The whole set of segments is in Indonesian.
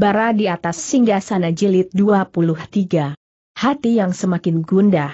Bara di atas singgah sana jilid 23. Hati yang semakin gundah.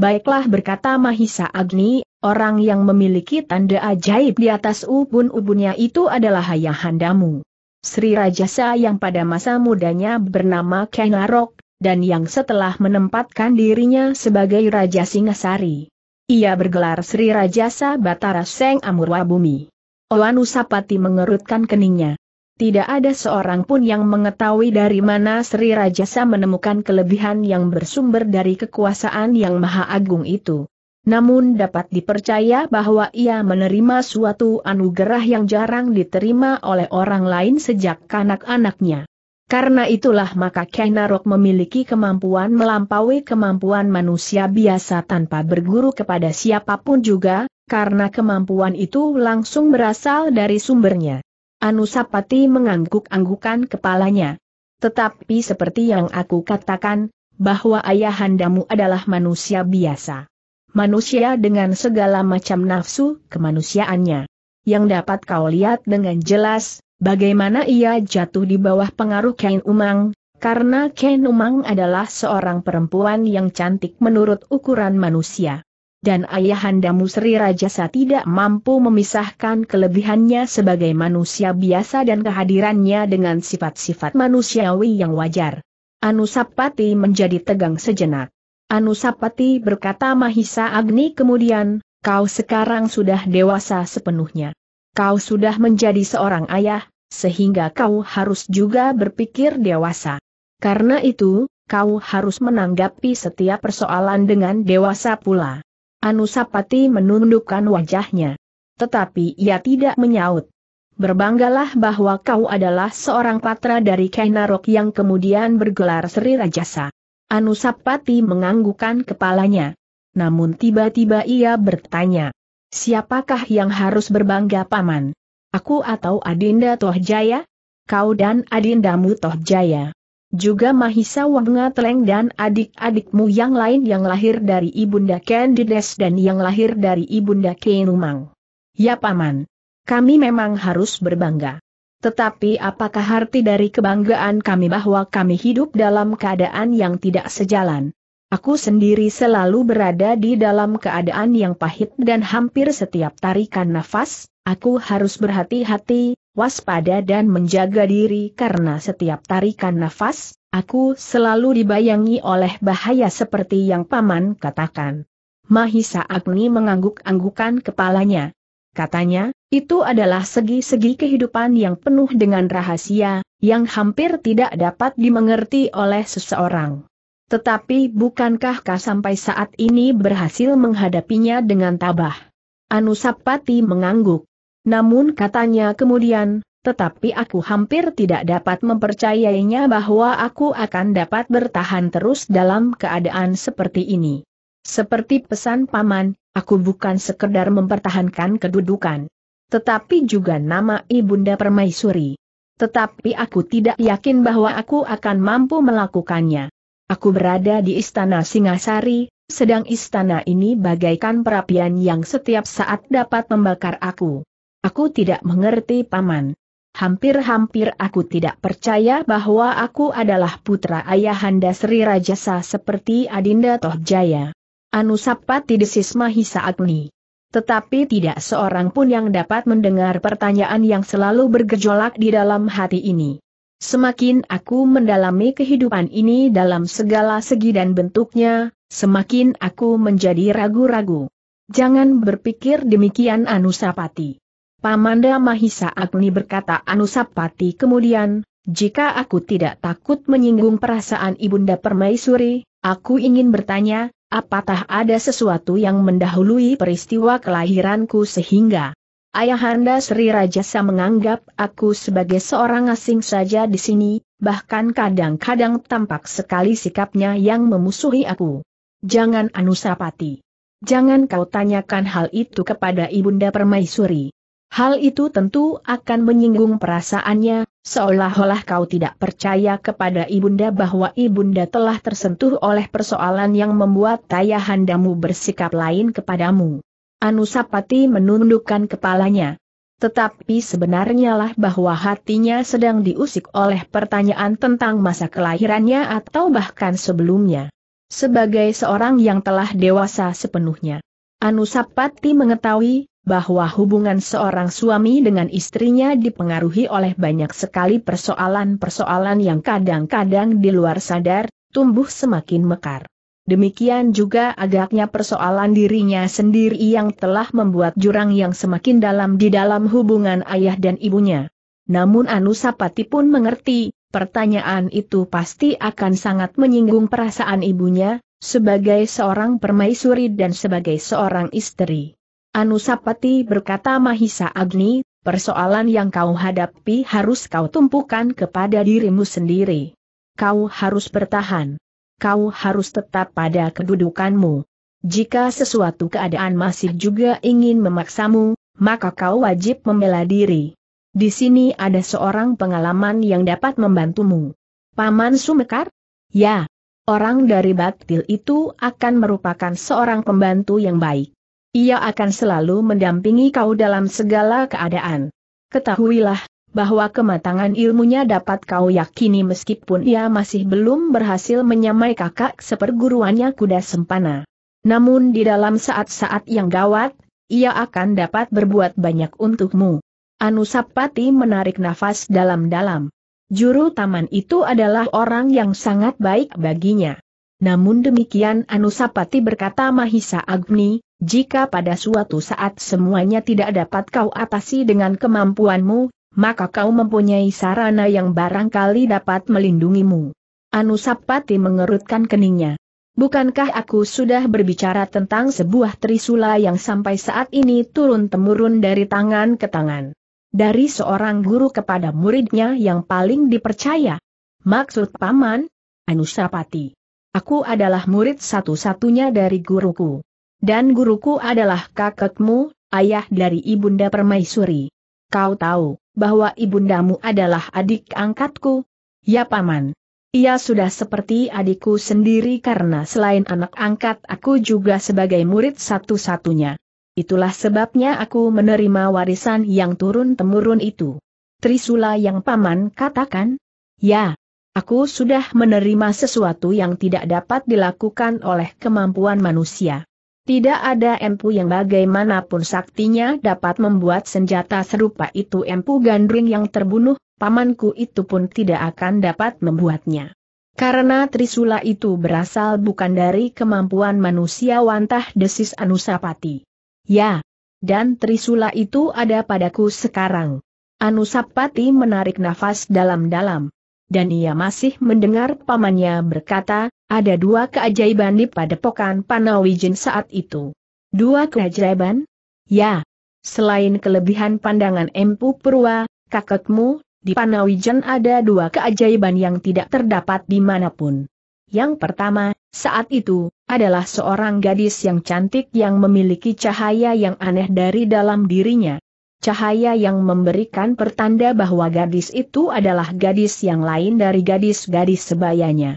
Baiklah berkata Mahisa Agni, orang yang memiliki tanda ajaib di atas ubun-ubunnya itu adalah ayahandamu. Sri Rajasa yang pada masa mudanya bernama Kenarok, dan yang setelah menempatkan dirinya sebagai Raja Singasari. Ia bergelar Sri Rajasa Batara Seng Amurwabumi. Bumi. Oanusapati mengerutkan keningnya. Tidak ada seorang pun yang mengetahui dari mana Sri Rajasa menemukan kelebihan yang bersumber dari kekuasaan yang maha agung itu. Namun dapat dipercaya bahwa ia menerima suatu anugerah yang jarang diterima oleh orang lain sejak kanak-anaknya. Karena itulah maka Kenarok memiliki kemampuan melampaui kemampuan manusia biasa tanpa berguru kepada siapapun juga, karena kemampuan itu langsung berasal dari sumbernya. Anusapati mengangguk-anggukan kepalanya. Tetapi seperti yang aku katakan, bahwa ayahandamu adalah manusia biasa. Manusia dengan segala macam nafsu kemanusiaannya. Yang dapat kau lihat dengan jelas, bagaimana ia jatuh di bawah pengaruh Kain Umang, karena Ken Umang adalah seorang perempuan yang cantik menurut ukuran manusia dan ayahandamu Sri Rajasa tidak mampu memisahkan kelebihannya sebagai manusia biasa dan kehadirannya dengan sifat-sifat manusiawi yang wajar. Anusapati menjadi tegang sejenak. Anusapati berkata Mahisa Agni kemudian, kau sekarang sudah dewasa sepenuhnya. Kau sudah menjadi seorang ayah, sehingga kau harus juga berpikir dewasa. Karena itu, kau harus menanggapi setiap persoalan dengan dewasa pula. Anusapati menundukkan wajahnya. Tetapi ia tidak menyaut. Berbanggalah bahwa kau adalah seorang patra dari Kainarok yang kemudian bergelar Sri Rajasa. Anusapati menganggukkan kepalanya. Namun tiba-tiba ia bertanya, siapakah yang harus berbangga paman? Aku atau Adinda Tohjaya? Kau dan adindamu Tohjaya juga Mahisa Wangga Teleng dan adik-adikmu yang lain yang lahir dari Ibunda Candides dan yang lahir dari Ibunda Kenumang. Ya Paman, kami memang harus berbangga. Tetapi apakah arti dari kebanggaan kami bahwa kami hidup dalam keadaan yang tidak sejalan? Aku sendiri selalu berada di dalam keadaan yang pahit dan hampir setiap tarikan nafas, aku harus berhati-hati, waspada dan menjaga diri karena setiap tarikan nafas, aku selalu dibayangi oleh bahaya seperti yang paman katakan. Mahisa Agni mengangguk-anggukan kepalanya. Katanya, itu adalah segi-segi kehidupan yang penuh dengan rahasia, yang hampir tidak dapat dimengerti oleh seseorang. Tetapi bukankah kah sampai saat ini berhasil menghadapinya dengan tabah? Anusapati mengangguk. Namun katanya kemudian, tetapi aku hampir tidak dapat mempercayainya bahwa aku akan dapat bertahan terus dalam keadaan seperti ini. Seperti pesan paman, aku bukan sekedar mempertahankan kedudukan. Tetapi juga nama Ibunda Permaisuri. Tetapi aku tidak yakin bahwa aku akan mampu melakukannya. Aku berada di Istana Singasari, sedang istana ini bagaikan perapian yang setiap saat dapat membakar aku. Aku tidak mengerti paman. Hampir-hampir aku tidak percaya bahwa aku adalah putra ayahanda Sri Rajasa seperti Adinda Tohjaya. Anusapati desis Mahisa Agni. Tetapi tidak seorang pun yang dapat mendengar pertanyaan yang selalu bergejolak di dalam hati ini. Semakin aku mendalami kehidupan ini dalam segala segi dan bentuknya, semakin aku menjadi ragu-ragu. Jangan berpikir demikian Anusapati. Pamanda Mahisa Agni berkata Anusapati kemudian, jika aku tidak takut menyinggung perasaan Ibunda Permaisuri, aku ingin bertanya, apatah ada sesuatu yang mendahului peristiwa kelahiranku sehingga Ayahanda Sri Rajasa menganggap aku sebagai seorang asing saja di sini, bahkan kadang-kadang tampak sekali sikapnya yang memusuhi aku. Jangan Anusapati. Jangan kau tanyakan hal itu kepada Ibunda Permaisuri. Hal itu tentu akan menyinggung perasaannya, seolah-olah kau tidak percaya kepada ibunda bahwa ibunda telah tersentuh oleh persoalan yang membuat ayahandamu bersikap lain kepadamu. Anusapati menundukkan kepalanya. Tetapi sebenarnya lah bahwa hatinya sedang diusik oleh pertanyaan tentang masa kelahirannya atau bahkan sebelumnya. Sebagai seorang yang telah dewasa sepenuhnya. Anusapati mengetahui bahwa hubungan seorang suami dengan istrinya dipengaruhi oleh banyak sekali persoalan-persoalan yang kadang-kadang di luar sadar, tumbuh semakin mekar. Demikian juga agaknya persoalan dirinya sendiri yang telah membuat jurang yang semakin dalam di dalam hubungan ayah dan ibunya. Namun Anusapati pun mengerti, pertanyaan itu pasti akan sangat menyinggung perasaan ibunya, sebagai seorang permaisuri dan sebagai seorang istri. Anusapati berkata Mahisa Agni, persoalan yang kau hadapi harus kau tumpukan kepada dirimu sendiri. Kau harus bertahan. Kau harus tetap pada kedudukanmu. Jika sesuatu keadaan masih juga ingin memaksamu, maka kau wajib membela diri. Di sini ada seorang pengalaman yang dapat membantumu. Paman Sumekar? Ya. Orang dari Baktil itu akan merupakan seorang pembantu yang baik. Ia akan selalu mendampingi kau dalam segala keadaan. Ketahuilah, bahwa kematangan ilmunya dapat kau yakini meskipun ia masih belum berhasil menyamai kakak seperguruannya kuda sempana. Namun di dalam saat-saat yang gawat, ia akan dapat berbuat banyak untukmu. Anusapati menarik nafas dalam-dalam. Juru taman itu adalah orang yang sangat baik baginya. Namun demikian Anusapati berkata Mahisa Agni, jika pada suatu saat semuanya tidak dapat kau atasi dengan kemampuanmu, maka kau mempunyai sarana yang barangkali dapat melindungimu. Anusapati mengerutkan keningnya. Bukankah aku sudah berbicara tentang sebuah trisula yang sampai saat ini turun-temurun dari tangan ke tangan? Dari seorang guru kepada muridnya yang paling dipercaya. Maksud paman? Anusapati. Aku adalah murid satu-satunya dari guruku. Dan guruku adalah kakekmu, ayah dari Ibunda Permaisuri. Kau tahu, bahwa ibundamu adalah adik angkatku? Ya paman. Ia sudah seperti adikku sendiri karena selain anak angkat aku juga sebagai murid satu-satunya. Itulah sebabnya aku menerima warisan yang turun-temurun itu. Trisula yang paman katakan? Ya, aku sudah menerima sesuatu yang tidak dapat dilakukan oleh kemampuan manusia. Tidak ada empu yang bagaimanapun saktinya dapat membuat senjata serupa itu empu gandring yang terbunuh, pamanku itu pun tidak akan dapat membuatnya. Karena Trisula itu berasal bukan dari kemampuan manusia wantah desis Anusapati. Ya, dan Trisula itu ada padaku sekarang. Anusapati menarik nafas dalam-dalam. Dan ia masih mendengar pamannya berkata, ada dua keajaiban di padepokan Panawijin saat itu. Dua keajaiban? Ya. Selain kelebihan pandangan Empu Purwa, kakekmu, di Panawijen ada dua keajaiban yang tidak terdapat di dimanapun. Yang pertama, saat itu, adalah seorang gadis yang cantik yang memiliki cahaya yang aneh dari dalam dirinya. Cahaya yang memberikan pertanda bahwa gadis itu adalah gadis yang lain dari gadis-gadis sebayanya.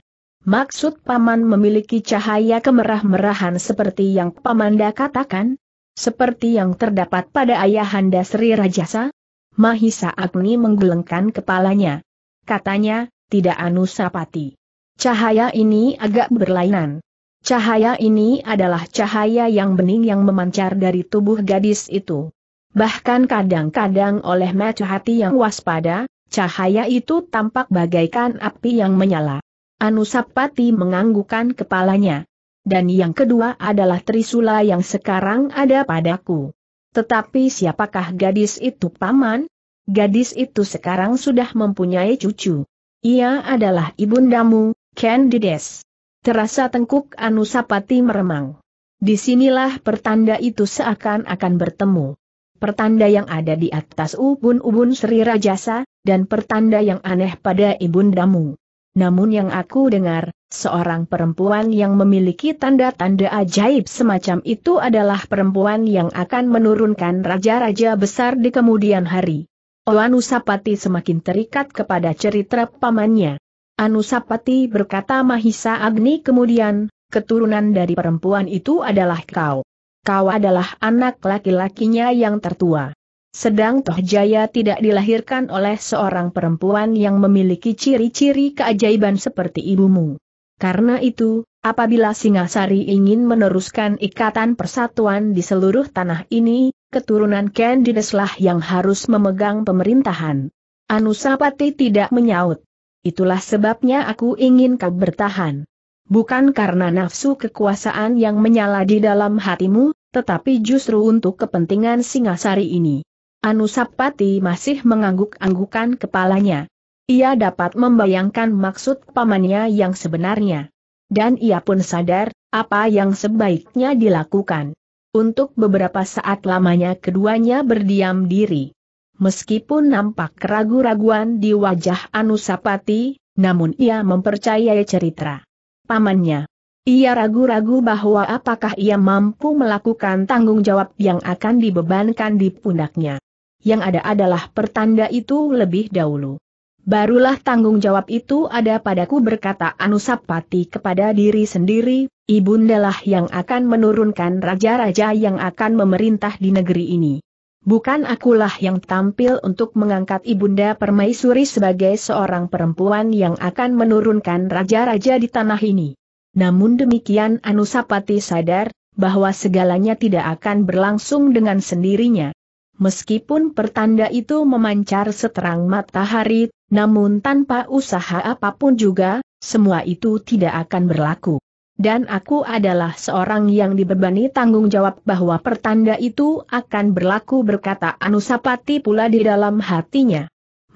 Maksud Paman memiliki cahaya kemerah-merahan seperti yang Pamanda katakan? Seperti yang terdapat pada ayahanda Sri Rajasa? Mahisa Agni menggelengkan kepalanya. Katanya, tidak anusapati. Cahaya ini agak berlainan. Cahaya ini adalah cahaya yang bening yang memancar dari tubuh gadis itu. Bahkan kadang-kadang oleh mata hati yang waspada, cahaya itu tampak bagaikan api yang menyala. Anusapati menganggukkan kepalanya. Dan yang kedua adalah Trisula yang sekarang ada padaku. Tetapi siapakah gadis itu paman? Gadis itu sekarang sudah mempunyai cucu. Ia adalah ibundamu, Candides. Terasa tengkuk Anusapati meremang. Disinilah pertanda itu seakan-akan bertemu. Pertanda yang ada di atas ubun-ubun Sri Rajasa, dan pertanda yang aneh pada ibundamu namun yang aku dengar, seorang perempuan yang memiliki tanda-tanda ajaib semacam itu adalah perempuan yang akan menurunkan raja-raja besar di kemudian hari. Oh Anusapati semakin terikat kepada cerita pamannya. Anusapati berkata Mahisa Agni kemudian, keturunan dari perempuan itu adalah kau. Kau adalah anak laki-lakinya yang tertua. Sedang Toh Jaya tidak dilahirkan oleh seorang perempuan yang memiliki ciri-ciri keajaiban seperti ibumu. Karena itu, apabila Singasari ingin meneruskan ikatan persatuan di seluruh tanah ini, keturunan Candideslah yang harus memegang pemerintahan. Anusapati tidak menyaut. Itulah sebabnya aku ingin kau bertahan. Bukan karena nafsu kekuasaan yang menyala di dalam hatimu, tetapi justru untuk kepentingan Singasari ini. Anusapati masih mengangguk-anggukan kepalanya. Ia dapat membayangkan maksud pamannya yang sebenarnya. Dan ia pun sadar, apa yang sebaiknya dilakukan. Untuk beberapa saat lamanya keduanya berdiam diri. Meskipun nampak keragu-raguan di wajah Anusapati, namun ia mempercayai cerita pamannya. Ia ragu-ragu bahwa apakah ia mampu melakukan tanggung jawab yang akan dibebankan di pundaknya yang ada adalah pertanda itu lebih dahulu. Barulah tanggung jawab itu ada padaku berkata Anusapati kepada diri sendiri, ibundalah yang akan menurunkan raja-raja yang akan memerintah di negeri ini. Bukan akulah yang tampil untuk mengangkat ibunda permaisuri sebagai seorang perempuan yang akan menurunkan raja-raja di tanah ini. Namun demikian Anusapati sadar, bahwa segalanya tidak akan berlangsung dengan sendirinya. Meskipun pertanda itu memancar seterang matahari, namun tanpa usaha apapun juga, semua itu tidak akan berlaku. Dan aku adalah seorang yang dibebani tanggung jawab bahwa pertanda itu akan berlaku berkata Anusapati pula di dalam hatinya.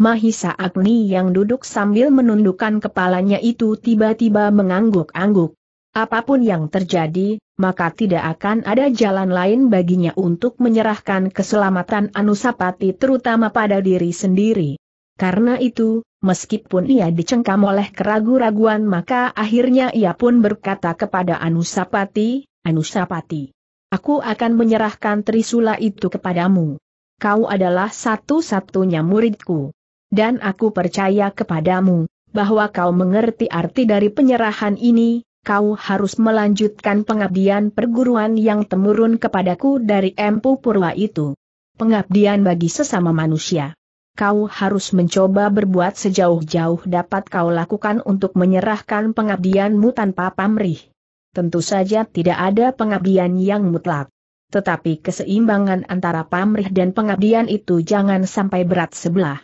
Mahisa Agni yang duduk sambil menundukkan kepalanya itu tiba-tiba mengangguk-angguk. Apapun yang terjadi, maka tidak akan ada jalan lain baginya untuk menyerahkan keselamatan Anusapati terutama pada diri sendiri. Karena itu, meskipun ia dicengkam oleh keraguan-raguan maka akhirnya ia pun berkata kepada Anusapati, Anusapati, aku akan menyerahkan Trisula itu kepadamu. Kau adalah satu-satunya muridku. Dan aku percaya kepadamu, bahwa kau mengerti arti dari penyerahan ini, kau harus melanjutkan pengabdian perguruan yang temurun kepadaku dari Empu Purwa itu. Pengabdian bagi sesama manusia. Kau harus mencoba berbuat sejauh-jauh dapat kau lakukan untuk menyerahkan pengabdianmu tanpa pamrih. Tentu saja tidak ada pengabdian yang mutlak. Tetapi keseimbangan antara pamrih dan pengabdian itu jangan sampai berat sebelah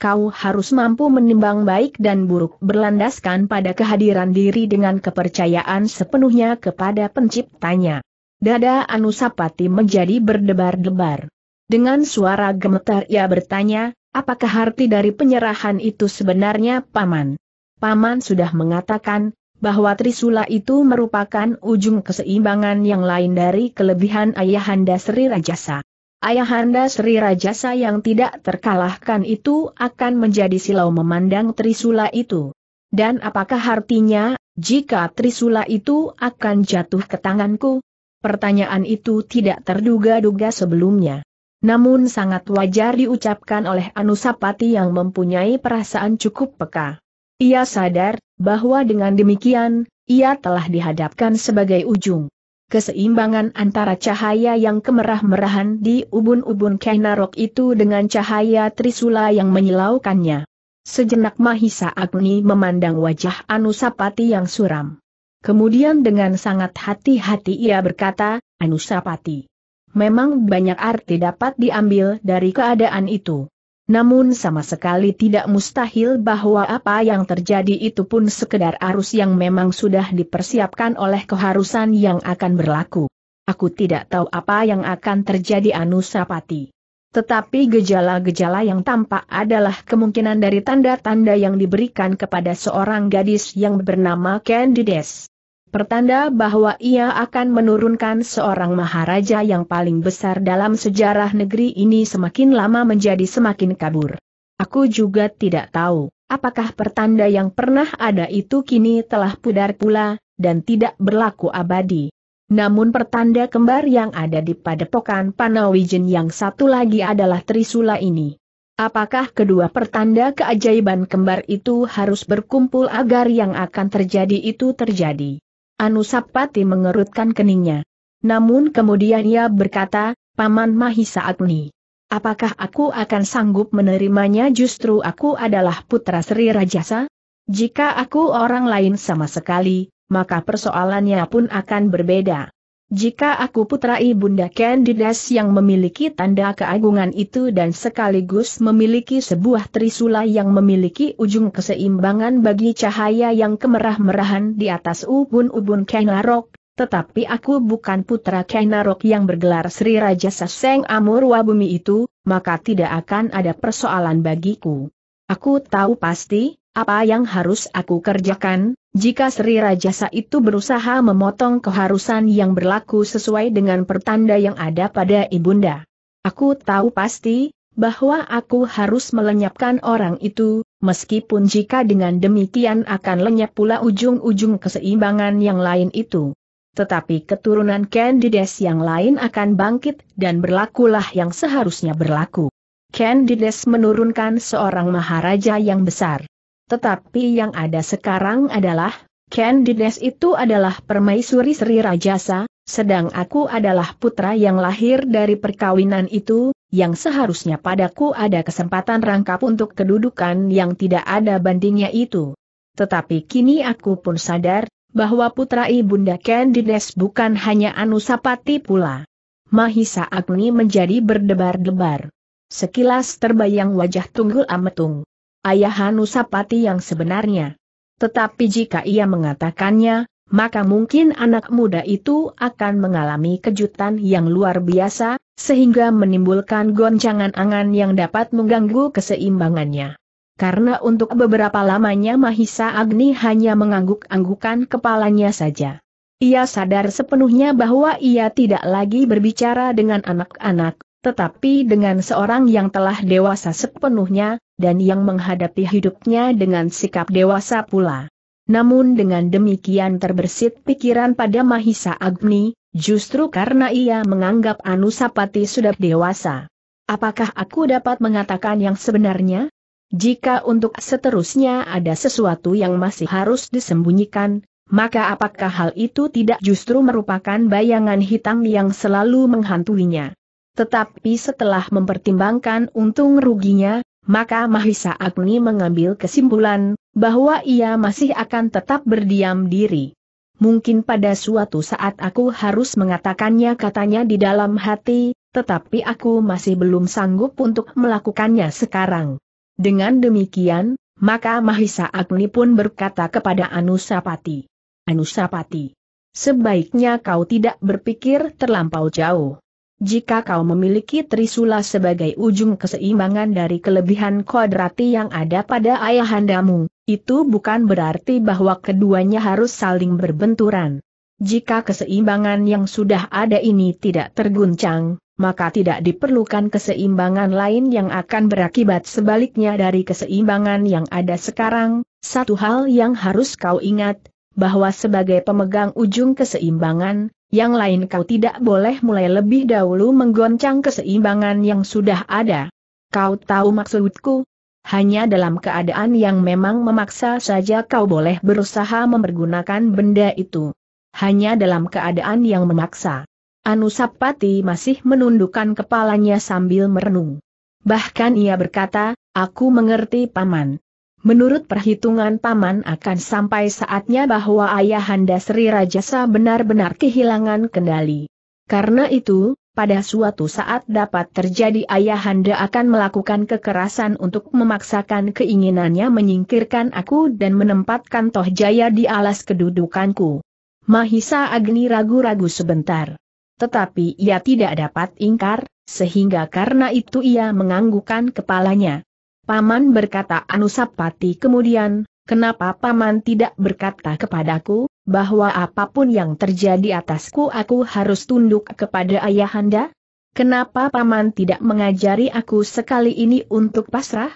kau harus mampu menimbang baik dan buruk berlandaskan pada kehadiran diri dengan kepercayaan sepenuhnya kepada penciptanya. Dada Anusapati menjadi berdebar-debar. Dengan suara gemetar ia bertanya, apakah arti dari penyerahan itu sebenarnya Paman? Paman sudah mengatakan, bahwa Trisula itu merupakan ujung keseimbangan yang lain dari kelebihan Ayahanda Sri Rajasa. Ayahanda Sri Rajasa yang tidak terkalahkan itu akan menjadi silau memandang Trisula itu. Dan apakah artinya, jika Trisula itu akan jatuh ke tanganku? Pertanyaan itu tidak terduga-duga sebelumnya. Namun sangat wajar diucapkan oleh Anusapati yang mempunyai perasaan cukup peka. Ia sadar, bahwa dengan demikian, ia telah dihadapkan sebagai ujung keseimbangan antara cahaya yang kemerah-merahan di ubun-ubun Kainarok itu dengan cahaya Trisula yang menyilaukannya. Sejenak Mahisa Agni memandang wajah Anusapati yang suram. Kemudian dengan sangat hati-hati ia berkata, Anusapati. Memang banyak arti dapat diambil dari keadaan itu. Namun sama sekali tidak mustahil bahwa apa yang terjadi itu pun sekedar arus yang memang sudah dipersiapkan oleh keharusan yang akan berlaku. Aku tidak tahu apa yang akan terjadi Anusapati. Tetapi gejala-gejala yang tampak adalah kemungkinan dari tanda-tanda yang diberikan kepada seorang gadis yang bernama Candides. Pertanda bahwa ia akan menurunkan seorang maharaja yang paling besar dalam sejarah negeri ini semakin lama menjadi semakin kabur. Aku juga tidak tahu, apakah pertanda yang pernah ada itu kini telah pudar pula, dan tidak berlaku abadi. Namun pertanda kembar yang ada di padepokan Panawijen yang satu lagi adalah Trisula ini. Apakah kedua pertanda keajaiban kembar itu harus berkumpul agar yang akan terjadi itu terjadi? Anusapati mengerutkan keningnya. Namun kemudian ia berkata, Paman Mahisa Agni. Apakah aku akan sanggup menerimanya justru aku adalah putra Sri Rajasa? Jika aku orang lain sama sekali, maka persoalannya pun akan berbeda. Jika aku putra Ibunda Candidas yang memiliki tanda keagungan itu dan sekaligus memiliki sebuah trisula yang memiliki ujung keseimbangan bagi cahaya yang kemerah-merahan di atas ubun-ubun Kenarok, tetapi aku bukan putra Kenarok yang bergelar Sri Raja Saseng Amurwa Bumi itu, maka tidak akan ada persoalan bagiku. Aku tahu pasti, apa yang harus aku kerjakan, jika Sri Rajasa itu berusaha memotong keharusan yang berlaku sesuai dengan pertanda yang ada pada Ibunda. Aku tahu pasti, bahwa aku harus melenyapkan orang itu, meskipun jika dengan demikian akan lenyap pula ujung-ujung keseimbangan yang lain itu. Tetapi keturunan Candides yang lain akan bangkit dan berlakulah yang seharusnya berlaku. Candides menurunkan seorang maharaja yang besar. Tetapi yang ada sekarang adalah, Candides itu adalah permaisuri Sri Rajasa, sedang aku adalah putra yang lahir dari perkawinan itu, yang seharusnya padaku ada kesempatan rangkap untuk kedudukan yang tidak ada bandingnya itu. Tetapi kini aku pun sadar, bahwa putra Ibunda Candides bukan hanya Anusapati pula. Mahisa Agni menjadi berdebar-debar. Sekilas terbayang wajah Tunggul Ametung ayah Hanusapati yang sebenarnya. Tetapi jika ia mengatakannya, maka mungkin anak muda itu akan mengalami kejutan yang luar biasa, sehingga menimbulkan goncangan angan yang dapat mengganggu keseimbangannya. Karena untuk beberapa lamanya Mahisa Agni hanya mengangguk-anggukan kepalanya saja. Ia sadar sepenuhnya bahwa ia tidak lagi berbicara dengan anak-anak, tetapi dengan seorang yang telah dewasa sepenuhnya, dan yang menghadapi hidupnya dengan sikap dewasa pula. Namun dengan demikian terbersit pikiran pada Mahisa Agni, justru karena ia menganggap Anusapati sudah dewasa. Apakah aku dapat mengatakan yang sebenarnya? Jika untuk seterusnya ada sesuatu yang masih harus disembunyikan, maka apakah hal itu tidak justru merupakan bayangan hitam yang selalu menghantuinya? tetapi setelah mempertimbangkan untung ruginya, maka Mahisa Agni mengambil kesimpulan bahwa ia masih akan tetap berdiam diri. Mungkin pada suatu saat aku harus mengatakannya katanya di dalam hati, tetapi aku masih belum sanggup untuk melakukannya sekarang. Dengan demikian, maka Mahisa Agni pun berkata kepada Anusapati. Anusapati, sebaiknya kau tidak berpikir terlampau jauh. Jika kau memiliki Trisula sebagai ujung keseimbangan dari kelebihan kodrati yang ada pada ayahandamu, itu bukan berarti bahwa keduanya harus saling berbenturan. Jika keseimbangan yang sudah ada ini tidak terguncang, maka tidak diperlukan keseimbangan lain yang akan berakibat sebaliknya dari keseimbangan yang ada sekarang. Satu hal yang harus kau ingat, bahwa sebagai pemegang ujung keseimbangan, yang lain kau tidak boleh mulai lebih dahulu menggoncang keseimbangan yang sudah ada. Kau tahu maksudku? Hanya dalam keadaan yang memang memaksa saja kau boleh berusaha mempergunakan benda itu. Hanya dalam keadaan yang memaksa. Anusapati masih menundukkan kepalanya sambil merenung. Bahkan ia berkata, aku mengerti paman. Menurut perhitungan paman akan sampai saatnya bahwa ayahanda Sri Rajasa benar-benar kehilangan kendali. Karena itu, pada suatu saat dapat terjadi ayahanda akan melakukan kekerasan untuk memaksakan keinginannya menyingkirkan aku dan menempatkan Toh Jaya di alas kedudukanku. Mahisa Agni ragu-ragu sebentar. Tetapi ia tidak dapat ingkar, sehingga karena itu ia menganggukkan kepalanya. Paman berkata Anusapati kemudian, kenapa Paman tidak berkata kepadaku, bahwa apapun yang terjadi atasku aku harus tunduk kepada ayahanda? Kenapa Paman tidak mengajari aku sekali ini untuk pasrah?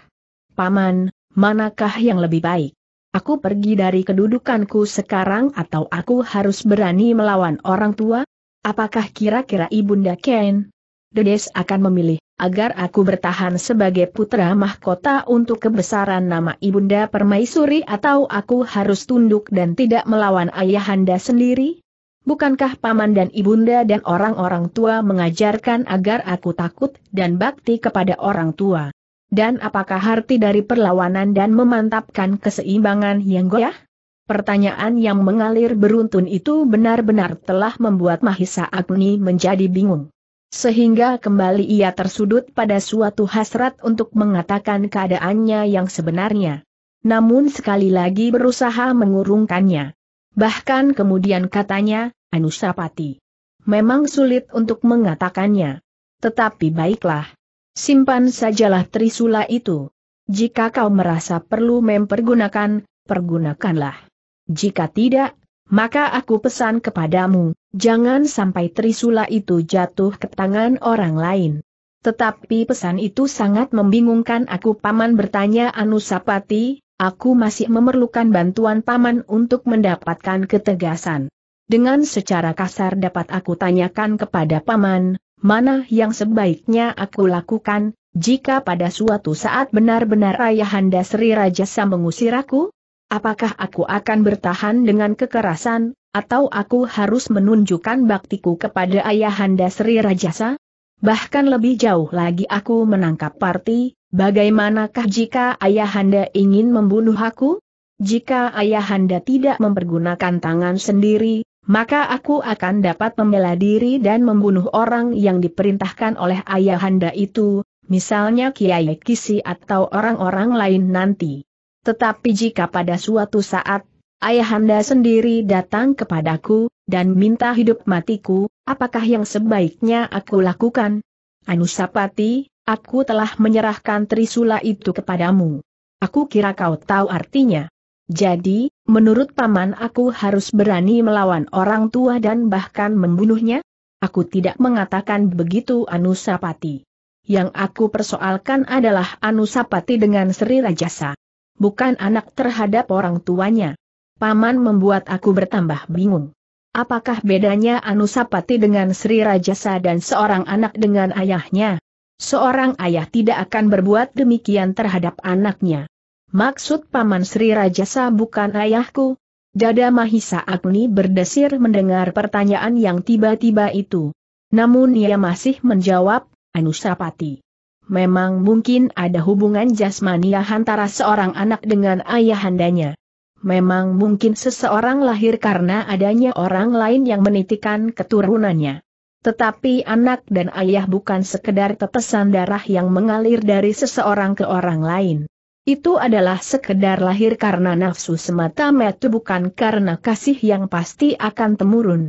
Paman, manakah yang lebih baik? Aku pergi dari kedudukanku sekarang atau aku harus berani melawan orang tua? Apakah kira-kira Ibunda Ken, Dedes akan memilih, agar aku bertahan sebagai putra mahkota untuk kebesaran nama Ibunda Permaisuri atau aku harus tunduk dan tidak melawan ayahanda sendiri? Bukankah paman dan ibunda dan orang-orang tua mengajarkan agar aku takut dan bakti kepada orang tua? Dan apakah arti dari perlawanan dan memantapkan keseimbangan yang goyah? Pertanyaan yang mengalir beruntun itu benar-benar telah membuat Mahisa Agni menjadi bingung. Sehingga kembali ia tersudut pada suatu hasrat untuk mengatakan keadaannya yang sebenarnya. Namun sekali lagi berusaha mengurungkannya. Bahkan kemudian katanya, Anusapati. Memang sulit untuk mengatakannya. Tetapi baiklah. Simpan sajalah Trisula itu. Jika kau merasa perlu mempergunakan, pergunakanlah. Jika tidak, maka aku pesan kepadamu, jangan sampai Trisula itu jatuh ke tangan orang lain. Tetapi pesan itu sangat membingungkan aku Paman bertanya Anusapati, aku masih memerlukan bantuan Paman untuk mendapatkan ketegasan. Dengan secara kasar dapat aku tanyakan kepada Paman, mana yang sebaiknya aku lakukan, jika pada suatu saat benar-benar Ayahanda Sri Rajasa mengusir aku? apakah aku akan bertahan dengan kekerasan, atau aku harus menunjukkan baktiku kepada ayahanda Sri Rajasa? Bahkan lebih jauh lagi aku menangkap parti, bagaimanakah jika ayahanda ingin membunuh aku? Jika ayahanda tidak mempergunakan tangan sendiri, maka aku akan dapat membela diri dan membunuh orang yang diperintahkan oleh ayahanda itu, misalnya Kiai Kisi atau orang-orang lain nanti. Tetapi jika pada suatu saat, ayahanda sendiri datang kepadaku, dan minta hidup matiku, apakah yang sebaiknya aku lakukan? Anusapati, aku telah menyerahkan Trisula itu kepadamu. Aku kira kau tahu artinya. Jadi, menurut paman aku harus berani melawan orang tua dan bahkan membunuhnya? Aku tidak mengatakan begitu Anusapati. Yang aku persoalkan adalah Anusapati dengan Sri Rajasa bukan anak terhadap orang tuanya. Paman membuat aku bertambah bingung. Apakah bedanya Anusapati dengan Sri Rajasa dan seorang anak dengan ayahnya? Seorang ayah tidak akan berbuat demikian terhadap anaknya. Maksud Paman Sri Rajasa bukan ayahku. Dada Mahisa Agni berdesir mendengar pertanyaan yang tiba-tiba itu. Namun ia masih menjawab, Anusapati. Memang mungkin ada hubungan jasmania antara seorang anak dengan ayahandanya. Memang mungkin seseorang lahir karena adanya orang lain yang menitikan keturunannya. Tetapi anak dan ayah bukan sekedar tetesan darah yang mengalir dari seseorang ke orang lain. Itu adalah sekedar lahir karena nafsu semata metu bukan karena kasih yang pasti akan temurun.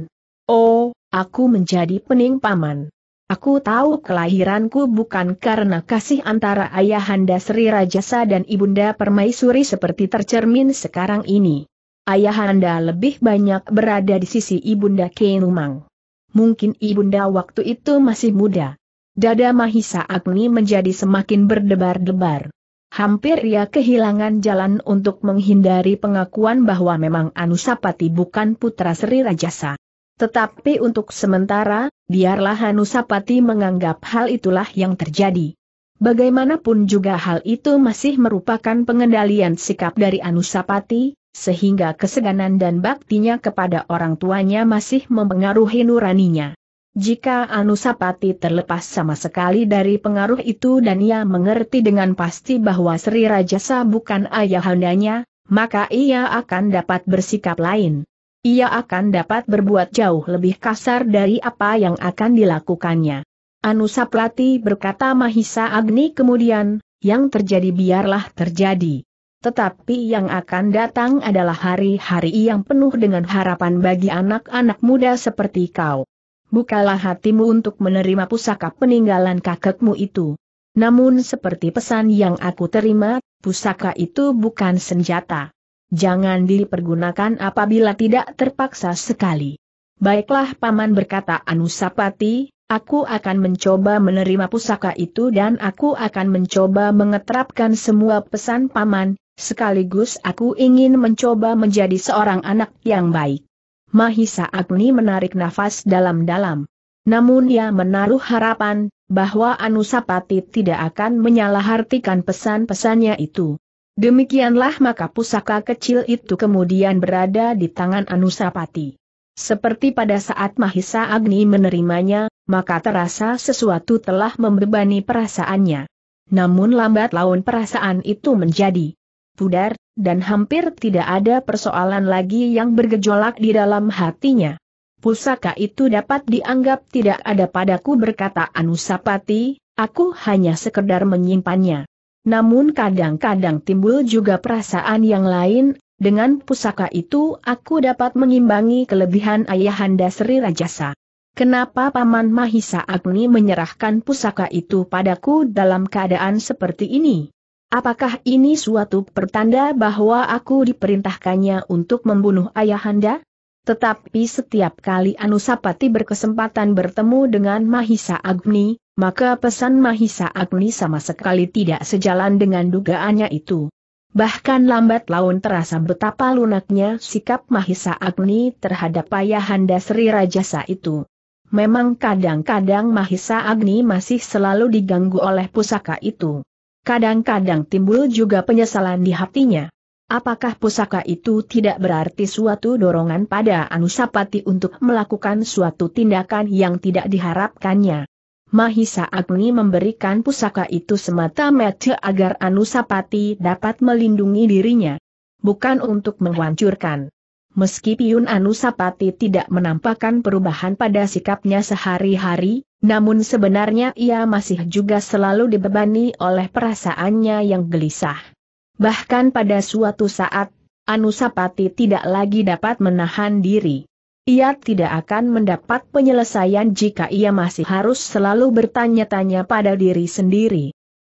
Oh, aku menjadi pening paman. Aku tahu kelahiranku bukan karena kasih antara ayahanda Sri Rajasa dan ibunda Permaisuri seperti tercermin sekarang ini. Ayahanda lebih banyak berada di sisi ibunda Kenumang. Mungkin ibunda waktu itu masih muda. Dada Mahisa Agni menjadi semakin berdebar-debar. Hampir ia kehilangan jalan untuk menghindari pengakuan bahwa memang Anusapati bukan putra Sri Rajasa. Tetapi untuk sementara, biarlah Hanusapati menganggap hal itulah yang terjadi. Bagaimanapun juga hal itu masih merupakan pengendalian sikap dari Anusapati, sehingga keseganan dan baktinya kepada orang tuanya masih mempengaruhi nuraninya. Jika Anusapati terlepas sama sekali dari pengaruh itu dan ia mengerti dengan pasti bahwa Sri Rajasa bukan ayahandanya, maka ia akan dapat bersikap lain ia akan dapat berbuat jauh lebih kasar dari apa yang akan dilakukannya. Anusa berkata Mahisa Agni kemudian, yang terjadi biarlah terjadi. Tetapi yang akan datang adalah hari-hari yang penuh dengan harapan bagi anak-anak muda seperti kau. Bukalah hatimu untuk menerima pusaka peninggalan kakekmu itu. Namun seperti pesan yang aku terima, pusaka itu bukan senjata jangan dipergunakan apabila tidak terpaksa sekali. Baiklah Paman berkata Anusapati, aku akan mencoba menerima pusaka itu dan aku akan mencoba mengeterapkan semua pesan Paman, sekaligus aku ingin mencoba menjadi seorang anak yang baik. Mahisa Agni menarik nafas dalam-dalam. Namun ia menaruh harapan, bahwa Anusapati tidak akan menyalahartikan pesan-pesannya itu. Demikianlah maka pusaka kecil itu kemudian berada di tangan Anusapati. Seperti pada saat Mahisa Agni menerimanya, maka terasa sesuatu telah membebani perasaannya. Namun lambat laun perasaan itu menjadi pudar, dan hampir tidak ada persoalan lagi yang bergejolak di dalam hatinya. Pusaka itu dapat dianggap tidak ada padaku berkata Anusapati, aku hanya sekedar menyimpannya. Namun kadang-kadang timbul juga perasaan yang lain, dengan pusaka itu aku dapat mengimbangi kelebihan Ayahanda Sri Rajasa. Kenapa Paman Mahisa Agni menyerahkan pusaka itu padaku dalam keadaan seperti ini? Apakah ini suatu pertanda bahwa aku diperintahkannya untuk membunuh Ayahanda? Tetapi setiap kali Anusapati berkesempatan bertemu dengan Mahisa Agni, maka pesan Mahisa Agni sama sekali tidak sejalan dengan dugaannya itu. Bahkan lambat laun terasa betapa lunaknya sikap Mahisa Agni terhadap Ayahanda Sri Rajasa itu. Memang kadang-kadang Mahisa Agni masih selalu diganggu oleh pusaka itu. Kadang-kadang timbul juga penyesalan di hatinya. Apakah pusaka itu tidak berarti suatu dorongan pada Anusapati untuk melakukan suatu tindakan yang tidak diharapkannya? Mahisa Agni memberikan pusaka itu semata-mata agar Anusapati dapat melindungi dirinya. Bukan untuk menghancurkan. Meski Piyun Anusapati tidak menampakkan perubahan pada sikapnya sehari-hari, namun sebenarnya ia masih juga selalu dibebani oleh perasaannya yang gelisah. Bahkan pada suatu saat, Anusapati tidak lagi dapat menahan diri. Ia tidak akan mendapat penyelesaian jika ia masih harus selalu bertanya-tanya pada diri sendiri.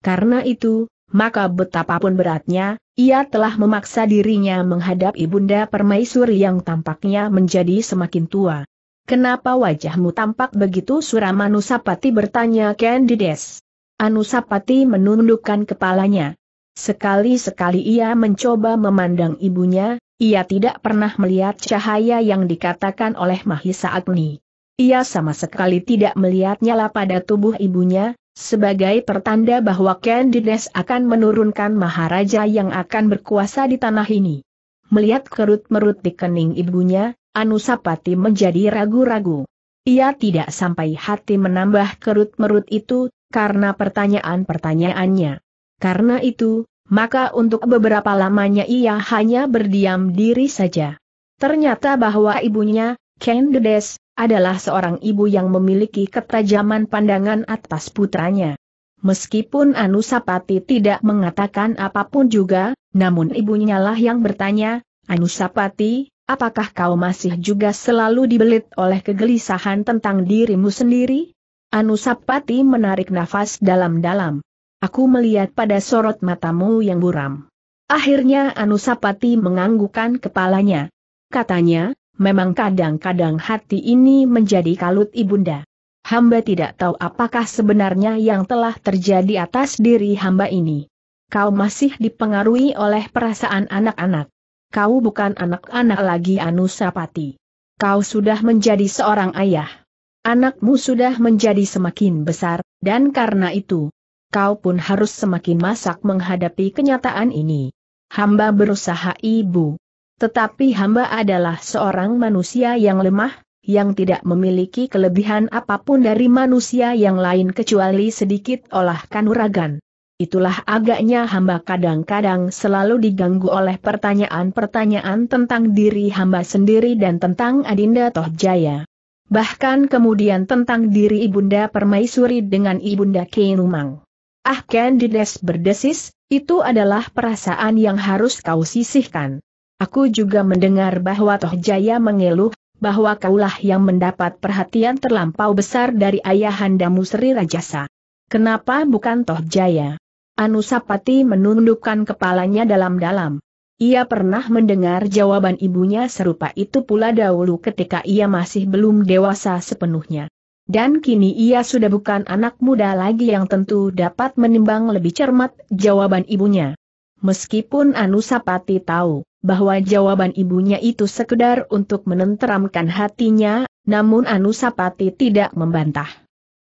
Karena itu, maka betapapun beratnya, ia telah memaksa dirinya menghadap Ibunda Permaisuri yang tampaknya menjadi semakin tua. Kenapa wajahmu tampak begitu suram Anusapati bertanya Candides. Anusapati menundukkan kepalanya. Sekali-sekali ia mencoba memandang ibunya, ia tidak pernah melihat cahaya yang dikatakan oleh Mahisa Agni. Ia sama sekali tidak melihat nyala pada tubuh ibunya, sebagai pertanda bahwa Candides akan menurunkan Maharaja yang akan berkuasa di tanah ini. Melihat kerut-merut di kening ibunya, Anusapati menjadi ragu-ragu. Ia tidak sampai hati menambah kerut-merut itu, karena pertanyaan-pertanyaannya. Karena itu, maka untuk beberapa lamanya ia hanya berdiam diri saja. Ternyata bahwa ibunya, Dedes, adalah seorang ibu yang memiliki ketajaman pandangan atas putranya. Meskipun Anusapati tidak mengatakan apapun juga, namun ibunya lah yang bertanya, Anusapati, apakah kau masih juga selalu dibelit oleh kegelisahan tentang dirimu sendiri? Anusapati menarik nafas dalam-dalam. Aku melihat pada sorot matamu yang buram. Akhirnya Anusapati menganggukkan kepalanya. Katanya, memang kadang-kadang hati ini menjadi kalut ibunda. Hamba tidak tahu apakah sebenarnya yang telah terjadi atas diri hamba ini. Kau masih dipengaruhi oleh perasaan anak-anak. Kau bukan anak-anak lagi Anusapati. Kau sudah menjadi seorang ayah. Anakmu sudah menjadi semakin besar, dan karena itu, kau pun harus semakin masak menghadapi kenyataan ini. Hamba berusaha ibu. Tetapi hamba adalah seorang manusia yang lemah, yang tidak memiliki kelebihan apapun dari manusia yang lain kecuali sedikit olah kanuragan. Itulah agaknya hamba kadang-kadang selalu diganggu oleh pertanyaan-pertanyaan tentang diri hamba sendiri dan tentang Adinda Tohjaya. Bahkan kemudian tentang diri Ibunda Permaisuri dengan Ibunda Kenumang. Ah Candides berdesis, itu adalah perasaan yang harus kau sisihkan. Aku juga mendengar bahwa Toh Jaya mengeluh, bahwa kaulah yang mendapat perhatian terlampau besar dari ayahandamu Sri Rajasa. Kenapa bukan Toh Jaya? Anusapati menundukkan kepalanya dalam-dalam. Ia pernah mendengar jawaban ibunya serupa itu pula dahulu ketika ia masih belum dewasa sepenuhnya. Dan kini ia sudah bukan anak muda lagi yang tentu dapat menimbang lebih cermat jawaban ibunya. Meskipun Anusapati tahu bahwa jawaban ibunya itu sekedar untuk menenteramkan hatinya, namun Anusapati tidak membantah.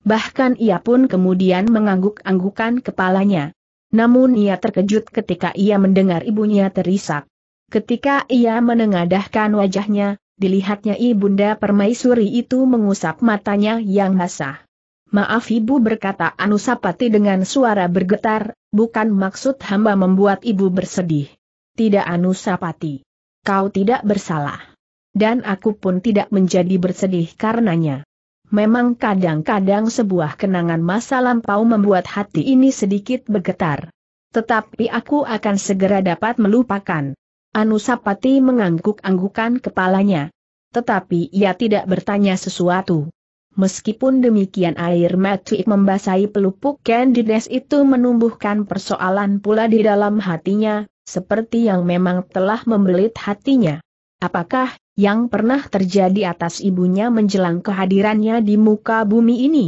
Bahkan ia pun kemudian mengangguk-anggukan kepalanya. Namun ia terkejut ketika ia mendengar ibunya terisak. Ketika ia menengadahkan wajahnya, Dilihatnya Ibunda Permaisuri itu mengusap matanya yang basah. Maaf ibu berkata Anusapati dengan suara bergetar, bukan maksud hamba membuat ibu bersedih. Tidak Anusapati. Kau tidak bersalah. Dan aku pun tidak menjadi bersedih karenanya. Memang kadang-kadang sebuah kenangan masa lampau membuat hati ini sedikit bergetar. Tetapi aku akan segera dapat melupakan. Anusapati mengangguk-anggukan kepalanya. Tetapi ia tidak bertanya sesuatu. Meskipun demikian air mati membasahi pelupuk Candides itu menumbuhkan persoalan pula di dalam hatinya, seperti yang memang telah membelit hatinya. Apakah, yang pernah terjadi atas ibunya menjelang kehadirannya di muka bumi ini?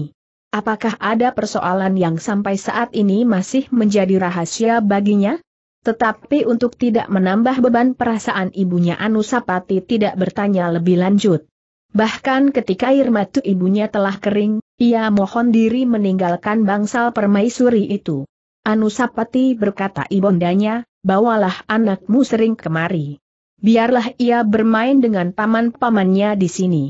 Apakah ada persoalan yang sampai saat ini masih menjadi rahasia baginya? Tetapi untuk tidak menambah beban perasaan ibunya Anusapati tidak bertanya lebih lanjut. Bahkan ketika air mata ibunya telah kering, ia mohon diri meninggalkan bangsal permaisuri itu. Anusapati berkata ibundanya, bawalah anakmu sering kemari. Biarlah ia bermain dengan paman-pamannya di sini.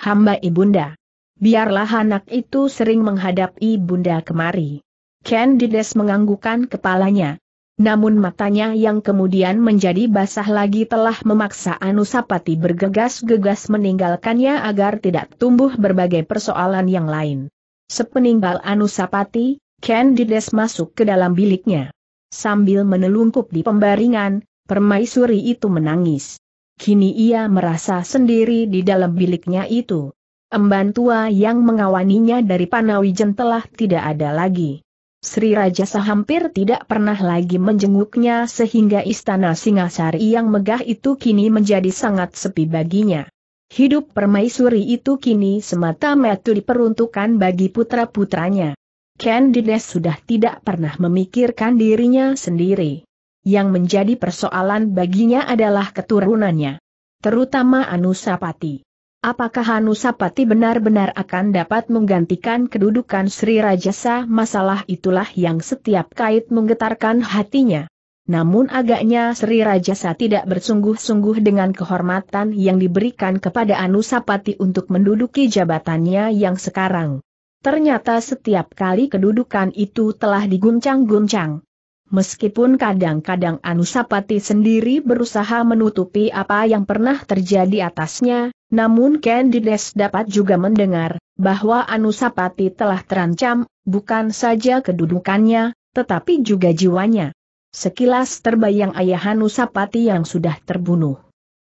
Hamba ibunda. Biarlah anak itu sering menghadap ibunda kemari. Candides menganggukan kepalanya. Namun matanya yang kemudian menjadi basah lagi telah memaksa Anusapati bergegas-gegas meninggalkannya agar tidak tumbuh berbagai persoalan yang lain. Sepeninggal Anusapati, Candides masuk ke dalam biliknya. Sambil menelungkup di pembaringan, permaisuri itu menangis. Kini ia merasa sendiri di dalam biliknya itu. Emban tua yang mengawaninya dari Panawijen telah tidak ada lagi. Sri Rajasa hampir tidak pernah lagi menjenguknya sehingga istana Singasari yang megah itu kini menjadi sangat sepi baginya. Hidup permaisuri itu kini semata-mata diperuntukkan bagi putra-putranya. Candides sudah tidak pernah memikirkan dirinya sendiri. Yang menjadi persoalan baginya adalah keturunannya. Terutama Anusapati. Apakah Hanusapati benar-benar akan dapat menggantikan kedudukan Sri Rajasa? Masalah itulah yang setiap kait menggetarkan hatinya. Namun agaknya Sri Rajasa tidak bersungguh-sungguh dengan kehormatan yang diberikan kepada Anusapati untuk menduduki jabatannya yang sekarang. Ternyata setiap kali kedudukan itu telah diguncang-guncang. Meskipun kadang-kadang Anusapati sendiri berusaha menutupi apa yang pernah terjadi atasnya, namun Candides dapat juga mendengar, bahwa Anusapati telah terancam, bukan saja kedudukannya, tetapi juga jiwanya. Sekilas terbayang ayah Anusapati yang sudah terbunuh.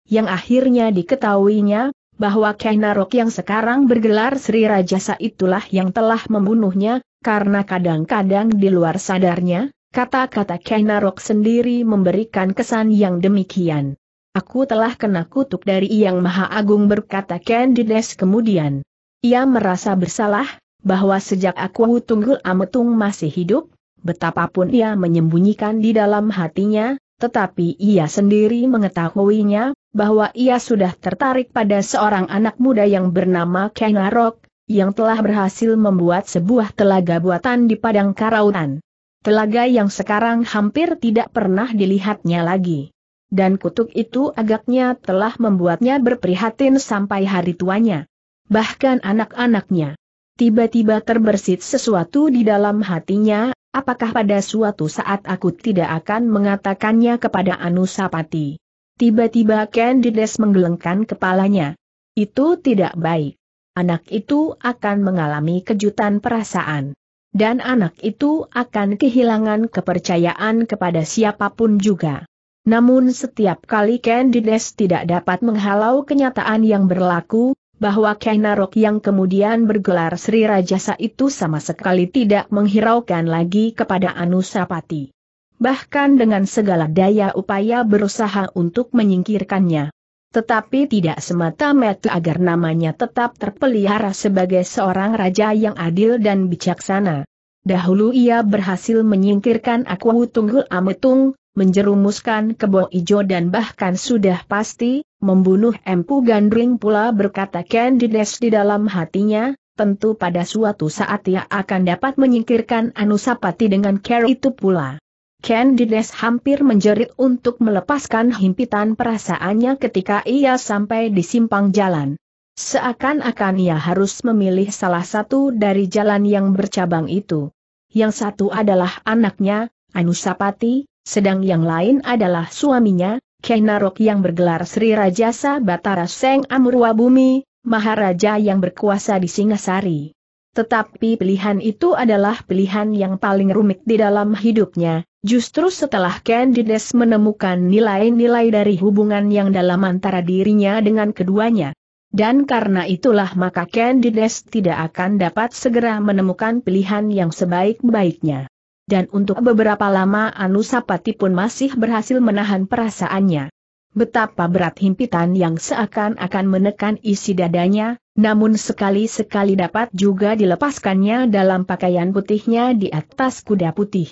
Yang akhirnya diketahuinya, bahwa Kainarok yang sekarang bergelar Sri Rajasa itulah yang telah membunuhnya, karena kadang-kadang di luar sadarnya, kata-kata Kainarok sendiri memberikan kesan yang demikian. Aku telah kena kutuk dari Yang Maha Agung berkata Candides kemudian. Ia merasa bersalah, bahwa sejak aku Tunggul Ametung masih hidup, betapapun ia menyembunyikan di dalam hatinya, tetapi ia sendiri mengetahuinya, bahwa ia sudah tertarik pada seorang anak muda yang bernama Kenarok, yang telah berhasil membuat sebuah telaga buatan di Padang Karautan. Telaga yang sekarang hampir tidak pernah dilihatnya lagi dan kutuk itu agaknya telah membuatnya berprihatin sampai hari tuanya. Bahkan anak-anaknya. Tiba-tiba terbersit sesuatu di dalam hatinya, apakah pada suatu saat aku tidak akan mengatakannya kepada Anusapati. Tiba-tiba Candides menggelengkan kepalanya. Itu tidak baik. Anak itu akan mengalami kejutan perasaan. Dan anak itu akan kehilangan kepercayaan kepada siapapun juga. Namun setiap kali Candides tidak dapat menghalau kenyataan yang berlaku, bahwa Kainarok yang kemudian bergelar Sri Rajasa itu sama sekali tidak menghiraukan lagi kepada Anusapati. Bahkan dengan segala daya upaya berusaha untuk menyingkirkannya. Tetapi tidak semata-mata agar namanya tetap terpelihara sebagai seorang raja yang adil dan bijaksana. Dahulu ia berhasil menyingkirkan Akwahu Tunggul Ametung, menjerumuskan kebo ijo dan bahkan sudah pasti, membunuh Empu Gandring pula berkata Candides di dalam hatinya, tentu pada suatu saat ia akan dapat menyingkirkan Anusapati dengan care itu pula. Candides hampir menjerit untuk melepaskan himpitan perasaannya ketika ia sampai di simpang jalan. Seakan-akan ia harus memilih salah satu dari jalan yang bercabang itu. Yang satu adalah anaknya, Anusapati, sedang yang lain adalah suaminya, Kenarok yang bergelar Sri Rajasa Batara Seng Amurwa Bumi, Maharaja yang berkuasa di Singasari. Tetapi pilihan itu adalah pilihan yang paling rumit di dalam hidupnya, justru setelah Candides menemukan nilai-nilai dari hubungan yang dalam antara dirinya dengan keduanya. Dan karena itulah maka Candides tidak akan dapat segera menemukan pilihan yang sebaik-baiknya dan untuk beberapa lama Anusapati pun masih berhasil menahan perasaannya. Betapa berat himpitan yang seakan-akan menekan isi dadanya, namun sekali-sekali dapat juga dilepaskannya dalam pakaian putihnya di atas kuda putih.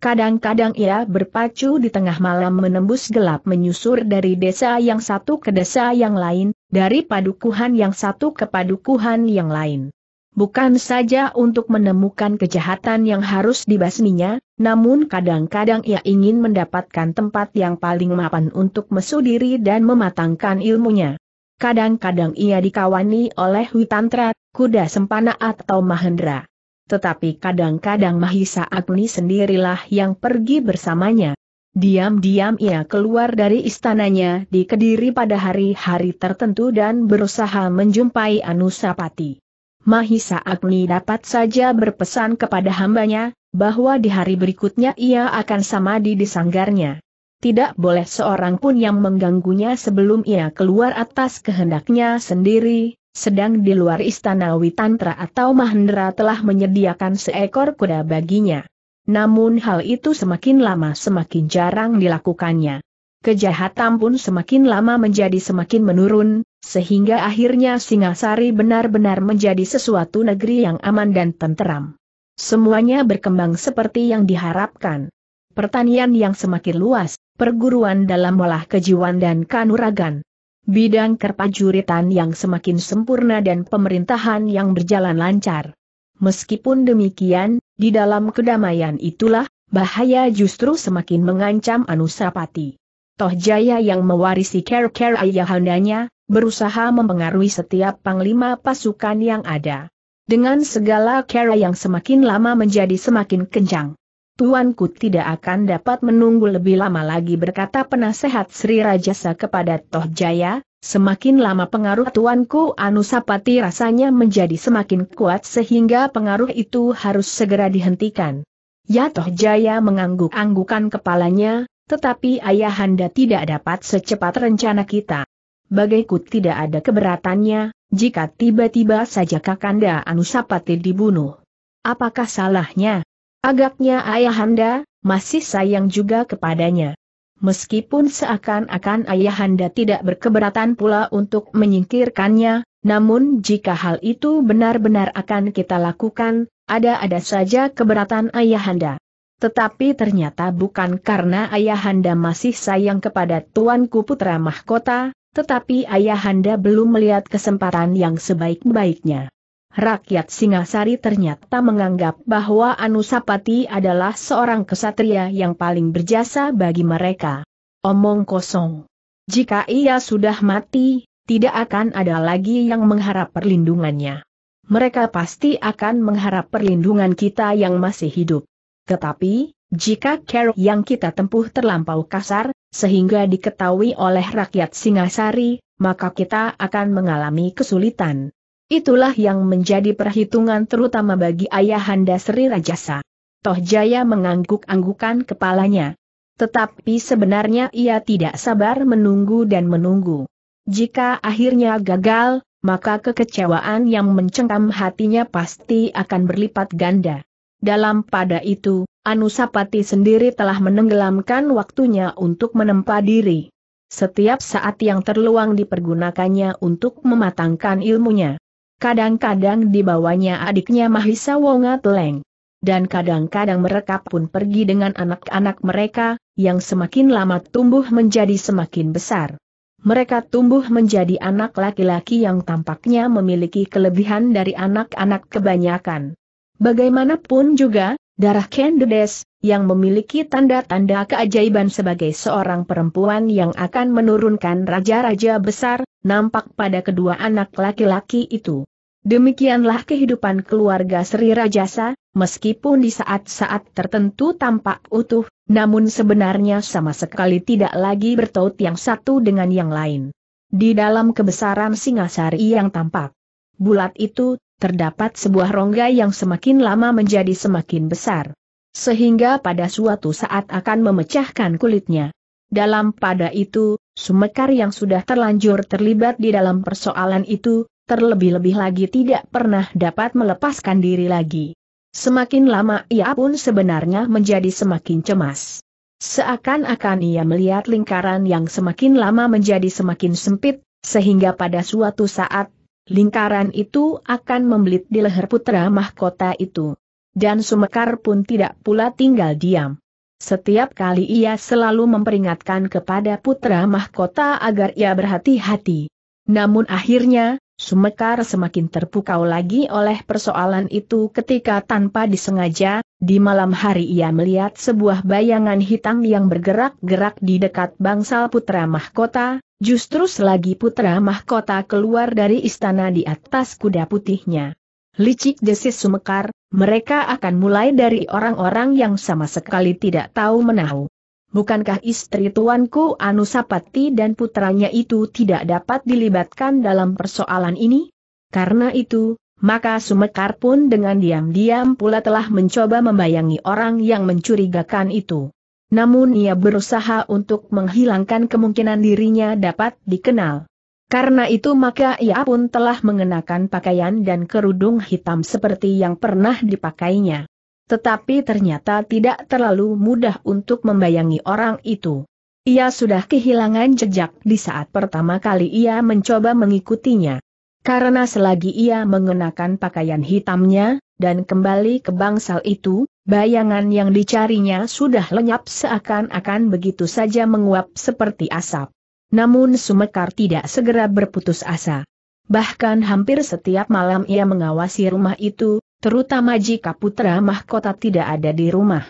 Kadang-kadang ia berpacu di tengah malam menembus gelap menyusur dari desa yang satu ke desa yang lain, dari padukuhan yang satu ke padukuhan yang lain bukan saja untuk menemukan kejahatan yang harus dibasminya, namun kadang-kadang ia ingin mendapatkan tempat yang paling mapan untuk mesudiri dan mematangkan ilmunya. Kadang-kadang ia dikawani oleh Witantra, kuda sempana atau Mahendra. Tetapi kadang-kadang Mahisa Agni sendirilah yang pergi bersamanya. Diam-diam ia keluar dari istananya di Kediri pada hari-hari tertentu dan berusaha menjumpai Anusapati. Mahisa Agni dapat saja berpesan kepada hambanya, bahwa di hari berikutnya ia akan sama di disanggarnya. Tidak boleh seorang pun yang mengganggunya sebelum ia keluar atas kehendaknya sendiri, sedang di luar istana Witantra atau Mahendra telah menyediakan seekor kuda baginya. Namun hal itu semakin lama semakin jarang dilakukannya. Kejahatan pun semakin lama menjadi semakin menurun, sehingga akhirnya Singasari benar-benar menjadi sesuatu negeri yang aman dan tenteram. Semuanya berkembang seperti yang diharapkan. Pertanian yang semakin luas, perguruan dalam olah kejiwaan dan kanuragan. Bidang kerpajuritan yang semakin sempurna dan pemerintahan yang berjalan lancar. Meskipun demikian, di dalam kedamaian itulah, bahaya justru semakin mengancam Anusapati. Toh Jaya yang mewarisi care-care ayahandanya, berusaha mempengaruhi setiap panglima pasukan yang ada. Dengan segala cara yang semakin lama menjadi semakin kencang. Tuanku tidak akan dapat menunggu lebih lama lagi berkata penasehat Sri Rajasa kepada Toh Jaya, semakin lama pengaruh Tuanku Anusapati rasanya menjadi semakin kuat sehingga pengaruh itu harus segera dihentikan. Ya Toh Jaya mengangguk-anggukan kepalanya, tetapi ayahanda tidak dapat secepat rencana kita bagaiku tidak ada keberatannya, jika tiba-tiba saja Kakanda Anusapati dibunuh. Apakah salahnya? Agaknya Ayahanda, masih sayang juga kepadanya. Meskipun seakan-akan Ayahanda tidak berkeberatan pula untuk menyingkirkannya, namun jika hal itu benar-benar akan kita lakukan, ada-ada saja keberatan Ayahanda. Tetapi ternyata bukan karena Ayahanda masih sayang kepada Tuanku Putra Mahkota, tetapi ayahanda belum melihat kesempatan yang sebaik-baiknya. Rakyat Singasari ternyata menganggap bahwa Anusapati adalah seorang kesatria yang paling berjasa bagi mereka. Omong kosong. Jika ia sudah mati, tidak akan ada lagi yang mengharap perlindungannya. Mereka pasti akan mengharap perlindungan kita yang masih hidup. Tetapi, jika care yang kita tempuh terlampau kasar, sehingga diketahui oleh rakyat Singasari, maka kita akan mengalami kesulitan. Itulah yang menjadi perhitungan terutama bagi Ayahanda Sri Rajasa. Tohjaya mengangguk-anggukan kepalanya. Tetapi sebenarnya ia tidak sabar menunggu dan menunggu. Jika akhirnya gagal, maka kekecewaan yang mencengkam hatinya pasti akan berlipat ganda. Dalam pada itu, Anusapati sendiri telah menenggelamkan waktunya untuk menempa diri. Setiap saat yang terluang dipergunakannya untuk mematangkan ilmunya. Kadang-kadang dibawanya adiknya Mahisa Wonga Teleng. Dan kadang-kadang mereka pun pergi dengan anak-anak mereka, yang semakin lama tumbuh menjadi semakin besar. Mereka tumbuh menjadi anak laki-laki yang tampaknya memiliki kelebihan dari anak-anak kebanyakan. Bagaimanapun juga, Darah Candides, yang memiliki tanda-tanda keajaiban sebagai seorang perempuan yang akan menurunkan raja-raja besar, nampak pada kedua anak laki-laki itu. Demikianlah kehidupan keluarga Sri Rajasa, meskipun di saat-saat tertentu tampak utuh, namun sebenarnya sama sekali tidak lagi bertaut yang satu dengan yang lain. Di dalam kebesaran Singasari yang tampak bulat itu, terdapat sebuah rongga yang semakin lama menjadi semakin besar. Sehingga pada suatu saat akan memecahkan kulitnya. Dalam pada itu, Sumekar yang sudah terlanjur terlibat di dalam persoalan itu, terlebih-lebih lagi tidak pernah dapat melepaskan diri lagi. Semakin lama ia pun sebenarnya menjadi semakin cemas. Seakan-akan ia melihat lingkaran yang semakin lama menjadi semakin sempit, sehingga pada suatu saat lingkaran itu akan membelit di leher putra mahkota itu. Dan Sumekar pun tidak pula tinggal diam. Setiap kali ia selalu memperingatkan kepada putra mahkota agar ia berhati-hati. Namun akhirnya, Sumekar semakin terpukau lagi oleh persoalan itu ketika tanpa disengaja, di malam hari ia melihat sebuah bayangan hitam yang bergerak-gerak di dekat bangsal putra mahkota, justru selagi putra mahkota keluar dari istana di atas kuda putihnya. Licik desis sumekar, mereka akan mulai dari orang-orang yang sama sekali tidak tahu menahu. Bukankah istri tuanku Anusapati dan putranya itu tidak dapat dilibatkan dalam persoalan ini? Karena itu, maka Sumekar pun dengan diam-diam pula telah mencoba membayangi orang yang mencurigakan itu. Namun ia berusaha untuk menghilangkan kemungkinan dirinya dapat dikenal. Karena itu maka ia pun telah mengenakan pakaian dan kerudung hitam seperti yang pernah dipakainya. Tetapi ternyata tidak terlalu mudah untuk membayangi orang itu. Ia sudah kehilangan jejak di saat pertama kali ia mencoba mengikutinya. Karena selagi ia mengenakan pakaian hitamnya, dan kembali ke bangsal itu, bayangan yang dicarinya sudah lenyap seakan-akan begitu saja menguap seperti asap. Namun Sumekar tidak segera berputus asa. Bahkan hampir setiap malam ia mengawasi rumah itu, terutama jika putra mahkota tidak ada di rumah.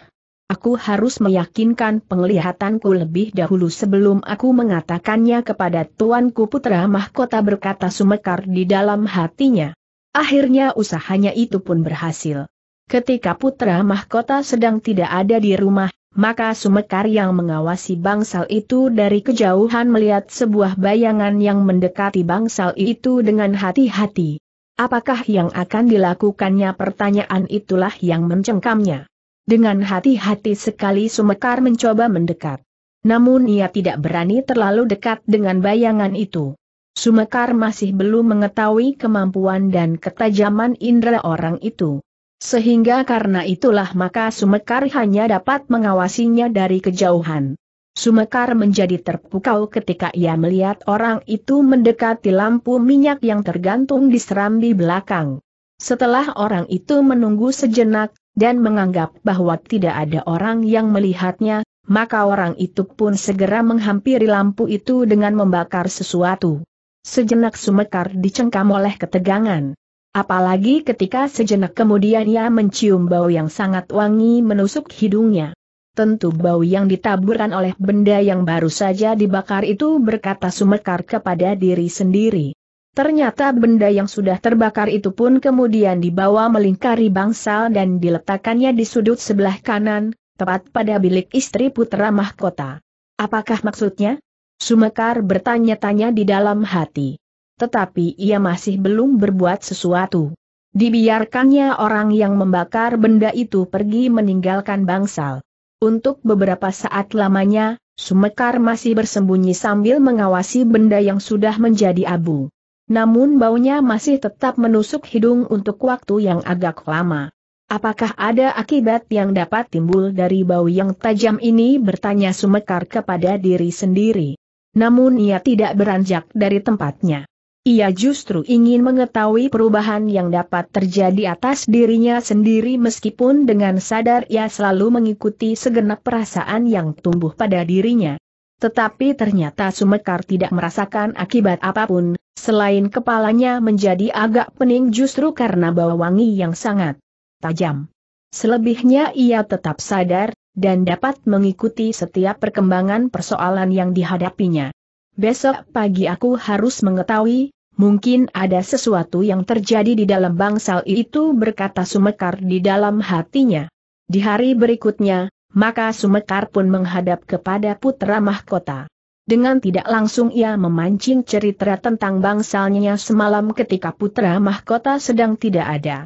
Aku harus meyakinkan penglihatanku lebih dahulu sebelum aku mengatakannya kepada tuanku putra mahkota berkata sumekar di dalam hatinya. Akhirnya usahanya itu pun berhasil. Ketika putra mahkota sedang tidak ada di rumah, maka Sumekar yang mengawasi bangsal itu dari kejauhan melihat sebuah bayangan yang mendekati bangsal itu dengan hati-hati. Apakah yang akan dilakukannya pertanyaan itulah yang mencengkamnya. Dengan hati-hati sekali Sumekar mencoba mendekat. Namun ia tidak berani terlalu dekat dengan bayangan itu. Sumekar masih belum mengetahui kemampuan dan ketajaman indera orang itu. Sehingga karena itulah maka Sumekar hanya dapat mengawasinya dari kejauhan. Sumekar menjadi terpukau ketika ia melihat orang itu mendekati lampu minyak yang tergantung di serambi belakang. Setelah orang itu menunggu sejenak, dan menganggap bahwa tidak ada orang yang melihatnya, maka orang itu pun segera menghampiri lampu itu dengan membakar sesuatu. Sejenak Sumekar dicengkam oleh ketegangan. Apalagi ketika sejenak kemudian ia mencium bau yang sangat wangi menusuk hidungnya. Tentu bau yang ditaburkan oleh benda yang baru saja dibakar itu berkata sumekar kepada diri sendiri. Ternyata benda yang sudah terbakar itu pun kemudian dibawa melingkari bangsal dan diletakkannya di sudut sebelah kanan, tepat pada bilik istri putra mahkota. Apakah maksudnya? Sumekar bertanya-tanya di dalam hati. Tetapi ia masih belum berbuat sesuatu. Dibiarkannya orang yang membakar benda itu pergi meninggalkan bangsal. Untuk beberapa saat lamanya, Sumekar masih bersembunyi sambil mengawasi benda yang sudah menjadi abu. Namun baunya masih tetap menusuk hidung untuk waktu yang agak lama. Apakah ada akibat yang dapat timbul dari bau yang tajam ini bertanya Sumekar kepada diri sendiri. Namun ia tidak beranjak dari tempatnya. Ia justru ingin mengetahui perubahan yang dapat terjadi atas dirinya sendiri meskipun dengan sadar ia selalu mengikuti segenap perasaan yang tumbuh pada dirinya. Tetapi ternyata Sumekar tidak merasakan akibat apapun, selain kepalanya menjadi agak pening justru karena bau wangi yang sangat tajam. Selebihnya ia tetap sadar, dan dapat mengikuti setiap perkembangan persoalan yang dihadapinya. Besok pagi aku harus mengetahui, mungkin ada sesuatu yang terjadi di dalam bangsal itu berkata Sumekar di dalam hatinya. Di hari berikutnya, maka Sumekar pun menghadap kepada putra mahkota. Dengan tidak langsung ia memancing cerita tentang bangsalnya semalam ketika putra mahkota sedang tidak ada.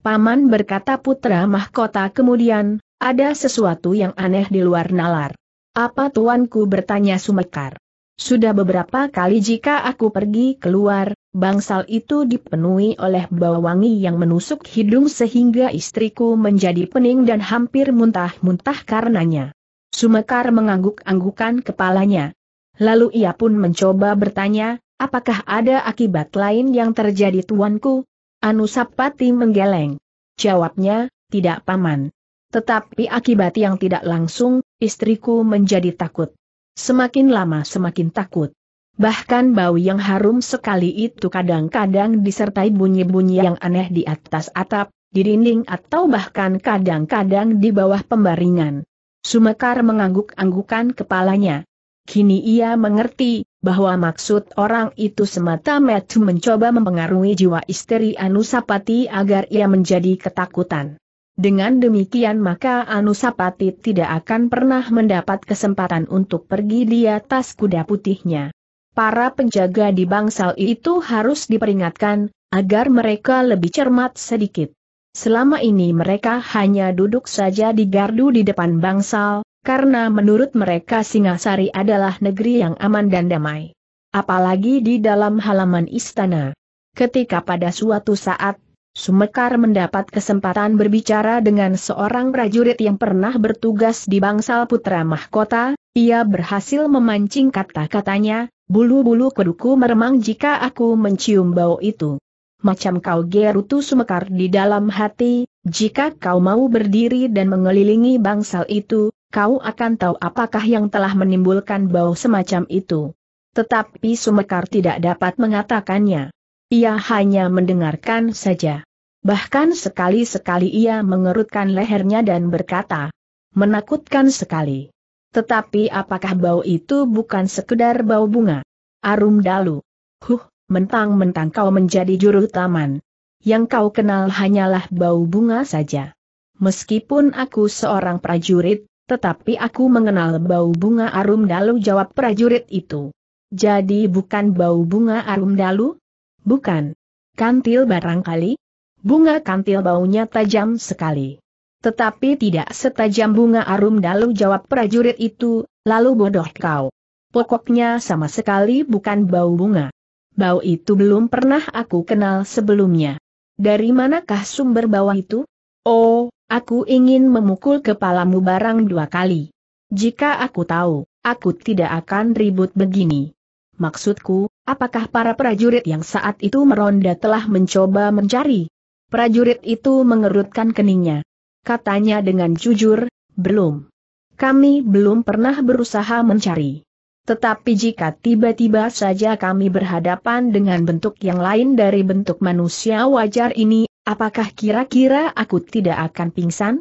Paman berkata putra mahkota kemudian, ada sesuatu yang aneh di luar nalar. Apa tuanku bertanya Sumekar? Sudah beberapa kali jika aku pergi keluar, bangsal itu dipenuhi oleh bau wangi yang menusuk hidung sehingga istriku menjadi pening dan hampir muntah-muntah karenanya. Sumekar mengangguk-anggukan kepalanya. Lalu ia pun mencoba bertanya, apakah ada akibat lain yang terjadi tuanku? Anusapati menggeleng. Jawabnya, tidak paman. Tetapi akibat yang tidak langsung, istriku menjadi takut. Semakin lama semakin takut. Bahkan bau yang harum sekali itu kadang-kadang disertai bunyi-bunyi yang aneh di atas atap, di dinding atau bahkan kadang-kadang di bawah pembaringan. Sumekar mengangguk-anggukan kepalanya. Kini ia mengerti, bahwa maksud orang itu semata-mata mencoba mempengaruhi jiwa istri Anusapati agar ia menjadi ketakutan. Dengan demikian maka Anusapati tidak akan pernah mendapat kesempatan untuk pergi di atas kuda putihnya. Para penjaga di bangsal itu harus diperingatkan, agar mereka lebih cermat sedikit. Selama ini mereka hanya duduk saja di gardu di depan bangsal, karena menurut mereka Singasari adalah negeri yang aman dan damai. Apalagi di dalam halaman istana. Ketika pada suatu saat Sumekar mendapat kesempatan berbicara dengan seorang prajurit yang pernah bertugas di Bangsal Putra Mahkota, ia berhasil memancing kata-katanya, bulu-bulu keduku meremang jika aku mencium bau itu. Macam kau gerutu Sumekar di dalam hati, jika kau mau berdiri dan mengelilingi bangsal itu, kau akan tahu apakah yang telah menimbulkan bau semacam itu. Tetapi Sumekar tidak dapat mengatakannya. Ia hanya mendengarkan saja. Bahkan sekali-sekali ia mengerutkan lehernya dan berkata, menakutkan sekali. Tetapi apakah bau itu bukan sekedar bau bunga? Arum dalu. Huh, mentang-mentang kau menjadi juru taman. Yang kau kenal hanyalah bau bunga saja. Meskipun aku seorang prajurit, tetapi aku mengenal bau bunga arum dalu jawab prajurit itu. Jadi bukan bau bunga arum dalu? Bukan. Kantil barangkali? Bunga kantil baunya tajam sekali. Tetapi tidak setajam bunga arum dalu jawab prajurit itu, lalu bodoh kau. Pokoknya sama sekali bukan bau bunga. Bau itu belum pernah aku kenal sebelumnya. Dari manakah sumber bawah itu? Oh, aku ingin memukul kepalamu barang dua kali. Jika aku tahu, aku tidak akan ribut begini. Maksudku, apakah para prajurit yang saat itu meronda telah mencoba mencari Prajurit itu mengerutkan keningnya. Katanya dengan jujur, belum. Kami belum pernah berusaha mencari. Tetapi jika tiba-tiba saja kami berhadapan dengan bentuk yang lain dari bentuk manusia wajar ini, apakah kira-kira aku tidak akan pingsan?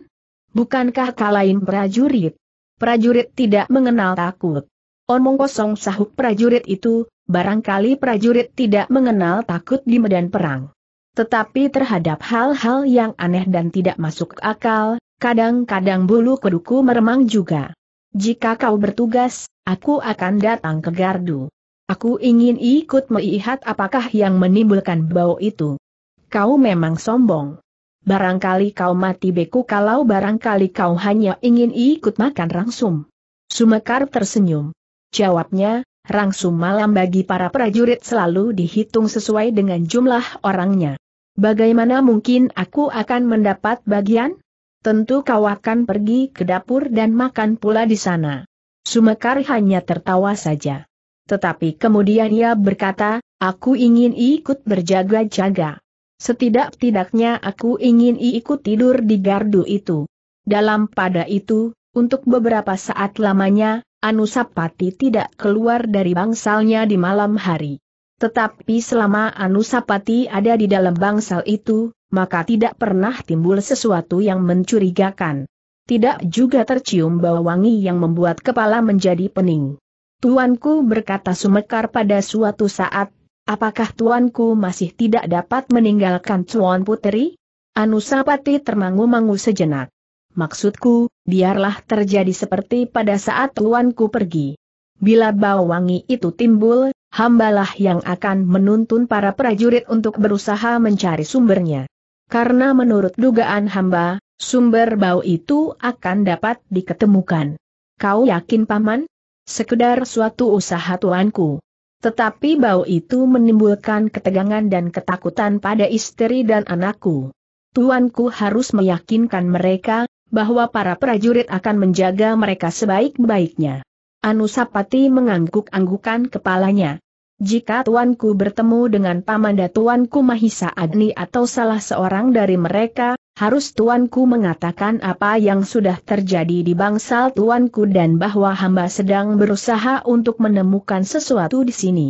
Bukankah kalain prajurit? Prajurit tidak mengenal takut. Omong kosong sahuk prajurit itu, barangkali prajurit tidak mengenal takut di medan perang. Tetapi terhadap hal-hal yang aneh dan tidak masuk akal, kadang-kadang bulu keduku meremang juga. Jika kau bertugas, aku akan datang ke gardu. Aku ingin ikut melihat apakah yang menimbulkan bau itu. Kau memang sombong. Barangkali kau mati beku kalau barangkali kau hanya ingin ikut makan rangsum. Sumekar tersenyum. Jawabnya, rangsum malam bagi para prajurit selalu dihitung sesuai dengan jumlah orangnya. Bagaimana mungkin aku akan mendapat bagian? Tentu kau akan pergi ke dapur dan makan pula di sana. Sumekar hanya tertawa saja. Tetapi kemudian ia berkata, aku ingin ikut berjaga-jaga. Setidak-tidaknya aku ingin ikut tidur di gardu itu. Dalam pada itu, untuk beberapa saat lamanya, Anusapati tidak keluar dari bangsalnya di malam hari. Tetapi selama Anusapati ada di dalam bangsal itu, maka tidak pernah timbul sesuatu yang mencurigakan. Tidak juga tercium bau wangi yang membuat kepala menjadi pening. Tuanku berkata sumekar pada suatu saat, apakah tuanku masih tidak dapat meninggalkan Tuan Putri? Anusapati termangu-mangu sejenak. Maksudku, biarlah terjadi seperti pada saat tuanku pergi. Bila bau wangi itu timbul, hambalah yang akan menuntun para prajurit untuk berusaha mencari sumbernya. Karena menurut dugaan hamba, sumber bau itu akan dapat diketemukan. Kau yakin paman? Sekedar suatu usaha tuanku. Tetapi bau itu menimbulkan ketegangan dan ketakutan pada istri dan anakku. Tuanku harus meyakinkan mereka, bahwa para prajurit akan menjaga mereka sebaik-baiknya. Anusapati mengangguk-anggukan kepalanya. Jika tuanku bertemu dengan pamanda tuanku Mahisa Agni atau salah seorang dari mereka, harus tuanku mengatakan apa yang sudah terjadi di bangsal tuanku dan bahwa hamba sedang berusaha untuk menemukan sesuatu di sini.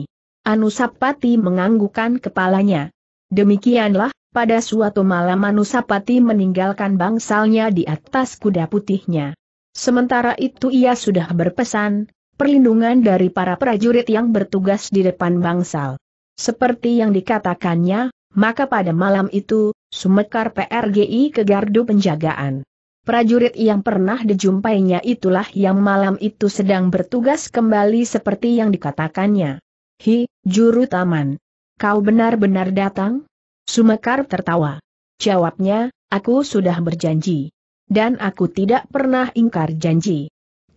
Anusapati menganggukkan kepalanya. Demikianlah, pada suatu malam Anusapati meninggalkan bangsalnya di atas kuda putihnya. Sementara itu ia sudah berpesan, perlindungan dari para prajurit yang bertugas di depan bangsal. Seperti yang dikatakannya, maka pada malam itu, Sumekar PRGI ke gardu penjagaan. Prajurit yang pernah dijumpainya itulah yang malam itu sedang bertugas kembali seperti yang dikatakannya. Hi, juru taman. Kau benar-benar datang? Sumekar tertawa. Jawabnya, aku sudah berjanji dan aku tidak pernah ingkar janji.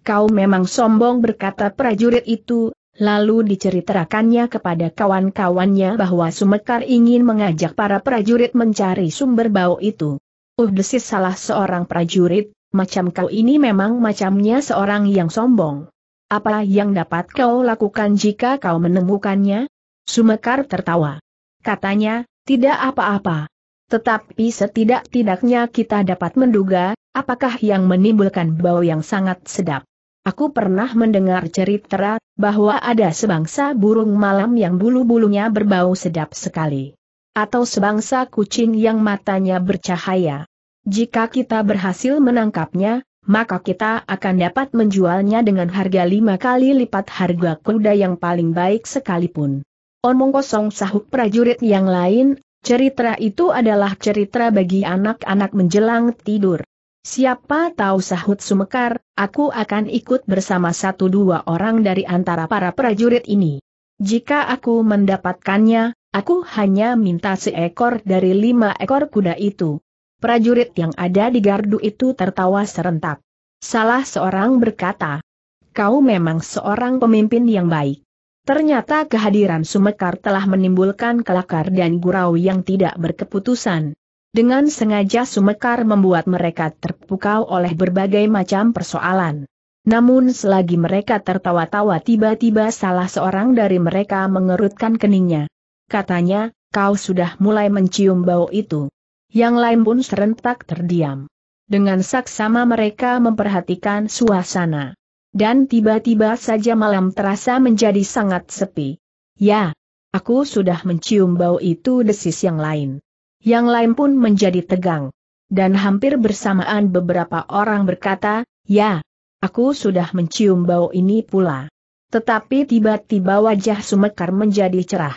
Kau memang sombong berkata prajurit itu, lalu diceritakannya kepada kawan-kawannya bahwa Sumekar ingin mengajak para prajurit mencari sumber bau itu. Uh desis salah seorang prajurit, macam kau ini memang macamnya seorang yang sombong. Apa yang dapat kau lakukan jika kau menemukannya? Sumekar tertawa. Katanya, tidak apa-apa. Tetapi setidak-tidaknya kita dapat menduga, apakah yang menimbulkan bau yang sangat sedap. Aku pernah mendengar cerita bahwa ada sebangsa burung malam yang bulu-bulunya berbau sedap sekali. Atau sebangsa kucing yang matanya bercahaya. Jika kita berhasil menangkapnya, maka kita akan dapat menjualnya dengan harga lima kali lipat harga kuda yang paling baik sekalipun. Omong kosong sahuk prajurit yang lain, Cerita itu adalah cerita bagi anak-anak menjelang tidur. Siapa tahu sahut Sumekar, aku akan ikut bersama satu dua orang dari antara para prajurit ini. Jika aku mendapatkannya, aku hanya minta seekor dari lima ekor kuda itu. Prajurit yang ada di gardu itu tertawa serentak. Salah seorang berkata, kau memang seorang pemimpin yang baik. Ternyata kehadiran Sumekar telah menimbulkan kelakar dan gurau yang tidak berkeputusan. Dengan sengaja Sumekar membuat mereka terpukau oleh berbagai macam persoalan. Namun selagi mereka tertawa-tawa tiba-tiba salah seorang dari mereka mengerutkan keningnya. Katanya, kau sudah mulai mencium bau itu. Yang lain pun serentak terdiam. Dengan saksama mereka memperhatikan suasana dan tiba-tiba saja malam terasa menjadi sangat sepi. Ya, aku sudah mencium bau itu desis yang lain. Yang lain pun menjadi tegang. Dan hampir bersamaan beberapa orang berkata, ya, aku sudah mencium bau ini pula. Tetapi tiba-tiba wajah Sumekar menjadi cerah.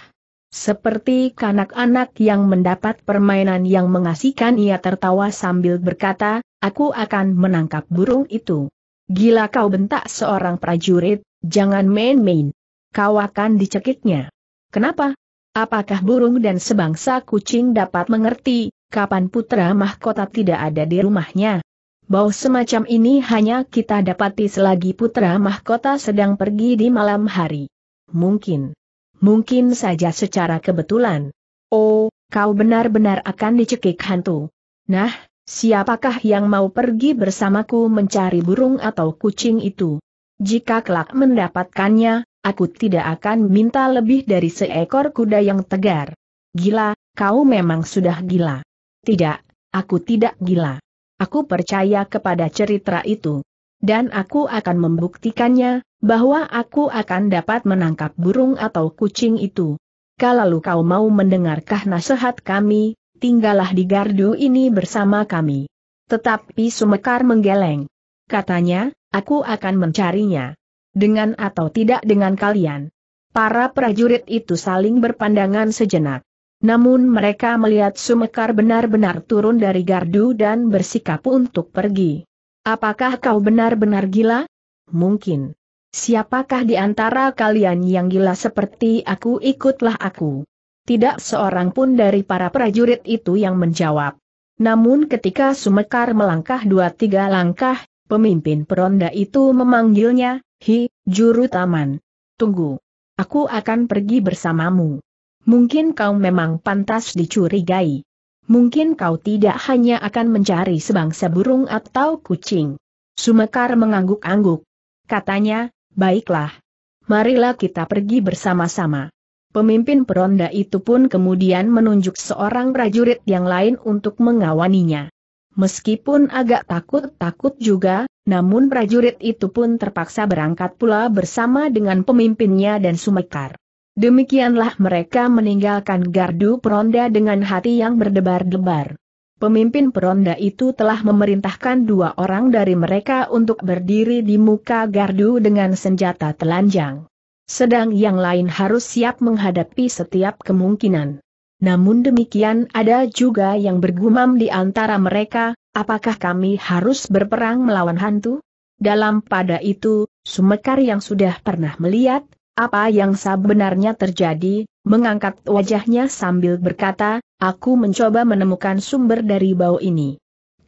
Seperti kanak-anak yang mendapat permainan yang mengasihkan ia tertawa sambil berkata, aku akan menangkap burung itu. Gila kau bentak seorang prajurit, jangan main-main. Kau akan dicekiknya. Kenapa? Apakah burung dan sebangsa kucing dapat mengerti, kapan putra mahkota tidak ada di rumahnya? Bau semacam ini hanya kita dapati selagi putra mahkota sedang pergi di malam hari. Mungkin. Mungkin saja secara kebetulan. Oh, kau benar-benar akan dicekik hantu. Nah, Siapakah yang mau pergi bersamaku mencari burung atau kucing itu? Jika kelak mendapatkannya, aku tidak akan minta lebih dari seekor kuda yang tegar. Gila, kau memang sudah gila. Tidak, aku tidak gila. Aku percaya kepada cerita itu. Dan aku akan membuktikannya, bahwa aku akan dapat menangkap burung atau kucing itu. Kalau kau mau mendengarkah nasihat kami, tinggallah di gardu ini bersama kami. Tetapi Sumekar menggeleng. Katanya, aku akan mencarinya. Dengan atau tidak dengan kalian. Para prajurit itu saling berpandangan sejenak. Namun mereka melihat Sumekar benar-benar turun dari gardu dan bersikap untuk pergi. Apakah kau benar-benar gila? Mungkin. Siapakah di antara kalian yang gila seperti aku ikutlah aku. Tidak seorang pun dari para prajurit itu yang menjawab. Namun ketika Sumekar melangkah dua-tiga langkah, pemimpin peronda itu memanggilnya, Hi, juru taman. Tunggu. Aku akan pergi bersamamu. Mungkin kau memang pantas dicurigai. Mungkin kau tidak hanya akan mencari sebangsa burung atau kucing. Sumekar mengangguk-angguk. Katanya, baiklah. Marilah kita pergi bersama-sama. Pemimpin peronda itu pun kemudian menunjuk seorang prajurit yang lain untuk mengawaninya. Meskipun agak takut-takut juga, namun prajurit itu pun terpaksa berangkat pula bersama dengan pemimpinnya dan Sumekar. Demikianlah mereka meninggalkan gardu peronda dengan hati yang berdebar-debar. Pemimpin peronda itu telah memerintahkan dua orang dari mereka untuk berdiri di muka gardu dengan senjata telanjang. Sedang yang lain harus siap menghadapi setiap kemungkinan. Namun demikian ada juga yang bergumam di antara mereka, apakah kami harus berperang melawan hantu? Dalam pada itu, Sumekar yang sudah pernah melihat, apa yang sebenarnya terjadi, mengangkat wajahnya sambil berkata, aku mencoba menemukan sumber dari bau ini.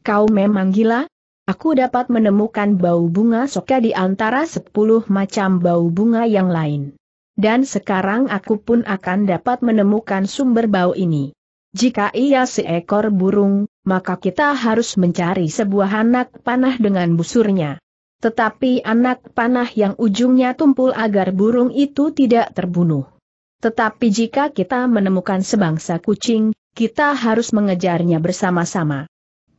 Kau memang gila? Aku dapat menemukan bau bunga soka di antara sepuluh macam bau bunga yang lain. Dan sekarang aku pun akan dapat menemukan sumber bau ini. Jika ia seekor burung, maka kita harus mencari sebuah anak panah dengan busurnya. Tetapi anak panah yang ujungnya tumpul agar burung itu tidak terbunuh. Tetapi jika kita menemukan sebangsa kucing, kita harus mengejarnya bersama-sama.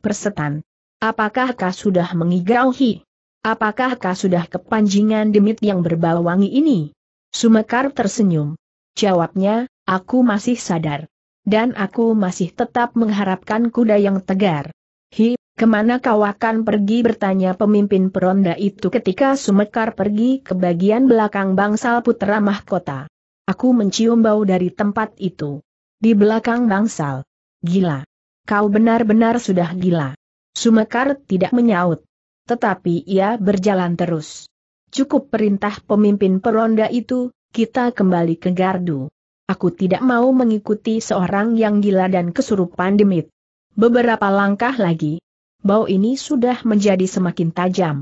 Persetan. Apakah kau sudah mengigauhi? Apakah kau sudah kepanjingan demit yang berbau wangi ini? Sumekar tersenyum. Jawabnya, aku masih sadar. Dan aku masih tetap mengharapkan kuda yang tegar. Hi, kemana kau akan pergi bertanya pemimpin peronda itu ketika Sumekar pergi ke bagian belakang bangsal putra mahkota. Aku mencium bau dari tempat itu. Di belakang bangsal. Gila. Kau benar-benar sudah gila. Sumekar tidak menyaut. Tetapi ia berjalan terus. Cukup perintah pemimpin peronda itu, kita kembali ke gardu. Aku tidak mau mengikuti seorang yang gila dan kesurupan demit. Beberapa langkah lagi. Bau ini sudah menjadi semakin tajam.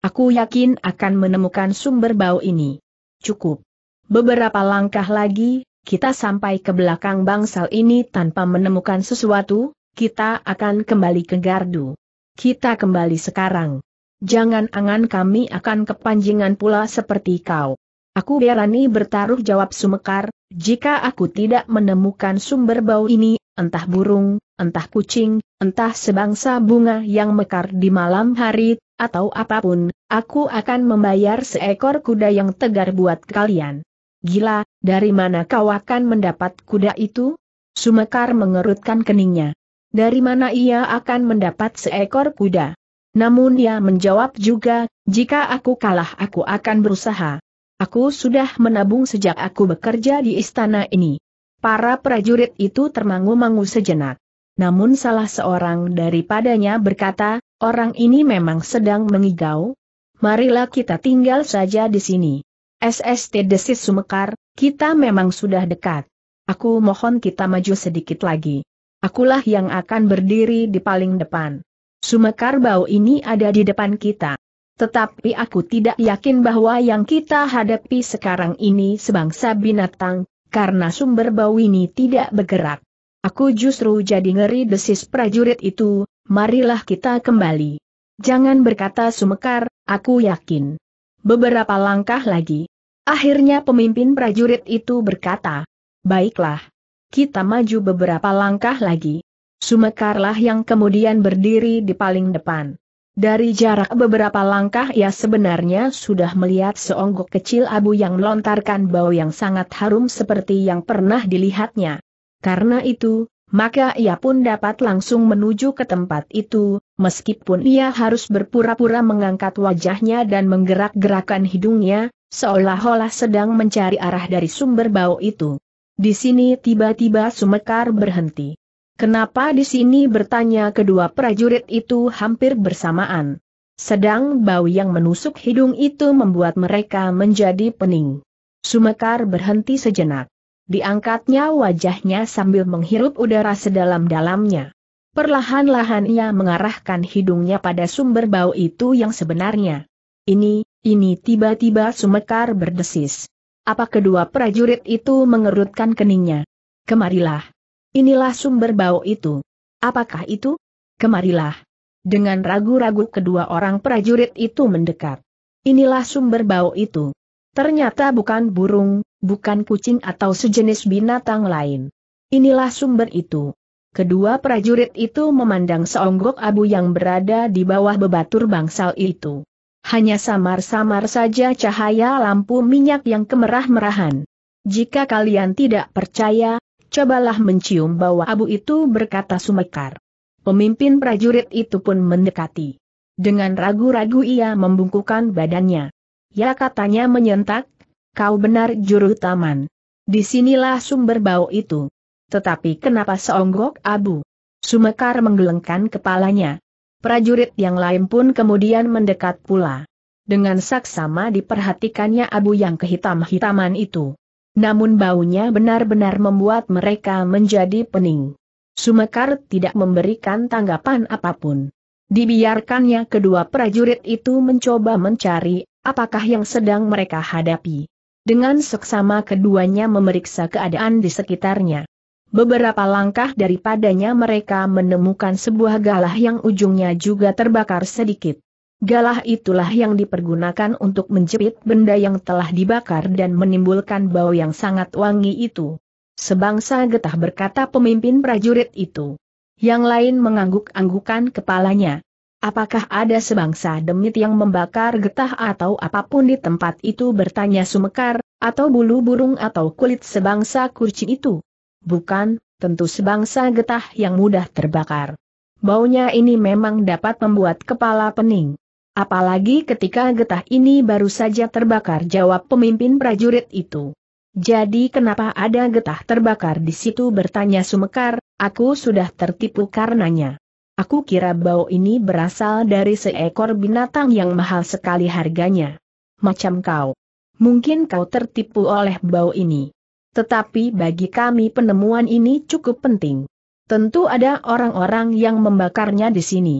Aku yakin akan menemukan sumber bau ini. Cukup. Beberapa langkah lagi, kita sampai ke belakang bangsal ini tanpa menemukan sesuatu, kita akan kembali ke gardu. Kita kembali sekarang. Jangan angan kami akan kepanjingan pula seperti kau. Aku berani bertaruh jawab Sumekar, jika aku tidak menemukan sumber bau ini, entah burung, entah kucing, entah sebangsa bunga yang mekar di malam hari, atau apapun, aku akan membayar seekor kuda yang tegar buat kalian. Gila, dari mana kau akan mendapat kuda itu? Sumekar mengerutkan keningnya dari mana ia akan mendapat seekor kuda. Namun ia menjawab juga, jika aku kalah aku akan berusaha. Aku sudah menabung sejak aku bekerja di istana ini. Para prajurit itu termangu-mangu sejenak. Namun salah seorang daripadanya berkata, orang ini memang sedang mengigau. Marilah kita tinggal saja di sini. SST Desis Sumekar, kita memang sudah dekat. Aku mohon kita maju sedikit lagi akulah yang akan berdiri di paling depan. Sumekar bau ini ada di depan kita. Tetapi aku tidak yakin bahwa yang kita hadapi sekarang ini sebangsa binatang, karena sumber bau ini tidak bergerak. Aku justru jadi ngeri desis prajurit itu, marilah kita kembali. Jangan berkata sumekar, aku yakin. Beberapa langkah lagi. Akhirnya pemimpin prajurit itu berkata, Baiklah, kita maju beberapa langkah lagi. Sumekarlah yang kemudian berdiri di paling depan. Dari jarak beberapa langkah ia sebenarnya sudah melihat seonggok kecil abu yang melontarkan bau yang sangat harum seperti yang pernah dilihatnya. Karena itu, maka ia pun dapat langsung menuju ke tempat itu, meskipun ia harus berpura-pura mengangkat wajahnya dan menggerak-gerakan hidungnya, seolah-olah sedang mencari arah dari sumber bau itu. Di sini tiba-tiba Sumekar berhenti. Kenapa di sini bertanya kedua prajurit itu hampir bersamaan. Sedang bau yang menusuk hidung itu membuat mereka menjadi pening. Sumekar berhenti sejenak. Diangkatnya wajahnya sambil menghirup udara sedalam-dalamnya. Perlahan-lahan ia mengarahkan hidungnya pada sumber bau itu yang sebenarnya. Ini, ini tiba-tiba Sumekar berdesis. Apa kedua prajurit itu mengerutkan keningnya? Kemarilah. Inilah sumber bau itu. Apakah itu? Kemarilah. Dengan ragu-ragu kedua orang prajurit itu mendekat. Inilah sumber bau itu. Ternyata bukan burung, bukan kucing atau sejenis binatang lain. Inilah sumber itu. Kedua prajurit itu memandang seonggok abu yang berada di bawah bebatur bangsal itu. Hanya samar-samar saja cahaya lampu minyak yang kemerah-merahan. Jika kalian tidak percaya, cobalah mencium bau abu itu berkata Sumekar. Pemimpin prajurit itu pun mendekati. Dengan ragu-ragu ia membungkukan badannya. Ya katanya menyentak, kau benar juru taman. Disinilah sumber bau itu. Tetapi kenapa seonggok abu? Sumekar menggelengkan kepalanya. Prajurit yang lain pun kemudian mendekat pula. Dengan saksama diperhatikannya abu yang kehitam-hitaman itu. Namun baunya benar-benar membuat mereka menjadi pening. Sumekar tidak memberikan tanggapan apapun. Dibiarkannya kedua prajurit itu mencoba mencari apakah yang sedang mereka hadapi. Dengan seksama keduanya memeriksa keadaan di sekitarnya. Beberapa langkah daripadanya mereka menemukan sebuah galah yang ujungnya juga terbakar sedikit. Galah itulah yang dipergunakan untuk menjepit benda yang telah dibakar dan menimbulkan bau yang sangat wangi itu. Sebangsa getah berkata pemimpin prajurit itu. Yang lain mengangguk-anggukan kepalanya. Apakah ada sebangsa demit yang membakar getah atau apapun di tempat itu bertanya sumekar, atau bulu burung atau kulit sebangsa kurci itu? bukan, tentu sebangsa getah yang mudah terbakar. Baunya ini memang dapat membuat kepala pening. Apalagi ketika getah ini baru saja terbakar jawab pemimpin prajurit itu. Jadi kenapa ada getah terbakar di situ bertanya Sumekar, aku sudah tertipu karenanya. Aku kira bau ini berasal dari seekor binatang yang mahal sekali harganya. Macam kau. Mungkin kau tertipu oleh bau ini. Tetapi bagi kami penemuan ini cukup penting. Tentu ada orang-orang yang membakarnya di sini.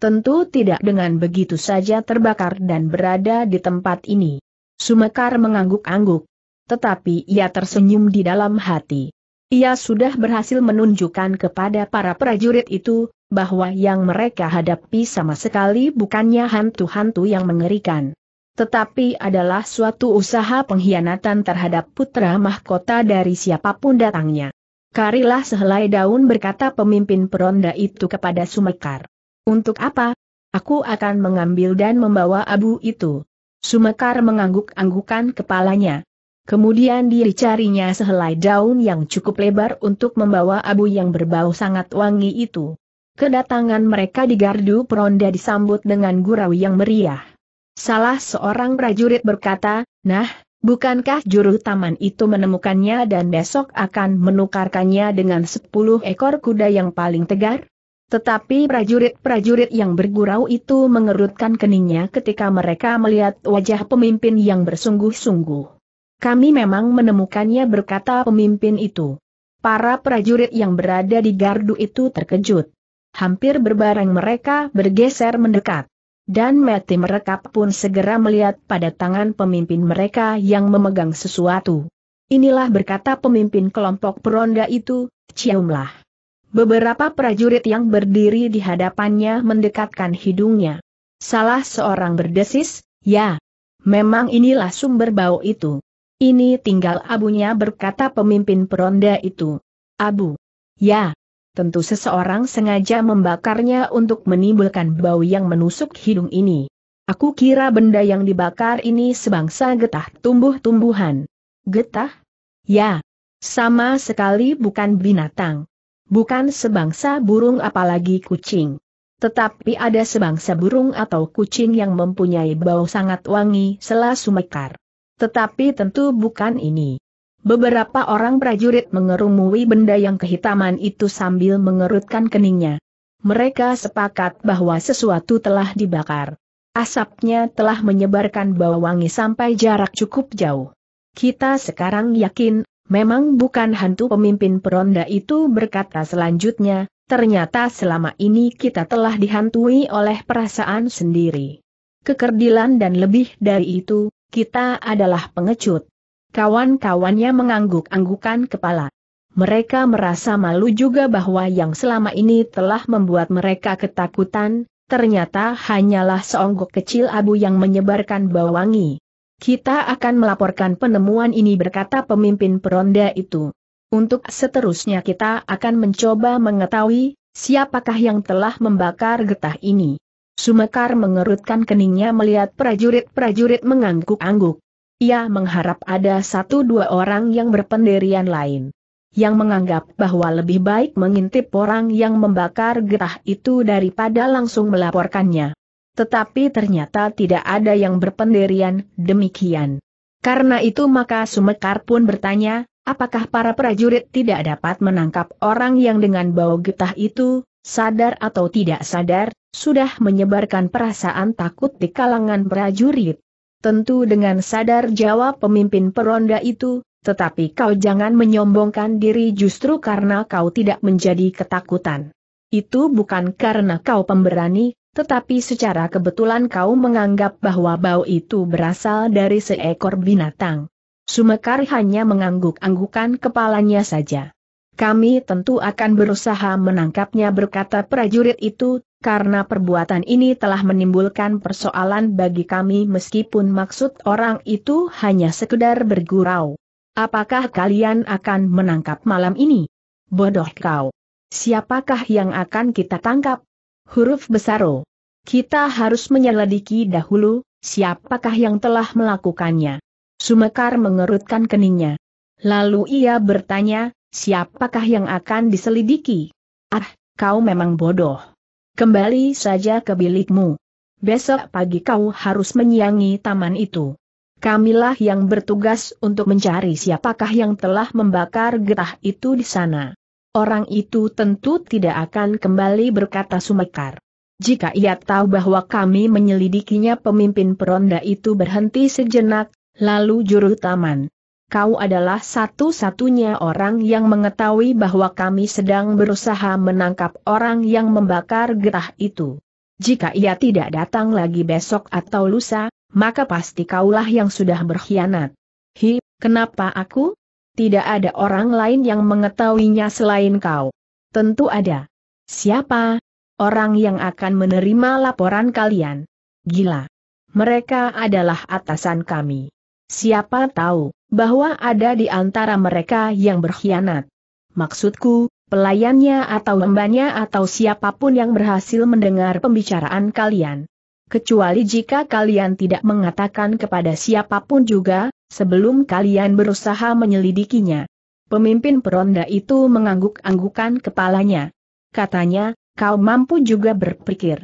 Tentu tidak dengan begitu saja terbakar dan berada di tempat ini. Sumekar mengangguk-angguk. Tetapi ia tersenyum di dalam hati. Ia sudah berhasil menunjukkan kepada para prajurit itu, bahwa yang mereka hadapi sama sekali bukannya hantu-hantu yang mengerikan tetapi adalah suatu usaha pengkhianatan terhadap putra mahkota dari siapapun datangnya. Karilah sehelai daun berkata pemimpin peronda itu kepada Sumekar. Untuk apa? Aku akan mengambil dan membawa abu itu. Sumekar mengangguk-anggukan kepalanya. Kemudian dicarinya sehelai daun yang cukup lebar untuk membawa abu yang berbau sangat wangi itu. Kedatangan mereka di gardu peronda disambut dengan gurau yang meriah. Salah seorang prajurit berkata, nah, bukankah juru taman itu menemukannya dan besok akan menukarkannya dengan sepuluh ekor kuda yang paling tegar? Tetapi prajurit-prajurit yang bergurau itu mengerutkan keningnya ketika mereka melihat wajah pemimpin yang bersungguh-sungguh. Kami memang menemukannya berkata pemimpin itu. Para prajurit yang berada di gardu itu terkejut. Hampir berbareng mereka bergeser mendekat. Dan mati merekap pun segera melihat pada tangan pemimpin mereka yang memegang sesuatu. Inilah berkata pemimpin kelompok peronda itu, ciumlah. Beberapa prajurit yang berdiri di hadapannya mendekatkan hidungnya. Salah seorang berdesis, ya, memang inilah sumber bau itu. Ini tinggal abunya berkata pemimpin peronda itu. Abu. Ya, tentu seseorang sengaja membakarnya untuk menimbulkan bau yang menusuk hidung ini. Aku kira benda yang dibakar ini sebangsa getah tumbuh-tumbuhan. Getah? Ya. Sama sekali bukan binatang. Bukan sebangsa burung apalagi kucing. Tetapi ada sebangsa burung atau kucing yang mempunyai bau sangat wangi selasumekar. sumekar. Tetapi tentu bukan ini. Beberapa orang prajurit mengerumui benda yang kehitaman itu sambil mengerutkan keningnya. Mereka sepakat bahwa sesuatu telah dibakar. Asapnya telah menyebarkan bau wangi sampai jarak cukup jauh. Kita sekarang yakin, memang bukan hantu pemimpin peronda itu berkata selanjutnya, ternyata selama ini kita telah dihantui oleh perasaan sendiri. Kekerdilan dan lebih dari itu, kita adalah pengecut. Kawan-kawannya mengangguk-anggukan kepala. Mereka merasa malu juga bahwa yang selama ini telah membuat mereka ketakutan, ternyata hanyalah seonggok kecil abu yang menyebarkan bau wangi. Kita akan melaporkan penemuan ini berkata pemimpin peronda itu. Untuk seterusnya kita akan mencoba mengetahui, siapakah yang telah membakar getah ini. Sumekar mengerutkan keningnya melihat prajurit-prajurit mengangguk-angguk. Ia mengharap ada satu dua orang yang berpendirian lain. Yang menganggap bahwa lebih baik mengintip orang yang membakar getah itu daripada langsung melaporkannya. Tetapi ternyata tidak ada yang berpendirian demikian. Karena itu maka Sumekar pun bertanya, apakah para prajurit tidak dapat menangkap orang yang dengan bau getah itu, sadar atau tidak sadar, sudah menyebarkan perasaan takut di kalangan prajurit, Tentu dengan sadar jawab pemimpin peronda itu, tetapi kau jangan menyombongkan diri justru karena kau tidak menjadi ketakutan. Itu bukan karena kau pemberani, tetapi secara kebetulan kau menganggap bahwa bau itu berasal dari seekor binatang. Sumekar hanya mengangguk-anggukan kepalanya saja kami tentu akan berusaha menangkapnya berkata prajurit itu, karena perbuatan ini telah menimbulkan persoalan bagi kami meskipun maksud orang itu hanya sekedar bergurau. Apakah kalian akan menangkap malam ini? Bodoh kau. Siapakah yang akan kita tangkap? Huruf besar O. Kita harus menyelidiki dahulu, siapakah yang telah melakukannya. Sumekar mengerutkan keningnya. Lalu ia bertanya, siapakah yang akan diselidiki? Ah, kau memang bodoh. Kembali saja ke bilikmu. Besok pagi kau harus menyiangi taman itu. Kamilah yang bertugas untuk mencari siapakah yang telah membakar getah itu di sana. Orang itu tentu tidak akan kembali berkata sumekar. Jika ia tahu bahwa kami menyelidikinya pemimpin peronda itu berhenti sejenak, lalu juru taman kau adalah satu-satunya orang yang mengetahui bahwa kami sedang berusaha menangkap orang yang membakar gerah itu. Jika ia tidak datang lagi besok atau lusa, maka pasti kaulah yang sudah berkhianat. Hi, kenapa aku? Tidak ada orang lain yang mengetahuinya selain kau. Tentu ada. Siapa? Orang yang akan menerima laporan kalian. Gila. Mereka adalah atasan kami. Siapa tahu, bahwa ada di antara mereka yang berkhianat. Maksudku, pelayannya atau hambanya atau siapapun yang berhasil mendengar pembicaraan kalian. Kecuali jika kalian tidak mengatakan kepada siapapun juga, sebelum kalian berusaha menyelidikinya. Pemimpin peronda itu mengangguk-anggukan kepalanya. Katanya, kau mampu juga berpikir.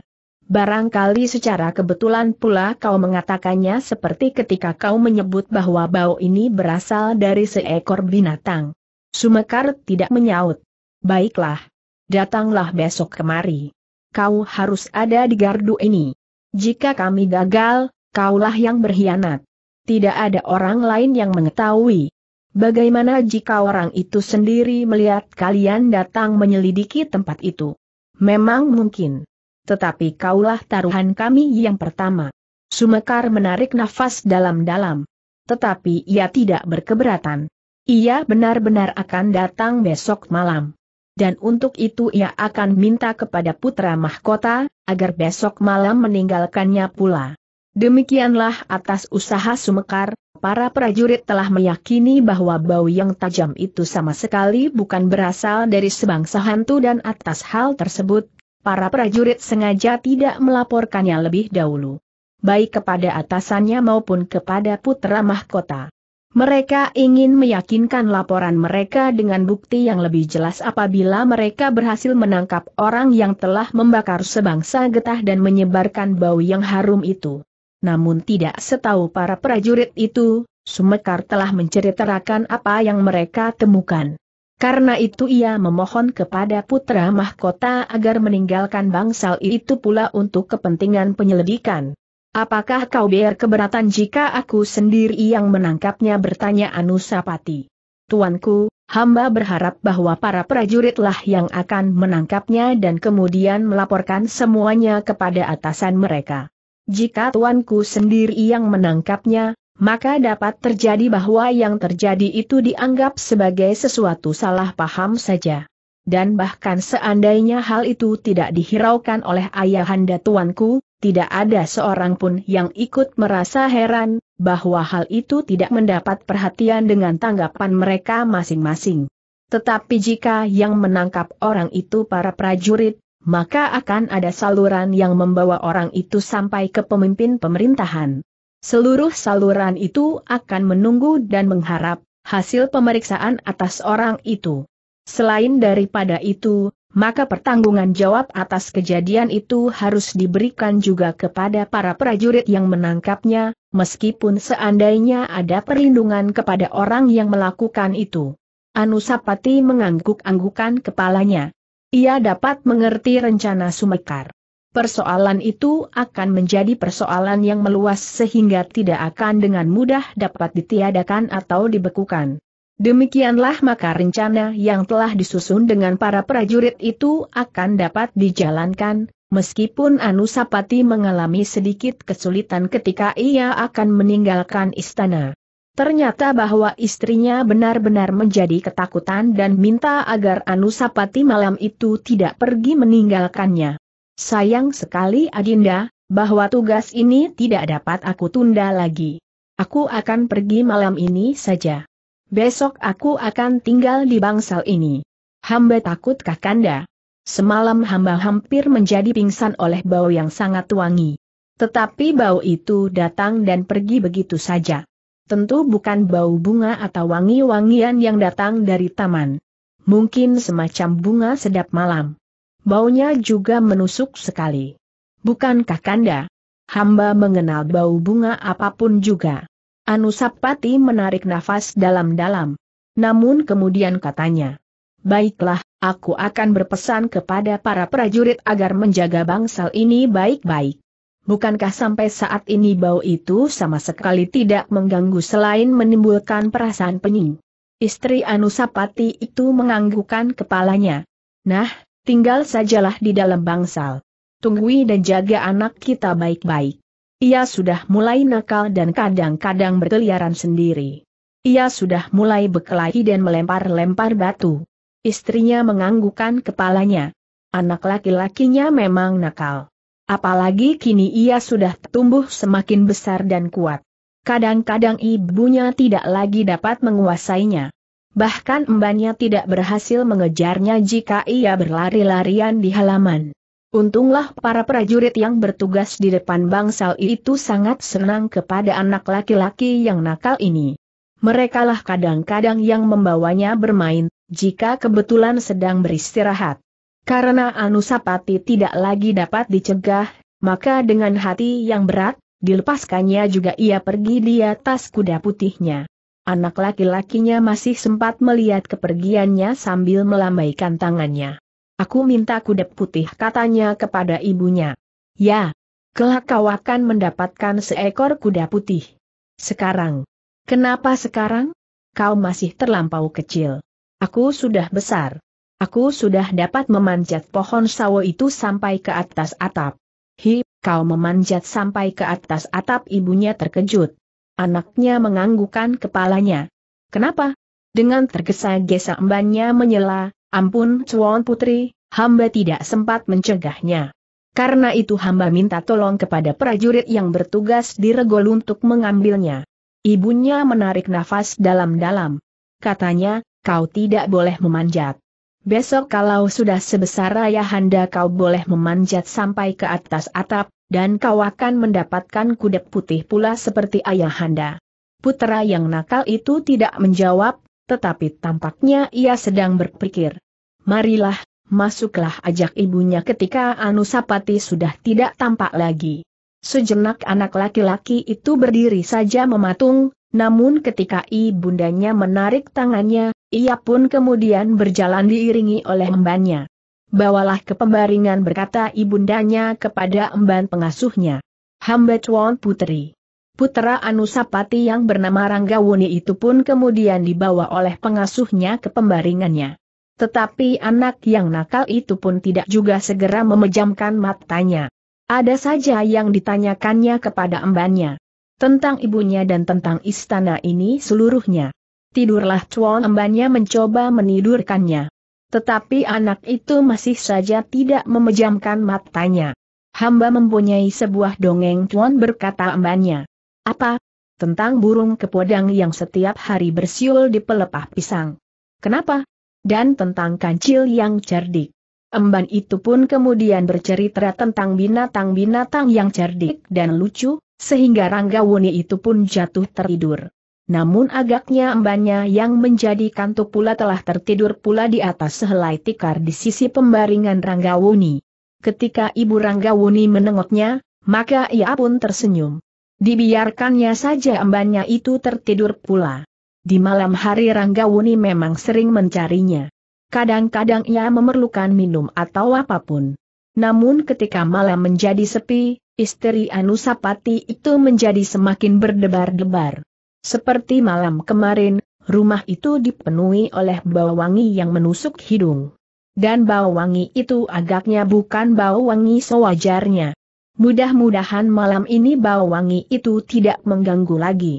Barangkali secara kebetulan pula kau mengatakannya seperti ketika kau menyebut bahwa bau ini berasal dari seekor binatang. Sumekar tidak menyaut. Baiklah. Datanglah besok kemari. Kau harus ada di gardu ini. Jika kami gagal, kaulah yang berkhianat. Tidak ada orang lain yang mengetahui. Bagaimana jika orang itu sendiri melihat kalian datang menyelidiki tempat itu? Memang mungkin tetapi kaulah taruhan kami yang pertama. Sumekar menarik nafas dalam-dalam. Tetapi ia tidak berkeberatan. Ia benar-benar akan datang besok malam. Dan untuk itu ia akan minta kepada putra mahkota, agar besok malam meninggalkannya pula. Demikianlah atas usaha Sumekar, para prajurit telah meyakini bahwa bau yang tajam itu sama sekali bukan berasal dari sebangsa hantu dan atas hal tersebut para prajurit sengaja tidak melaporkannya lebih dahulu. Baik kepada atasannya maupun kepada putra mahkota. Mereka ingin meyakinkan laporan mereka dengan bukti yang lebih jelas apabila mereka berhasil menangkap orang yang telah membakar sebangsa getah dan menyebarkan bau yang harum itu. Namun tidak setahu para prajurit itu, Sumekar telah menceritakan apa yang mereka temukan. Karena itu ia memohon kepada putra mahkota agar meninggalkan bangsal itu pula untuk kepentingan penyelidikan. Apakah kau biar keberatan jika aku sendiri yang menangkapnya bertanya Anusapati? Tuanku, hamba berharap bahwa para prajuritlah yang akan menangkapnya dan kemudian melaporkan semuanya kepada atasan mereka. Jika tuanku sendiri yang menangkapnya, maka dapat terjadi bahwa yang terjadi itu dianggap sebagai sesuatu salah paham saja. Dan bahkan seandainya hal itu tidak dihiraukan oleh ayahanda tuanku, tidak ada seorang pun yang ikut merasa heran, bahwa hal itu tidak mendapat perhatian dengan tanggapan mereka masing-masing. Tetapi jika yang menangkap orang itu para prajurit, maka akan ada saluran yang membawa orang itu sampai ke pemimpin pemerintahan. Seluruh saluran itu akan menunggu dan mengharap hasil pemeriksaan atas orang itu. Selain daripada itu, maka pertanggungan jawab atas kejadian itu harus diberikan juga kepada para prajurit yang menangkapnya, meskipun seandainya ada perlindungan kepada orang yang melakukan itu. Anusapati mengangguk-anggukan kepalanya. Ia dapat mengerti rencana Sumekar persoalan itu akan menjadi persoalan yang meluas sehingga tidak akan dengan mudah dapat ditiadakan atau dibekukan. Demikianlah maka rencana yang telah disusun dengan para prajurit itu akan dapat dijalankan, meskipun Anusapati mengalami sedikit kesulitan ketika ia akan meninggalkan istana. Ternyata bahwa istrinya benar-benar menjadi ketakutan dan minta agar Anusapati malam itu tidak pergi meninggalkannya. Sayang sekali Adinda, bahwa tugas ini tidak dapat aku tunda lagi. Aku akan pergi malam ini saja. Besok aku akan tinggal di bangsal ini. Hamba takut Kakanda. Semalam hamba hampir menjadi pingsan oleh bau yang sangat wangi. Tetapi bau itu datang dan pergi begitu saja. Tentu bukan bau bunga atau wangi-wangian yang datang dari taman. Mungkin semacam bunga sedap malam baunya juga menusuk sekali. Bukankah kanda? Hamba mengenal bau bunga apapun juga. Anusapati menarik nafas dalam-dalam. Namun kemudian katanya, Baiklah, aku akan berpesan kepada para prajurit agar menjaga bangsal ini baik-baik. Bukankah sampai saat ini bau itu sama sekali tidak mengganggu selain menimbulkan perasaan pening? Istri Anusapati itu menganggukkan kepalanya. Nah, tinggal sajalah di dalam bangsal. Tunggui dan jaga anak kita baik-baik. Ia sudah mulai nakal dan kadang-kadang berkeliaran sendiri. Ia sudah mulai berkelahi dan melempar-lempar batu. Istrinya menganggukkan kepalanya. Anak laki-lakinya memang nakal. Apalagi kini ia sudah tumbuh semakin besar dan kuat. Kadang-kadang ibunya tidak lagi dapat menguasainya. Bahkan embannya tidak berhasil mengejarnya jika ia berlari-larian di halaman. Untunglah para prajurit yang bertugas di depan bangsal itu sangat senang kepada anak laki-laki yang nakal ini. Merekalah kadang-kadang yang membawanya bermain, jika kebetulan sedang beristirahat. Karena Anusapati tidak lagi dapat dicegah, maka dengan hati yang berat, dilepaskannya juga ia pergi di atas kuda putihnya anak laki-lakinya masih sempat melihat kepergiannya sambil melambaikan tangannya. Aku minta kuda putih katanya kepada ibunya. Ya, kelak kau akan mendapatkan seekor kuda putih. Sekarang. Kenapa sekarang? Kau masih terlampau kecil. Aku sudah besar. Aku sudah dapat memanjat pohon sawo itu sampai ke atas atap. Hi, kau memanjat sampai ke atas atap ibunya terkejut. Anaknya menganggukkan kepalanya. Kenapa? Dengan tergesa-gesa embannya menyela, ampun Cuan Putri, hamba tidak sempat mencegahnya. Karena itu hamba minta tolong kepada prajurit yang bertugas di regol untuk mengambilnya. Ibunya menarik nafas dalam-dalam. Katanya, kau tidak boleh memanjat. Besok kalau sudah sebesar ayahanda kau boleh memanjat sampai ke atas atap, dan kau akan mendapatkan kuda putih pula seperti ayahanda. Putera yang nakal itu tidak menjawab, tetapi tampaknya ia sedang berpikir. Marilah, masuklah ajak ibunya ketika Anusapati sudah tidak tampak lagi. Sejenak anak laki-laki itu berdiri saja mematung, namun ketika ibundanya menarik tangannya, ia pun kemudian berjalan diiringi oleh embannya bawalah ke pembaringan berkata ibundanya kepada emban pengasuhnya. Hamba chuan Putri. Putera Anusapati yang bernama Ranggawuni itu pun kemudian dibawa oleh pengasuhnya ke pembaringannya. Tetapi anak yang nakal itu pun tidak juga segera memejamkan matanya. Ada saja yang ditanyakannya kepada embannya. Tentang ibunya dan tentang istana ini seluruhnya. Tidurlah chuan embannya mencoba menidurkannya. Tetapi anak itu masih saja tidak memejamkan matanya. Hamba mempunyai sebuah dongeng tuan berkata embannya. Apa? Tentang burung kepodang yang setiap hari bersiul di pelepah pisang. Kenapa? Dan tentang kancil yang cerdik. Emban itu pun kemudian bercerita tentang binatang-binatang yang cerdik dan lucu, sehingga Rangga Wuni itu pun jatuh tertidur namun agaknya embannya yang menjadi kantuk pula telah tertidur pula di atas sehelai tikar di sisi pembaringan Ranggawuni. Ketika ibu Ranggawuni menengoknya, maka ia pun tersenyum. Dibiarkannya saja embannya itu tertidur pula. Di malam hari Ranggawuni memang sering mencarinya. Kadang-kadang ia memerlukan minum atau apapun. Namun ketika malam menjadi sepi, istri Anusapati itu menjadi semakin berdebar-debar. Seperti malam kemarin, rumah itu dipenuhi oleh bau wangi yang menusuk hidung. Dan bau wangi itu agaknya bukan bau wangi sewajarnya. Mudah-mudahan malam ini bau wangi itu tidak mengganggu lagi.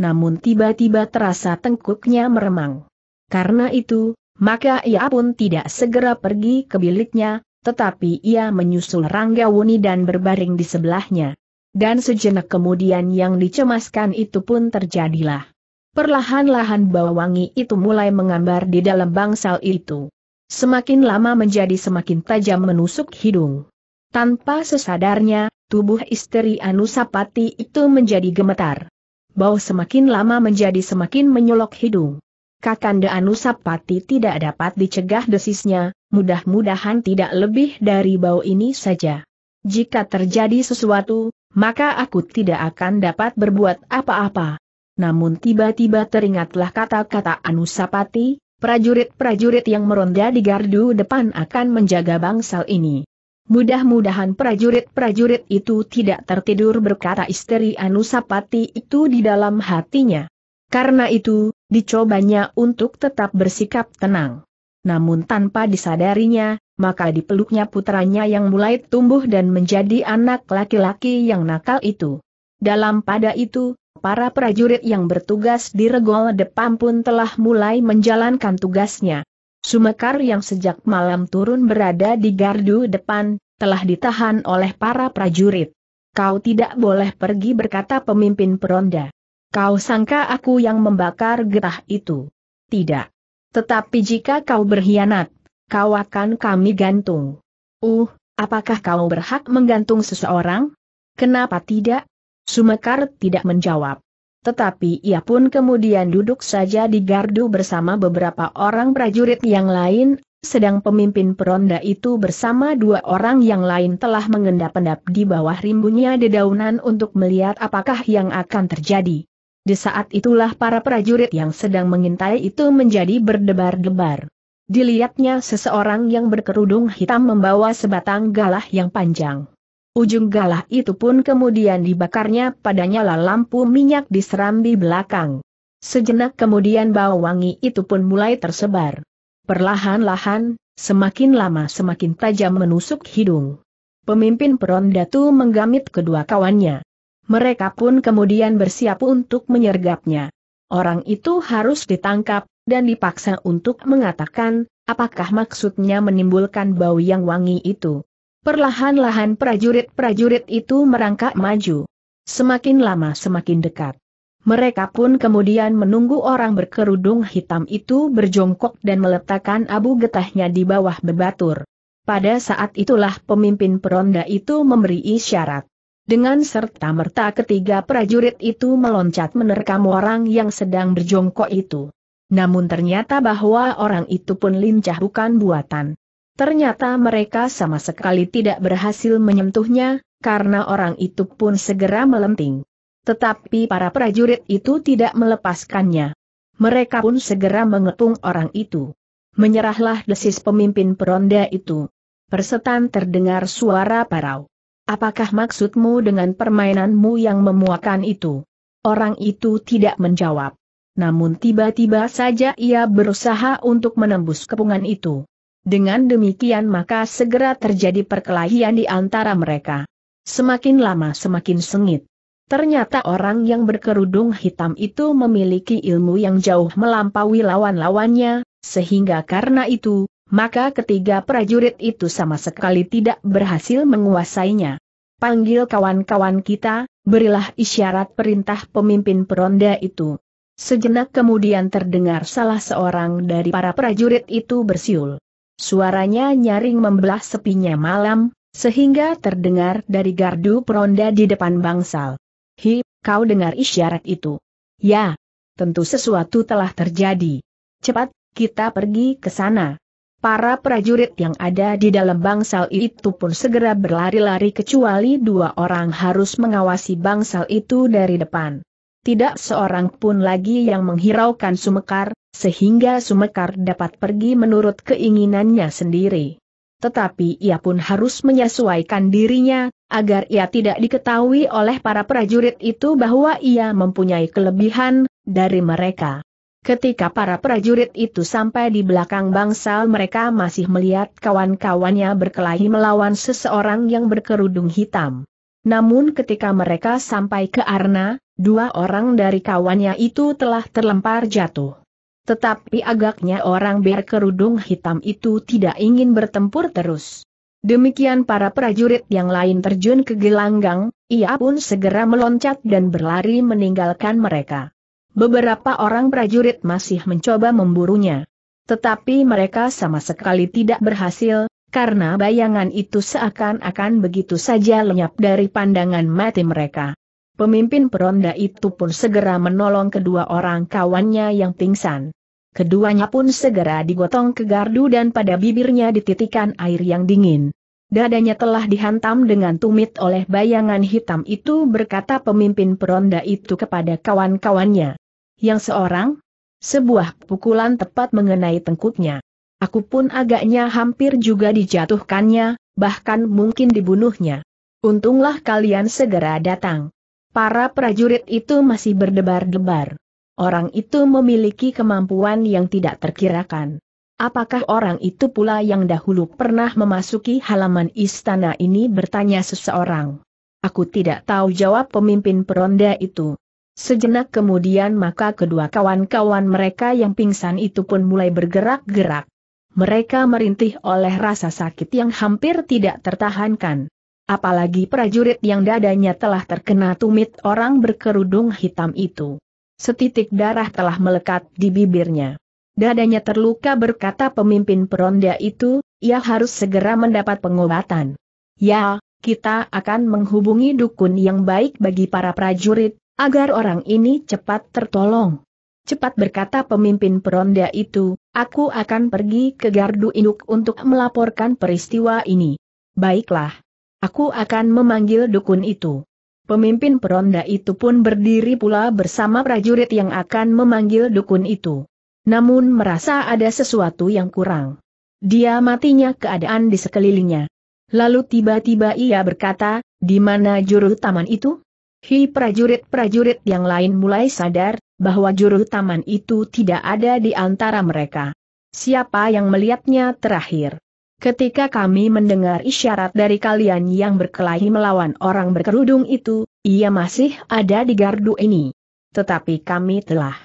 Namun tiba-tiba terasa tengkuknya meremang. Karena itu, maka ia pun tidak segera pergi ke biliknya, tetapi ia menyusul Ranggawuni dan berbaring di sebelahnya. Dan sejenak kemudian yang dicemaskan itu pun terjadilah. Perlahan-lahan wangi itu mulai mengambar di dalam bangsal itu. Semakin lama menjadi semakin tajam menusuk hidung. Tanpa sesadarnya, tubuh istri Anusapati itu menjadi gemetar. Bau semakin lama menjadi semakin menyolok hidung. Kakanda Anusapati tidak dapat dicegah desisnya, mudah-mudahan tidak lebih dari bau ini saja. Jika terjadi sesuatu, maka aku tidak akan dapat berbuat apa-apa. Namun tiba-tiba teringatlah kata-kata Anusapati, prajurit-prajurit yang meronda di gardu depan akan menjaga bangsal ini. Mudah-mudahan prajurit-prajurit itu tidak tertidur berkata istri Anusapati itu di dalam hatinya. Karena itu, dicobanya untuk tetap bersikap tenang. Namun tanpa disadarinya, maka dipeluknya putranya yang mulai tumbuh dan menjadi anak laki-laki yang nakal itu. Dalam pada itu, para prajurit yang bertugas di Regol depan pun telah mulai menjalankan tugasnya. Sumekar yang sejak malam turun berada di gardu depan, telah ditahan oleh para prajurit. Kau tidak boleh pergi berkata pemimpin peronda. Kau sangka aku yang membakar getah itu? Tidak. Tetapi jika kau berkhianat kau akan kami gantung. Uh, apakah kau berhak menggantung seseorang? Kenapa tidak? Sumekar tidak menjawab. Tetapi ia pun kemudian duduk saja di gardu bersama beberapa orang prajurit yang lain, sedang pemimpin peronda itu bersama dua orang yang lain telah mengendap-endap di bawah rimbunnya dedaunan untuk melihat apakah yang akan terjadi. Di saat itulah para prajurit yang sedang mengintai itu menjadi berdebar-debar dilihatnya seseorang yang berkerudung hitam membawa sebatang galah yang panjang. Ujung galah itu pun kemudian dibakarnya padanya lampu minyak di serambi belakang. Sejenak kemudian bau wangi itu pun mulai tersebar. Perlahan-lahan, semakin lama semakin tajam menusuk hidung. Pemimpin peronda itu menggamit kedua kawannya. Mereka pun kemudian bersiap untuk menyergapnya. Orang itu harus ditangkap, dan dipaksa untuk mengatakan, apakah maksudnya menimbulkan bau yang wangi itu. Perlahan-lahan prajurit-prajurit itu merangkak maju. Semakin lama semakin dekat. Mereka pun kemudian menunggu orang berkerudung hitam itu berjongkok dan meletakkan abu getahnya di bawah bebatur. Pada saat itulah pemimpin peronda itu memberi isyarat. Dengan serta merta ketiga prajurit itu meloncat menerkam orang yang sedang berjongkok itu. Namun ternyata bahwa orang itu pun lincah bukan buatan. Ternyata mereka sama sekali tidak berhasil menyentuhnya, karena orang itu pun segera melenting. Tetapi para prajurit itu tidak melepaskannya. Mereka pun segera mengepung orang itu. Menyerahlah desis pemimpin peronda itu. Persetan terdengar suara parau. Apakah maksudmu dengan permainanmu yang memuakan itu? Orang itu tidak menjawab namun tiba-tiba saja ia berusaha untuk menembus kepungan itu. Dengan demikian maka segera terjadi perkelahian di antara mereka. Semakin lama semakin sengit. Ternyata orang yang berkerudung hitam itu memiliki ilmu yang jauh melampaui lawan-lawannya, sehingga karena itu, maka ketiga prajurit itu sama sekali tidak berhasil menguasainya. Panggil kawan-kawan kita, berilah isyarat perintah pemimpin peronda itu. Sejenak kemudian terdengar salah seorang dari para prajurit itu bersiul. Suaranya nyaring membelah sepinya malam, sehingga terdengar dari gardu peronda di depan bangsal. Hi, kau dengar isyarat itu? Ya, tentu sesuatu telah terjadi. Cepat, kita pergi ke sana. Para prajurit yang ada di dalam bangsal itu pun segera berlari-lari kecuali dua orang harus mengawasi bangsal itu dari depan tidak seorang pun lagi yang menghiraukan Sumekar, sehingga Sumekar dapat pergi menurut keinginannya sendiri. Tetapi ia pun harus menyesuaikan dirinya, agar ia tidak diketahui oleh para prajurit itu bahwa ia mempunyai kelebihan dari mereka. Ketika para prajurit itu sampai di belakang bangsal mereka masih melihat kawan-kawannya berkelahi melawan seseorang yang berkerudung hitam. Namun ketika mereka sampai ke Arna, dua orang dari kawannya itu telah terlempar jatuh. Tetapi agaknya orang berkerudung hitam itu tidak ingin bertempur terus. Demikian para prajurit yang lain terjun ke gelanggang, ia pun segera meloncat dan berlari meninggalkan mereka. Beberapa orang prajurit masih mencoba memburunya. Tetapi mereka sama sekali tidak berhasil, karena bayangan itu seakan-akan begitu saja lenyap dari pandangan mati mereka. Pemimpin peronda itu pun segera menolong kedua orang kawannya yang pingsan. Keduanya pun segera digotong ke gardu dan pada bibirnya dititikan air yang dingin. Dadanya telah dihantam dengan tumit oleh bayangan hitam itu berkata pemimpin peronda itu kepada kawan-kawannya. Yang seorang, sebuah pukulan tepat mengenai tengkuknya. Aku pun agaknya hampir juga dijatuhkannya, bahkan mungkin dibunuhnya. Untunglah kalian segera datang. Para prajurit itu masih berdebar-debar. Orang itu memiliki kemampuan yang tidak terkirakan. Apakah orang itu pula yang dahulu pernah memasuki halaman istana ini bertanya seseorang. Aku tidak tahu jawab pemimpin peronda itu. Sejenak kemudian maka kedua kawan-kawan mereka yang pingsan itu pun mulai bergerak-gerak mereka merintih oleh rasa sakit yang hampir tidak tertahankan. Apalagi prajurit yang dadanya telah terkena tumit orang berkerudung hitam itu. Setitik darah telah melekat di bibirnya. Dadanya terluka berkata pemimpin peronda itu, ia harus segera mendapat pengobatan. Ya, kita akan menghubungi dukun yang baik bagi para prajurit, agar orang ini cepat tertolong. Cepat berkata pemimpin peronda itu, aku akan pergi ke gardu induk untuk melaporkan peristiwa ini. Baiklah. Aku akan memanggil dukun itu. Pemimpin peronda itu pun berdiri pula bersama prajurit yang akan memanggil dukun itu. Namun merasa ada sesuatu yang kurang. Dia matinya keadaan di sekelilingnya. Lalu tiba-tiba ia berkata, di mana juru taman itu? Hi prajurit-prajurit yang lain mulai sadar, bahwa juru taman itu tidak ada di antara mereka. Siapa yang melihatnya terakhir? Ketika kami mendengar isyarat dari kalian yang berkelahi melawan orang berkerudung itu, ia masih ada di gardu ini. Tetapi kami telah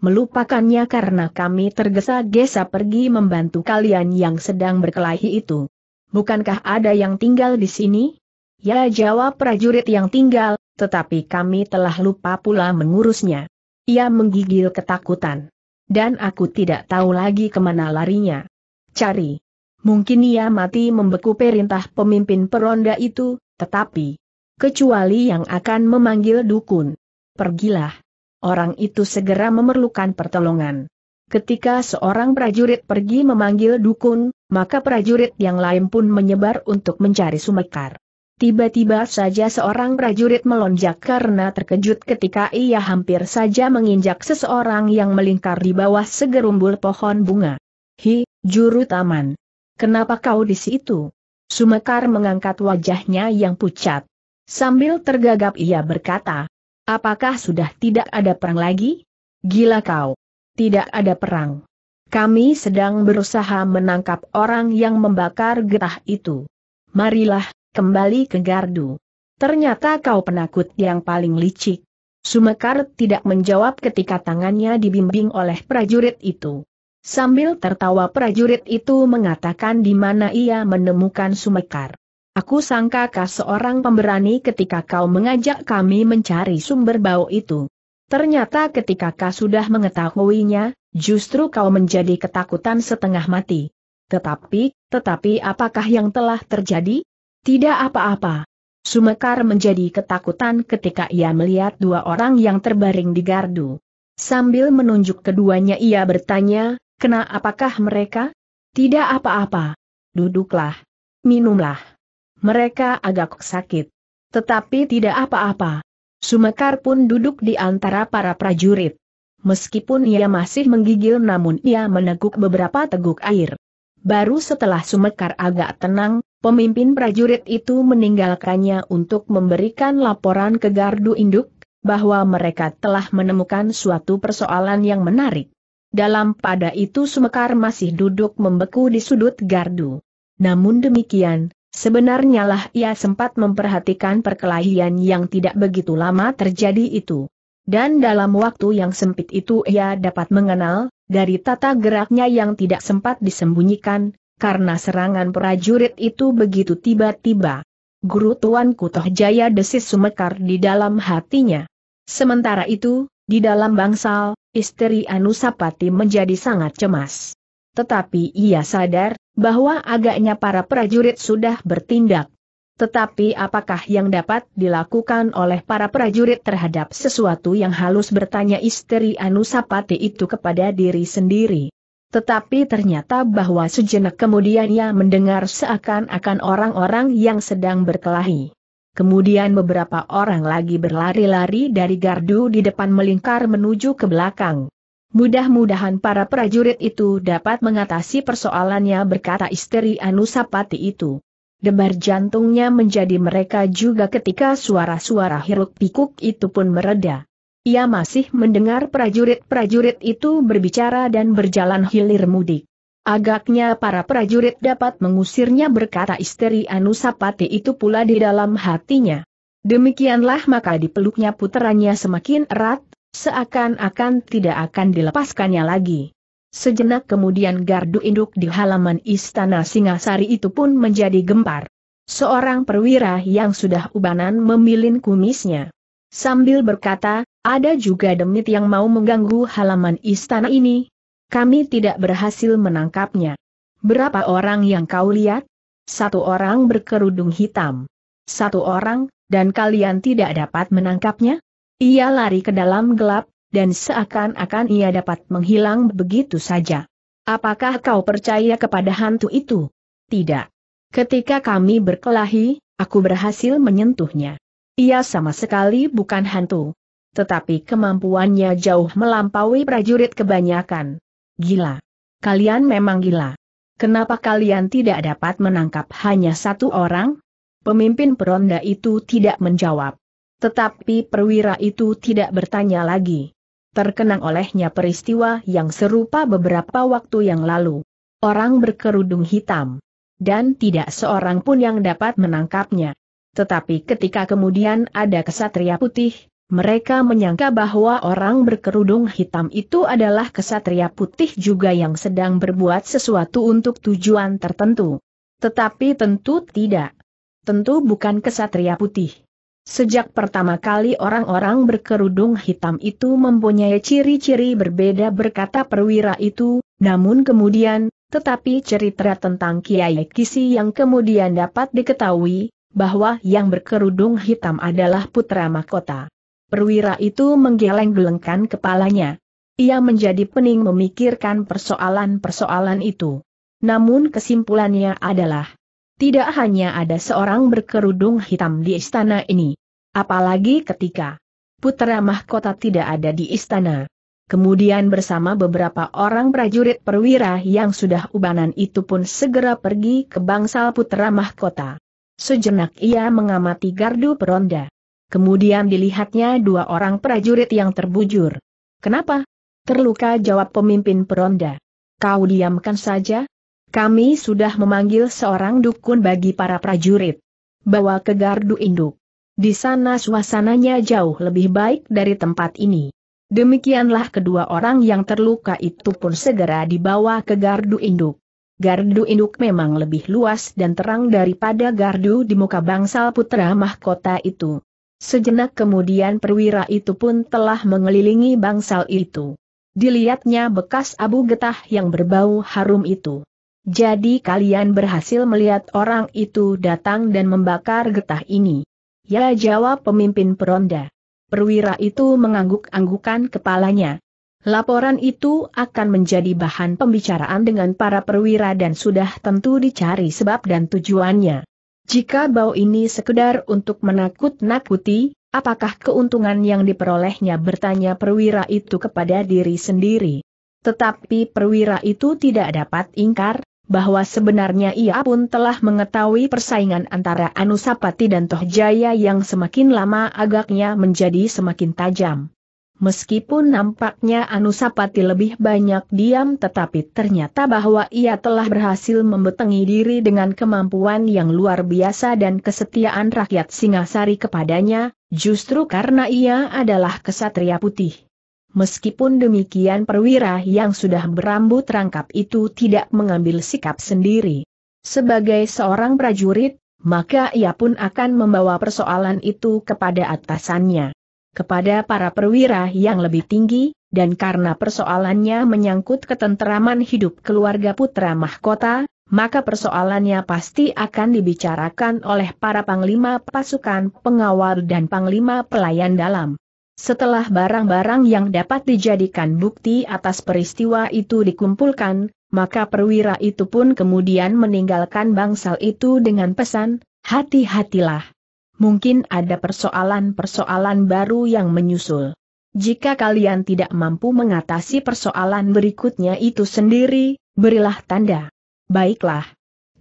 melupakannya karena kami tergesa-gesa pergi membantu kalian yang sedang berkelahi itu. Bukankah ada yang tinggal di sini? Ya jawab prajurit yang tinggal, tetapi kami telah lupa pula mengurusnya. Ia menggigil ketakutan. Dan aku tidak tahu lagi kemana larinya. Cari. Mungkin ia mati membeku perintah pemimpin peronda itu, tetapi... Kecuali yang akan memanggil dukun. Pergilah. Orang itu segera memerlukan pertolongan. Ketika seorang prajurit pergi memanggil dukun, maka prajurit yang lain pun menyebar untuk mencari sumekar. Tiba-tiba saja seorang prajurit melonjak karena terkejut ketika ia hampir saja menginjak seseorang yang melingkar di bawah segerumbul pohon bunga. Hi, juru taman. Kenapa kau di situ? Sumekar mengangkat wajahnya yang pucat. Sambil tergagap ia berkata, apakah sudah tidak ada perang lagi? Gila kau. Tidak ada perang. Kami sedang berusaha menangkap orang yang membakar getah itu. Marilah, kembali ke gardu. Ternyata kau penakut yang paling licik. Sumekar tidak menjawab ketika tangannya dibimbing oleh prajurit itu. Sambil tertawa prajurit itu mengatakan di mana ia menemukan Sumekar. Aku sangka kau seorang pemberani ketika kau mengajak kami mencari sumber bau itu. Ternyata ketika kau sudah mengetahuinya, justru kau menjadi ketakutan setengah mati. Tetapi, tetapi apakah yang telah terjadi? Tidak apa-apa. Sumekar menjadi ketakutan ketika ia melihat dua orang yang terbaring di gardu. Sambil menunjuk keduanya ia bertanya, kena apakah mereka? Tidak apa-apa. Duduklah. Minumlah. Mereka agak sakit. Tetapi tidak apa-apa. Sumekar pun duduk di antara para prajurit. Meskipun ia masih menggigil namun ia meneguk beberapa teguk air. Baru setelah Sumekar agak tenang, pemimpin prajurit itu meninggalkannya untuk memberikan laporan ke gardu induk, bahwa mereka telah menemukan suatu persoalan yang menarik. Dalam pada itu Sumekar masih duduk membeku di sudut gardu. Namun demikian, sebenarnya lah ia sempat memperhatikan perkelahian yang tidak begitu lama terjadi itu. Dan dalam waktu yang sempit itu ia dapat mengenal, dari tata geraknya yang tidak sempat disembunyikan, karena serangan prajurit itu begitu tiba-tiba. Guru Tuan Kutoh Jaya desis sumekar di dalam hatinya. Sementara itu, di dalam bangsal, istri Anusapati menjadi sangat cemas. Tetapi ia sadar, bahwa agaknya para prajurit sudah bertindak tetapi apakah yang dapat dilakukan oleh para prajurit terhadap sesuatu yang halus bertanya istri Anusapati itu kepada diri sendiri? Tetapi ternyata bahwa sejenak kemudian ia mendengar seakan-akan orang-orang yang sedang berkelahi. Kemudian beberapa orang lagi berlari-lari dari gardu di depan melingkar menuju ke belakang. Mudah-mudahan para prajurit itu dapat mengatasi persoalannya berkata istri Anusapati itu. Debar jantungnya menjadi mereka juga ketika suara-suara hiruk pikuk itu pun mereda. Ia masih mendengar prajurit-prajurit itu berbicara dan berjalan hilir mudik. Agaknya para prajurit dapat mengusirnya berkata istri Anusapati itu pula di dalam hatinya. Demikianlah maka dipeluknya puterannya semakin erat, seakan-akan tidak akan dilepaskannya lagi. Sejenak kemudian gardu induk di halaman istana Singasari itu pun menjadi gempar. Seorang perwira yang sudah ubanan memilin kumisnya. Sambil berkata, ada juga demit yang mau mengganggu halaman istana ini. Kami tidak berhasil menangkapnya. Berapa orang yang kau lihat? Satu orang berkerudung hitam. Satu orang, dan kalian tidak dapat menangkapnya? Ia lari ke dalam gelap, dan seakan-akan ia dapat menghilang begitu saja. Apakah kau percaya kepada hantu itu? Tidak. Ketika kami berkelahi, aku berhasil menyentuhnya. Ia sama sekali bukan hantu. Tetapi kemampuannya jauh melampaui prajurit kebanyakan. Gila. Kalian memang gila. Kenapa kalian tidak dapat menangkap hanya satu orang? Pemimpin peronda itu tidak menjawab. Tetapi perwira itu tidak bertanya lagi terkenang olehnya peristiwa yang serupa beberapa waktu yang lalu. Orang berkerudung hitam. Dan tidak seorang pun yang dapat menangkapnya. Tetapi ketika kemudian ada kesatria putih, mereka menyangka bahwa orang berkerudung hitam itu adalah kesatria putih juga yang sedang berbuat sesuatu untuk tujuan tertentu. Tetapi tentu tidak. Tentu bukan kesatria putih. Sejak pertama kali orang-orang berkerudung hitam itu mempunyai ciri-ciri berbeda berkata perwira itu, namun kemudian, tetapi cerita tentang Kiai Kisi yang kemudian dapat diketahui, bahwa yang berkerudung hitam adalah putra mahkota. Perwira itu menggeleng-gelengkan kepalanya. Ia menjadi pening memikirkan persoalan-persoalan itu. Namun kesimpulannya adalah, tidak hanya ada seorang berkerudung hitam di istana ini. Apalagi ketika putra Mahkota tidak ada di istana. Kemudian bersama beberapa orang prajurit perwira yang sudah ubanan itu pun segera pergi ke bangsal putra Mahkota. Sejenak ia mengamati gardu peronda. Kemudian dilihatnya dua orang prajurit yang terbujur. Kenapa? Terluka jawab pemimpin peronda. Kau diamkan saja, kami sudah memanggil seorang dukun bagi para prajurit. Bawa ke gardu induk. Di sana suasananya jauh lebih baik dari tempat ini. Demikianlah kedua orang yang terluka itu pun segera dibawa ke gardu induk. Gardu induk memang lebih luas dan terang daripada gardu di muka bangsal putra mahkota itu. Sejenak kemudian perwira itu pun telah mengelilingi bangsal itu. Dilihatnya bekas abu getah yang berbau harum itu. Jadi kalian berhasil melihat orang itu datang dan membakar getah ini. Ya jawab pemimpin peronda. Perwira itu mengangguk-anggukan kepalanya. Laporan itu akan menjadi bahan pembicaraan dengan para perwira dan sudah tentu dicari sebab dan tujuannya. Jika bau ini sekedar untuk menakut-nakuti, Apakah keuntungan yang diperolehnya bertanya perwira itu kepada diri sendiri? Tetapi perwira itu tidak dapat ingkar, bahwa sebenarnya ia pun telah mengetahui persaingan antara Anusapati dan Tohjaya yang semakin lama agaknya menjadi semakin tajam. Meskipun nampaknya Anusapati lebih banyak diam tetapi ternyata bahwa ia telah berhasil membetengi diri dengan kemampuan yang luar biasa dan kesetiaan rakyat Singasari kepadanya, justru karena ia adalah kesatria putih. Meskipun demikian perwira yang sudah berambut rangkap itu tidak mengambil sikap sendiri. Sebagai seorang prajurit, maka ia pun akan membawa persoalan itu kepada atasannya. Kepada para perwira yang lebih tinggi, dan karena persoalannya menyangkut ketenteraman hidup keluarga putra mahkota, maka persoalannya pasti akan dibicarakan oleh para panglima pasukan pengawal dan panglima pelayan dalam. Setelah barang-barang yang dapat dijadikan bukti atas peristiwa itu dikumpulkan, maka perwira itu pun kemudian meninggalkan bangsal itu dengan pesan, hati-hatilah. Mungkin ada persoalan-persoalan baru yang menyusul. Jika kalian tidak mampu mengatasi persoalan berikutnya itu sendiri, berilah tanda. Baiklah.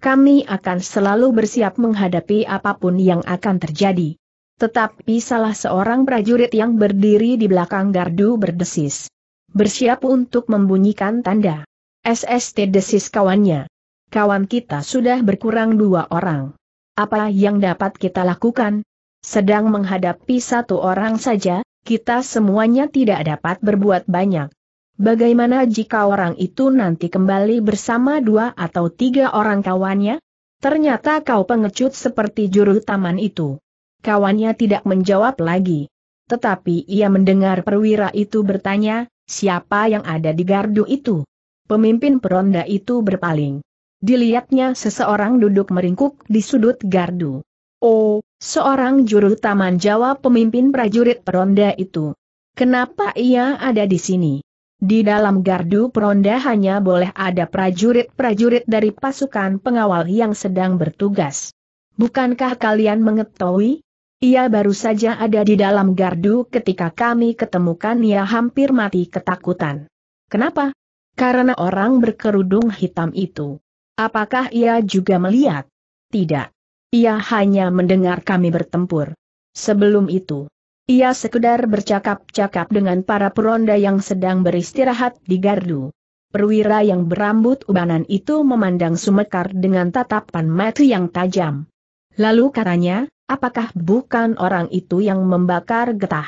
Kami akan selalu bersiap menghadapi apapun yang akan terjadi. Tetapi salah seorang prajurit yang berdiri di belakang gardu berdesis. Bersiap untuk membunyikan tanda. SST desis kawannya. Kawan kita sudah berkurang dua orang. Apa yang dapat kita lakukan? Sedang menghadapi satu orang saja, kita semuanya tidak dapat berbuat banyak. Bagaimana jika orang itu nanti kembali bersama dua atau tiga orang kawannya? Ternyata kau pengecut seperti juru taman itu. Kawannya tidak menjawab lagi. Tetapi ia mendengar perwira itu bertanya, siapa yang ada di gardu itu? Pemimpin peronda itu berpaling. Dilihatnya seseorang duduk meringkuk di sudut gardu. Oh, seorang juru taman jawab pemimpin prajurit peronda itu. Kenapa ia ada di sini? Di dalam gardu peronda hanya boleh ada prajurit-prajurit dari pasukan pengawal yang sedang bertugas. Bukankah kalian mengetahui, ia baru saja ada di dalam gardu ketika kami ketemukan ia hampir mati ketakutan. Kenapa? Karena orang berkerudung hitam itu. Apakah ia juga melihat? Tidak. Ia hanya mendengar kami bertempur. Sebelum itu, ia sekedar bercakap-cakap dengan para peronda yang sedang beristirahat di gardu. Perwira yang berambut ubanan itu memandang Sumekar dengan tatapan mata yang tajam. Lalu katanya, Apakah bukan orang itu yang membakar getah?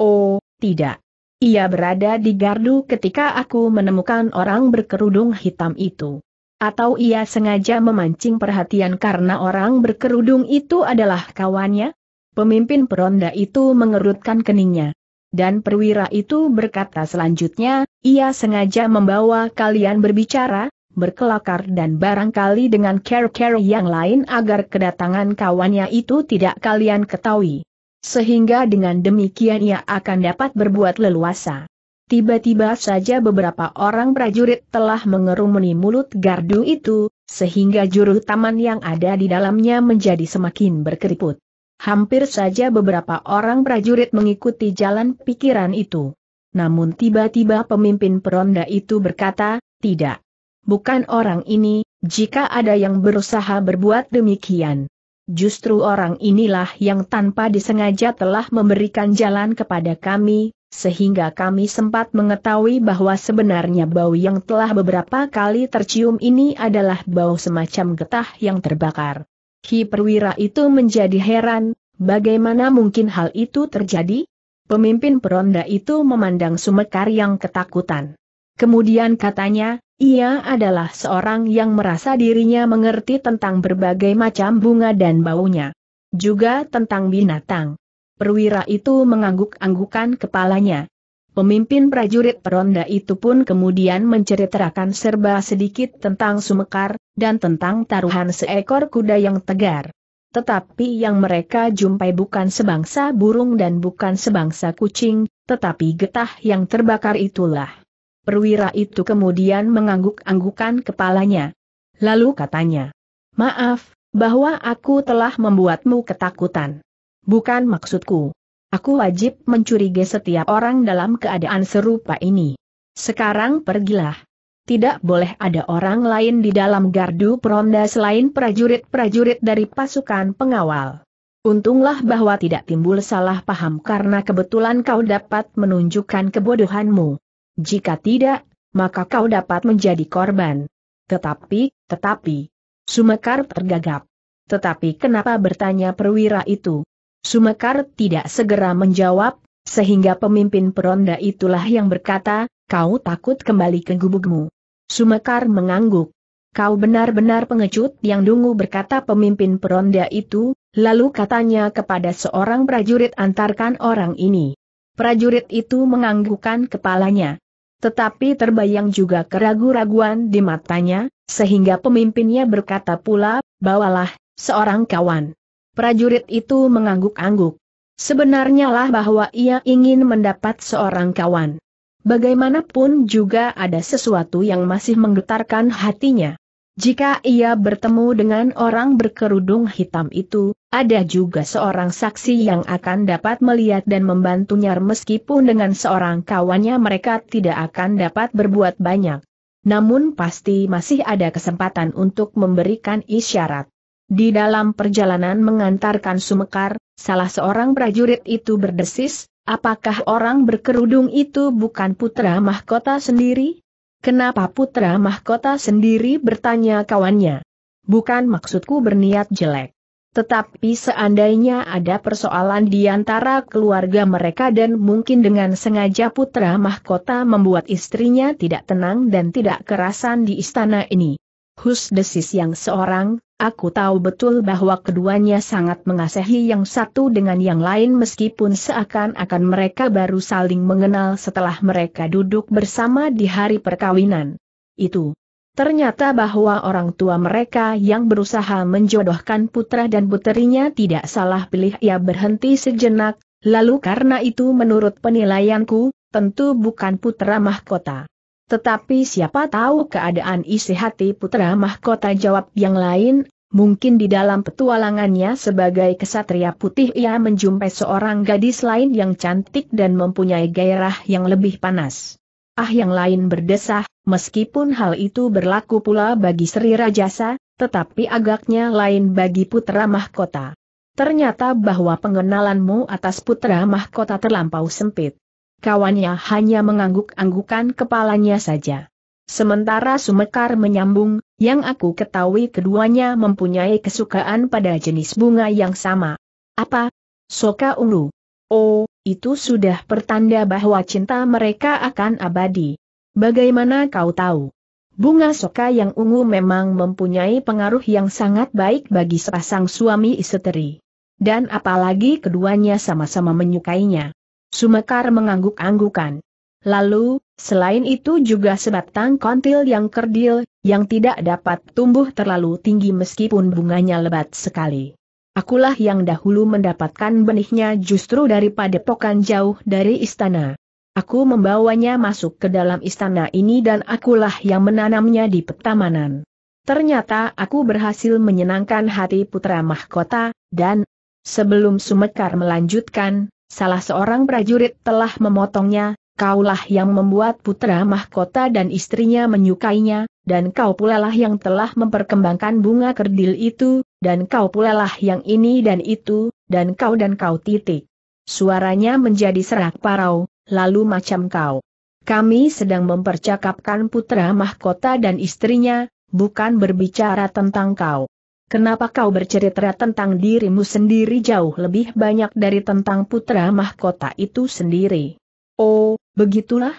Oh, tidak. Ia berada di gardu ketika aku menemukan orang berkerudung hitam itu. Atau ia sengaja memancing perhatian karena orang berkerudung itu adalah kawannya? Pemimpin peronda itu mengerutkan keningnya. Dan perwira itu berkata selanjutnya, ia sengaja membawa kalian berbicara, berkelakar dan barangkali dengan care-care yang lain agar kedatangan kawannya itu tidak kalian ketahui. Sehingga dengan demikian ia akan dapat berbuat leluasa. Tiba-tiba saja beberapa orang prajurit telah mengerumuni mulut gardu itu, sehingga juru taman yang ada di dalamnya menjadi semakin berkeriput. Hampir saja beberapa orang prajurit mengikuti jalan pikiran itu. Namun tiba-tiba pemimpin peronda itu berkata, tidak bukan orang ini, jika ada yang berusaha berbuat demikian. Justru orang inilah yang tanpa disengaja telah memberikan jalan kepada kami, sehingga kami sempat mengetahui bahwa sebenarnya bau yang telah beberapa kali tercium ini adalah bau semacam getah yang terbakar. Ki perwira itu menjadi heran, bagaimana mungkin hal itu terjadi? Pemimpin peronda itu memandang Sumekar yang ketakutan. Kemudian katanya, ia adalah seorang yang merasa dirinya mengerti tentang berbagai macam bunga dan baunya. Juga tentang binatang. Perwira itu mengangguk-anggukan kepalanya. Pemimpin prajurit peronda itu pun kemudian menceritakan serba sedikit tentang sumekar, dan tentang taruhan seekor kuda yang tegar. Tetapi yang mereka jumpai bukan sebangsa burung dan bukan sebangsa kucing, tetapi getah yang terbakar itulah. Perwira itu kemudian mengangguk-anggukan kepalanya. Lalu katanya, Maaf, bahwa aku telah membuatmu ketakutan. Bukan maksudku. Aku wajib mencurigai setiap orang dalam keadaan serupa ini. Sekarang pergilah. Tidak boleh ada orang lain di dalam gardu peronda selain prajurit-prajurit dari pasukan pengawal. Untunglah bahwa tidak timbul salah paham karena kebetulan kau dapat menunjukkan kebodohanmu. Jika tidak, maka kau dapat menjadi korban. Tetapi, tetapi. Sumekar tergagap. Tetapi kenapa bertanya perwira itu? Sumekar tidak segera menjawab, sehingga pemimpin peronda itulah yang berkata, kau takut kembali ke gubukmu. Sumekar mengangguk. Kau benar-benar pengecut yang dungu berkata pemimpin peronda itu, lalu katanya kepada seorang prajurit antarkan orang ini. Prajurit itu menganggukkan kepalanya. Tetapi terbayang juga keraguan raguan di matanya, sehingga pemimpinnya berkata pula, bawalah, seorang kawan. Prajurit itu mengangguk-angguk. Sebenarnya lah bahwa ia ingin mendapat seorang kawan. Bagaimanapun juga ada sesuatu yang masih menggetarkan hatinya. Jika ia bertemu dengan orang berkerudung hitam itu, ada juga seorang saksi yang akan dapat melihat dan membantunya meskipun dengan seorang kawannya mereka tidak akan dapat berbuat banyak. Namun pasti masih ada kesempatan untuk memberikan isyarat. Di dalam perjalanan mengantarkan Sumekar, salah seorang prajurit itu berdesis, apakah orang berkerudung itu bukan putra mahkota sendiri? Kenapa putra mahkota sendiri bertanya kawannya? Bukan maksudku berniat jelek. Tetapi seandainya ada persoalan di antara keluarga mereka dan mungkin dengan sengaja putra mahkota membuat istrinya tidak tenang dan tidak kerasan di istana ini. Hus desis yang seorang, Aku tahu betul bahwa keduanya sangat mengasihi yang satu dengan yang lain meskipun seakan-akan mereka baru saling mengenal setelah mereka duduk bersama di hari perkawinan. Itu. Ternyata bahwa orang tua mereka yang berusaha menjodohkan putra dan puterinya tidak salah pilih ia berhenti sejenak, lalu karena itu menurut penilaianku, tentu bukan putra mahkota. Tetapi siapa tahu keadaan isi hati putra mahkota jawab yang lain, mungkin di dalam petualangannya sebagai kesatria putih ia menjumpai seorang gadis lain yang cantik dan mempunyai gairah yang lebih panas. Ah yang lain berdesah, meskipun hal itu berlaku pula bagi Sri Rajasa, tetapi agaknya lain bagi putra mahkota. Ternyata bahwa pengenalanmu atas putra mahkota terlampau sempit kawannya hanya mengangguk-anggukan kepalanya saja. Sementara Sumekar menyambung, yang aku ketahui keduanya mempunyai kesukaan pada jenis bunga yang sama. Apa? Soka ungu. Oh, itu sudah pertanda bahwa cinta mereka akan abadi. Bagaimana kau tahu? Bunga soka yang ungu memang mempunyai pengaruh yang sangat baik bagi sepasang suami istri. Dan apalagi keduanya sama-sama menyukainya. Sumekar mengangguk-anggukan. Lalu, selain itu juga sebatang kontil yang kerdil, yang tidak dapat tumbuh terlalu tinggi meskipun bunganya lebat sekali. Akulah yang dahulu mendapatkan benihnya justru daripada pokan jauh dari istana. Aku membawanya masuk ke dalam istana ini dan akulah yang menanamnya di petamanan. Ternyata aku berhasil menyenangkan hati putra mahkota, dan sebelum Sumekar melanjutkan, Salah seorang prajurit telah memotongnya, kaulah yang membuat putra mahkota dan istrinya menyukainya, dan kau pulalah yang telah memperkembangkan bunga kerdil itu, dan kau pulalah yang ini dan itu, dan kau dan kau titik. Suaranya menjadi serak parau, lalu macam kau. Kami sedang mempercakapkan putra mahkota dan istrinya, bukan berbicara tentang kau. Kenapa kau bercerita tentang dirimu sendiri jauh lebih banyak dari tentang putra mahkota itu sendiri? Oh, begitulah?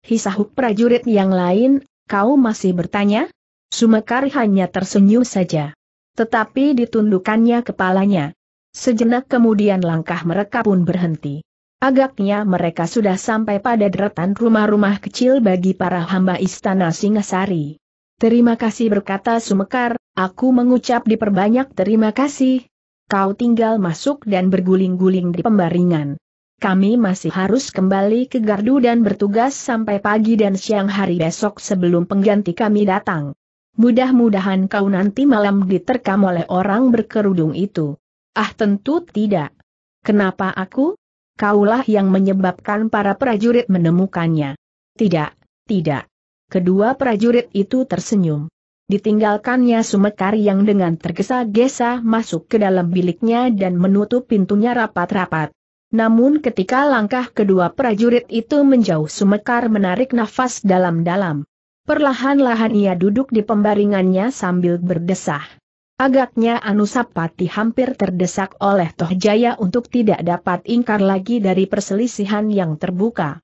Hisahuk prajurit yang lain, kau masih bertanya? Sumekar hanya tersenyum saja. Tetapi ditundukannya kepalanya. Sejenak kemudian langkah mereka pun berhenti. Agaknya mereka sudah sampai pada deretan rumah-rumah kecil bagi para hamba istana Singasari. Terima kasih berkata Sumekar, aku mengucap diperbanyak terima kasih. Kau tinggal masuk dan berguling-guling di pembaringan. Kami masih harus kembali ke gardu dan bertugas sampai pagi dan siang hari besok sebelum pengganti kami datang. Mudah-mudahan kau nanti malam diterkam oleh orang berkerudung itu. Ah tentu tidak. Kenapa aku? Kaulah yang menyebabkan para prajurit menemukannya. Tidak, tidak. Kedua prajurit itu tersenyum. Ditinggalkannya Sumekar yang dengan tergesa-gesa masuk ke dalam biliknya dan menutup pintunya rapat-rapat. Namun ketika langkah kedua prajurit itu menjauh Sumekar menarik nafas dalam-dalam. Perlahan-lahan ia duduk di pembaringannya sambil berdesah. Agaknya Anusapati hampir terdesak oleh Tohjaya untuk tidak dapat ingkar lagi dari perselisihan yang terbuka.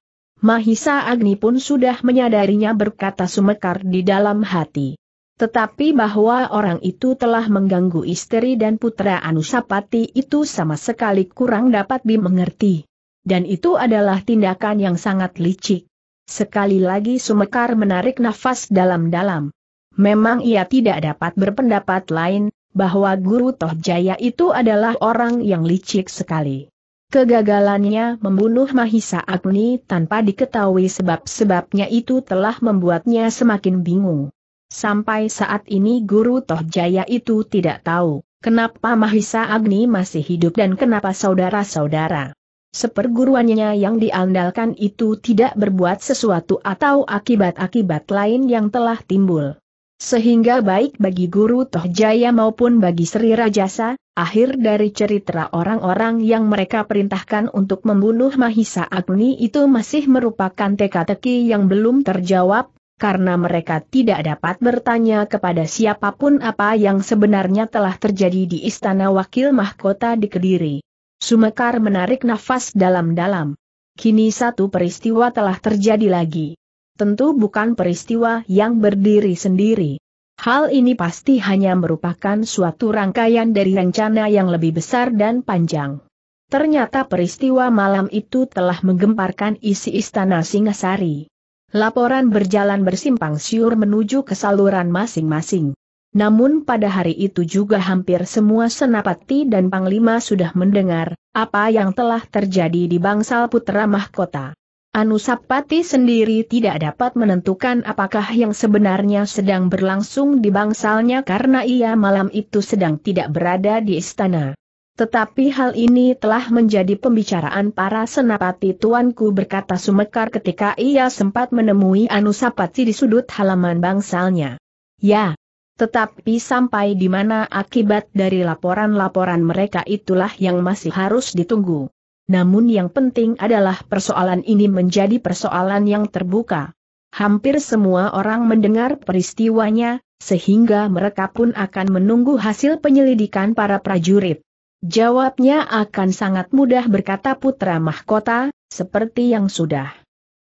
Mahisa Agni pun sudah menyadarinya berkata sumekar di dalam hati. Tetapi bahwa orang itu telah mengganggu istri dan putra Anusapati itu sama sekali kurang dapat dimengerti. Dan itu adalah tindakan yang sangat licik. Sekali lagi Sumekar menarik nafas dalam-dalam. Memang ia tidak dapat berpendapat lain, bahwa Guru Tohjaya itu adalah orang yang licik sekali. Kegagalannya membunuh Mahisa Agni tanpa diketahui sebab-sebabnya itu telah membuatnya semakin bingung. Sampai saat ini Guru Toh Jaya itu tidak tahu, kenapa Mahisa Agni masih hidup dan kenapa saudara-saudara seperguruannya yang diandalkan itu tidak berbuat sesuatu atau akibat-akibat lain yang telah timbul. Sehingga baik bagi Guru Tohjaya maupun bagi Sri Rajasa, akhir dari cerita orang-orang yang mereka perintahkan untuk membunuh Mahisa Agni itu masih merupakan teka-teki yang belum terjawab, karena mereka tidak dapat bertanya kepada siapapun apa yang sebenarnya telah terjadi di Istana Wakil Mahkota di Kediri. Sumekar menarik nafas dalam-dalam. Kini satu peristiwa telah terjadi lagi tentu bukan peristiwa yang berdiri sendiri. Hal ini pasti hanya merupakan suatu rangkaian dari rencana yang lebih besar dan panjang. Ternyata peristiwa malam itu telah menggemparkan isi istana Singasari. Laporan berjalan bersimpang siur menuju ke saluran masing-masing. Namun pada hari itu juga hampir semua senapati dan panglima sudah mendengar apa yang telah terjadi di bangsal putra mahkota. Anusapati sendiri tidak dapat menentukan apakah yang sebenarnya sedang berlangsung di bangsalnya karena ia malam itu sedang tidak berada di istana. Tetapi hal ini telah menjadi pembicaraan para senapati tuanku berkata Sumekar ketika ia sempat menemui Anusapati di sudut halaman bangsalnya. Ya, tetapi sampai di mana akibat dari laporan-laporan mereka itulah yang masih harus ditunggu. Namun yang penting adalah persoalan ini menjadi persoalan yang terbuka. Hampir semua orang mendengar peristiwanya, sehingga mereka pun akan menunggu hasil penyelidikan para prajurit. Jawabnya akan sangat mudah berkata putra mahkota, seperti yang sudah.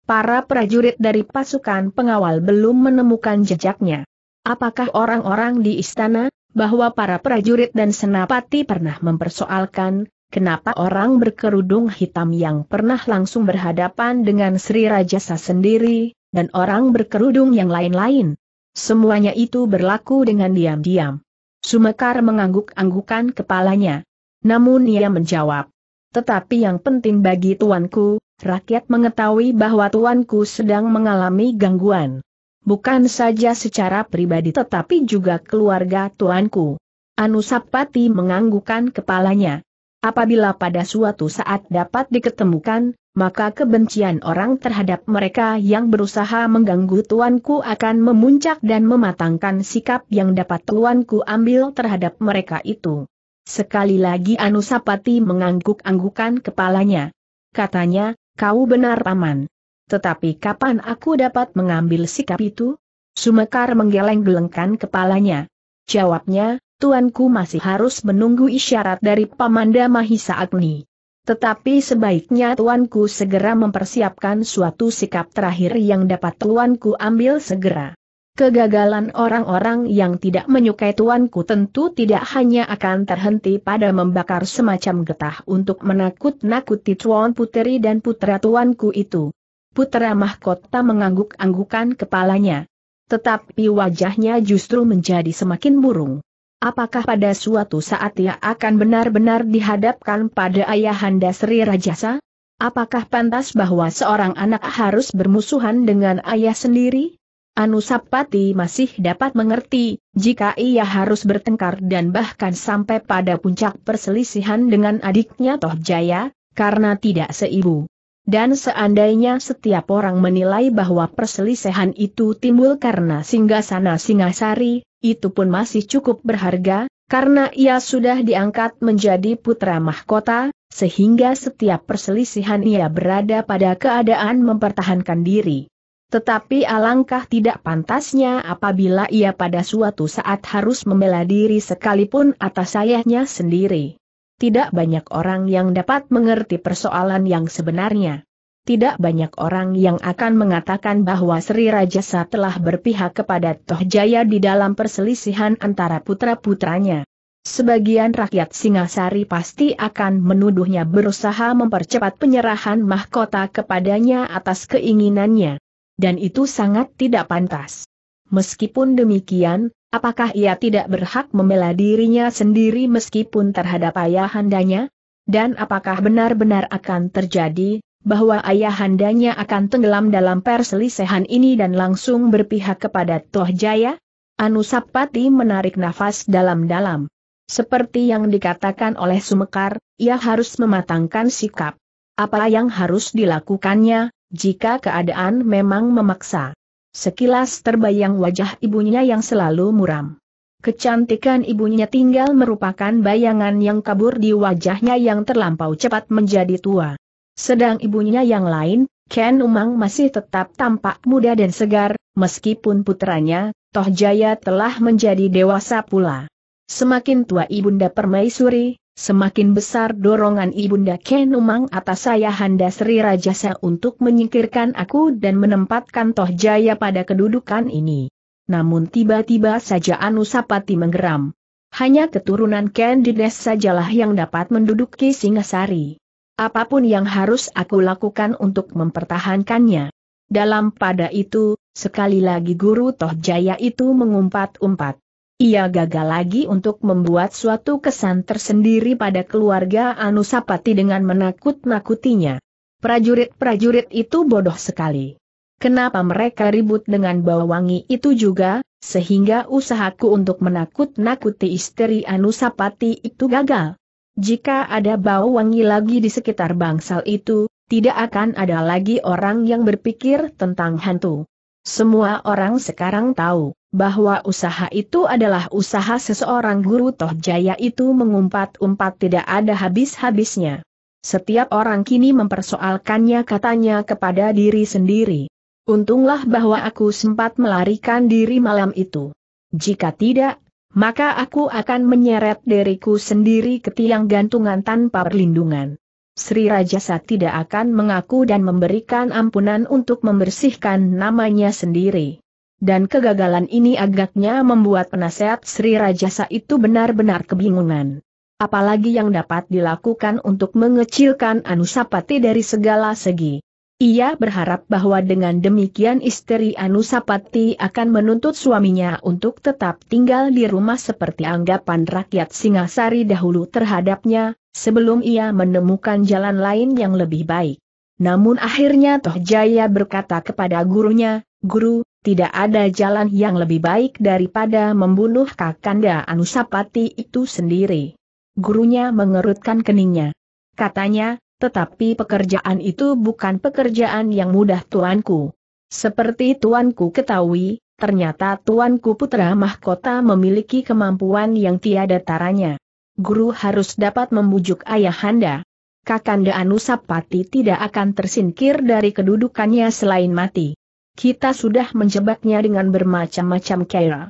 Para prajurit dari pasukan pengawal belum menemukan jejaknya. Apakah orang-orang di istana, bahwa para prajurit dan senapati pernah mempersoalkan, kenapa orang berkerudung hitam yang pernah langsung berhadapan dengan Sri Rajasa sendiri, dan orang berkerudung yang lain-lain. Semuanya itu berlaku dengan diam-diam. Sumekar mengangguk-anggukan kepalanya. Namun ia menjawab, tetapi yang penting bagi tuanku, rakyat mengetahui bahwa tuanku sedang mengalami gangguan. Bukan saja secara pribadi tetapi juga keluarga tuanku. Anusapati menganggukkan kepalanya. Apabila pada suatu saat dapat diketemukan, maka kebencian orang terhadap mereka yang berusaha mengganggu tuanku akan memuncak dan mematangkan sikap yang dapat tuanku ambil terhadap mereka itu. Sekali lagi Anusapati mengangguk-anggukan kepalanya. Katanya, kau benar paman. Tetapi kapan aku dapat mengambil sikap itu? Sumekar menggeleng-gelengkan kepalanya. Jawabnya, tuanku masih harus menunggu isyarat dari Pamanda Mahisa Agni. Tetapi sebaiknya tuanku segera mempersiapkan suatu sikap terakhir yang dapat tuanku ambil segera. Kegagalan orang-orang yang tidak menyukai tuanku tentu tidak hanya akan terhenti pada membakar semacam getah untuk menakut-nakuti tuan puteri dan putra tuanku itu. Putra mahkota mengangguk-anggukan kepalanya. Tetapi wajahnya justru menjadi semakin burung apakah pada suatu saat ia akan benar-benar dihadapkan pada ayahanda Sri Rajasa? Apakah pantas bahwa seorang anak harus bermusuhan dengan ayah sendiri? Anusapati masih dapat mengerti, jika ia harus bertengkar dan bahkan sampai pada puncak perselisihan dengan adiknya Toh Jaya, karena tidak seibu. Dan seandainya setiap orang menilai bahwa perselisihan itu timbul karena singgasana singasari, itu pun masih cukup berharga, karena ia sudah diangkat menjadi putra mahkota, sehingga setiap perselisihan ia berada pada keadaan mempertahankan diri. Tetapi alangkah tidak pantasnya apabila ia pada suatu saat harus membela diri sekalipun atas ayahnya sendiri. Tidak banyak orang yang dapat mengerti persoalan yang sebenarnya. Tidak banyak orang yang akan mengatakan bahwa Sri Rajasa telah berpihak kepada Tohjaya di dalam perselisihan antara putra-putranya. Sebagian rakyat Singasari pasti akan menuduhnya berusaha mempercepat penyerahan mahkota kepadanya atas keinginannya. Dan itu sangat tidak pantas. Meskipun demikian, apakah ia tidak berhak membela dirinya sendiri meskipun terhadap ayahandanya? Dan apakah benar-benar akan terjadi, bahwa ayahandanya akan tenggelam dalam perselisihan ini dan langsung berpihak kepada Toh Jaya? Anusapati menarik nafas dalam-dalam. Seperti yang dikatakan oleh Sumekar, ia harus mematangkan sikap. Apa yang harus dilakukannya, jika keadaan memang memaksa? Sekilas terbayang wajah ibunya yang selalu muram. Kecantikan ibunya tinggal merupakan bayangan yang kabur di wajahnya yang terlampau cepat menjadi tua. Sedang ibunya yang lain, Ken Umang masih tetap tampak muda dan segar, meskipun putranya, Toh Jaya telah menjadi dewasa pula. Semakin tua ibunda permaisuri, Semakin besar dorongan Ibunda Kenumang atas saya Handa Sri Rajasa untuk menyingkirkan aku dan menempatkan Toh Jaya pada kedudukan ini. Namun tiba-tiba saja Anusapati menggeram. Hanya keturunan Ken Desa sajalah yang dapat menduduki Singasari. Apapun yang harus aku lakukan untuk mempertahankannya. Dalam pada itu, sekali lagi guru Toh Jaya itu mengumpat-umpat. Ia gagal lagi untuk membuat suatu kesan tersendiri pada keluarga Anusapati dengan menakut-nakutinya. Prajurit-prajurit itu bodoh sekali. Kenapa mereka ribut dengan bawangi itu juga, sehingga usahaku untuk menakut-nakuti istri Anusapati itu gagal. Jika ada bau wangi lagi di sekitar bangsal itu, tidak akan ada lagi orang yang berpikir tentang hantu. Semua orang sekarang tahu bahwa usaha itu adalah usaha seseorang guru Toh Jaya itu mengumpat-umpat tidak ada habis-habisnya. Setiap orang kini mempersoalkannya katanya kepada diri sendiri. Untunglah bahwa aku sempat melarikan diri malam itu. Jika tidak, maka aku akan menyeret diriku sendiri ke tiang gantungan tanpa perlindungan. Sri Rajasa tidak akan mengaku dan memberikan ampunan untuk membersihkan namanya sendiri. Dan kegagalan ini agaknya membuat penasehat Sri Rajasa itu benar-benar kebingungan. Apalagi yang dapat dilakukan untuk mengecilkan Anusapati dari segala segi. Ia berharap bahwa dengan demikian istri Anusapati akan menuntut suaminya untuk tetap tinggal di rumah seperti anggapan rakyat Singasari dahulu terhadapnya, sebelum ia menemukan jalan lain yang lebih baik. Namun akhirnya Tohjaya berkata kepada gurunya, Guru, tidak ada jalan yang lebih baik daripada membunuh Kakanda Anusapati itu sendiri. Gurunya mengerutkan keningnya. Katanya, tetapi pekerjaan itu bukan pekerjaan yang mudah tuanku. Seperti tuanku ketahui, ternyata tuanku putra mahkota memiliki kemampuan yang tiada taranya. Guru harus dapat membujuk ayahanda. Kakanda Anusapati tidak akan tersingkir dari kedudukannya selain mati. Kita sudah menjebaknya dengan bermacam-macam cara.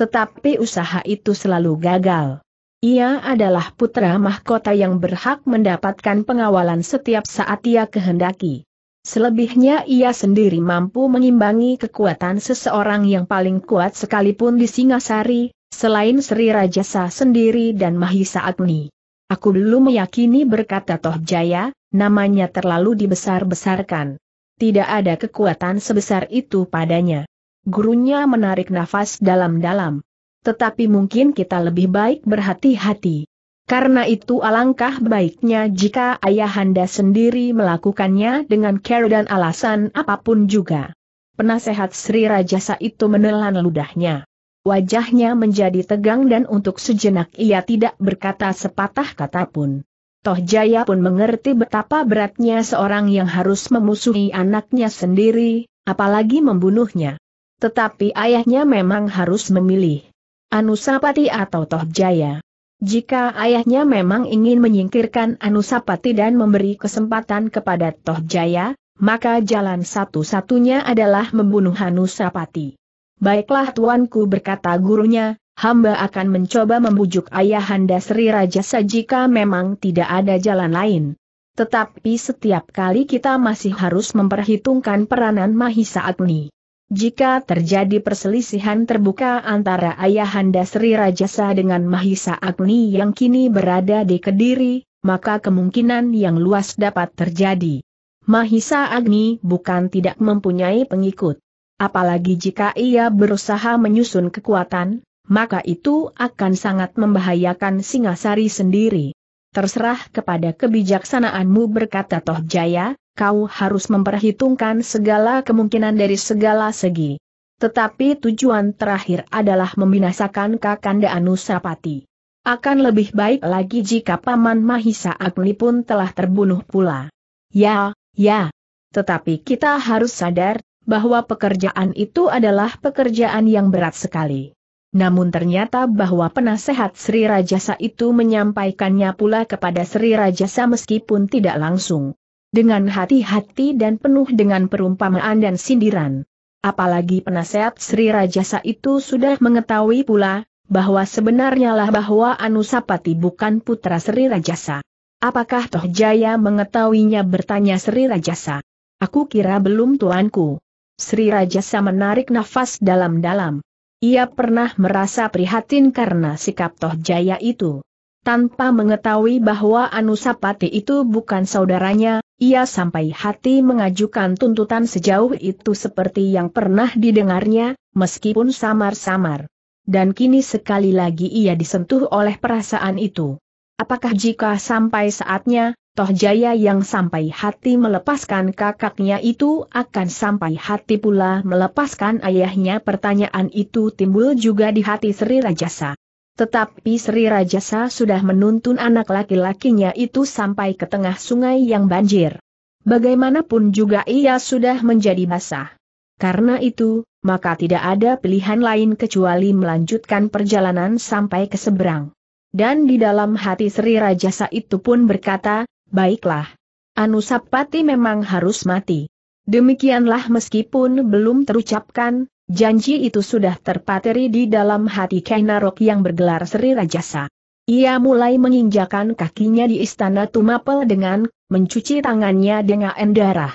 Tetapi usaha itu selalu gagal. Ia adalah putra mahkota yang berhak mendapatkan pengawalan setiap saat ia kehendaki. Selebihnya ia sendiri mampu mengimbangi kekuatan seseorang yang paling kuat sekalipun di Singasari, selain Sri Rajasa sendiri dan Mahisa Agni. Aku belum meyakini berkata Toh Jaya, namanya terlalu dibesar-besarkan. Tidak ada kekuatan sebesar itu padanya. Gurunya menarik nafas dalam-dalam tetapi mungkin kita lebih baik berhati-hati. Karena itu alangkah baiknya jika ayahanda sendiri melakukannya dengan care dan alasan apapun juga. Penasehat Sri Rajasa itu menelan ludahnya. Wajahnya menjadi tegang dan untuk sejenak ia tidak berkata sepatah kata pun. Toh Jaya pun mengerti betapa beratnya seorang yang harus memusuhi anaknya sendiri, apalagi membunuhnya. Tetapi ayahnya memang harus memilih. Anusapati atau Tohjaya. Jika ayahnya memang ingin menyingkirkan Anusapati dan memberi kesempatan kepada Tohjaya, maka jalan satu-satunya adalah membunuh Anusapati. Baiklah tuanku berkata gurunya, hamba akan mencoba membujuk ayahanda Sri Rajasa jika memang tidak ada jalan lain. Tetapi setiap kali kita masih harus memperhitungkan peranan Mahisa Agni. Jika terjadi perselisihan terbuka antara Ayahanda Sri Rajasa dengan Mahisa Agni yang kini berada di Kediri, maka kemungkinan yang luas dapat terjadi. Mahisa Agni bukan tidak mempunyai pengikut. Apalagi jika ia berusaha menyusun kekuatan, maka itu akan sangat membahayakan Singasari sendiri. Terserah kepada kebijaksanaanmu berkata Tohjaya kau harus memperhitungkan segala kemungkinan dari segala segi. Tetapi tujuan terakhir adalah membinasakan Kakanda Anusapati. Akan lebih baik lagi jika Paman Mahisa Agni pun telah terbunuh pula. Ya, ya. Tetapi kita harus sadar, bahwa pekerjaan itu adalah pekerjaan yang berat sekali. Namun ternyata bahwa penasehat Sri Rajasa itu menyampaikannya pula kepada Sri Rajasa meskipun tidak langsung. Dengan hati-hati dan penuh dengan perumpamaan dan sindiran. Apalagi penasehat Sri Rajasa itu sudah mengetahui pula, bahwa sebenarnya lah bahwa Anusapati bukan putra Sri Rajasa. Apakah Toh Jaya mengetahuinya bertanya Sri Rajasa. Aku kira belum tuanku. Sri Rajasa menarik nafas dalam-dalam. Ia pernah merasa prihatin karena sikap Toh Jaya itu tanpa mengetahui bahwa Anusapati itu bukan saudaranya, ia sampai hati mengajukan tuntutan sejauh itu seperti yang pernah didengarnya, meskipun samar-samar. Dan kini sekali lagi ia disentuh oleh perasaan itu. Apakah jika sampai saatnya, Tohjaya yang sampai hati melepaskan kakaknya itu akan sampai hati pula melepaskan ayahnya? Pertanyaan itu timbul juga di hati Sri Rajasa. Tetapi Sri Rajasa sudah menuntun anak laki-lakinya itu sampai ke tengah sungai yang banjir. Bagaimanapun juga ia sudah menjadi basah. Karena itu, maka tidak ada pilihan lain kecuali melanjutkan perjalanan sampai ke seberang. Dan di dalam hati Sri Rajasa itu pun berkata, baiklah. Anusapati memang harus mati. Demikianlah meskipun belum terucapkan, Janji itu sudah terpateri di dalam hati Kainarok yang bergelar Sri Rajasa. Ia mulai menginjakan kakinya di istana Tumapel dengan mencuci tangannya dengan darah.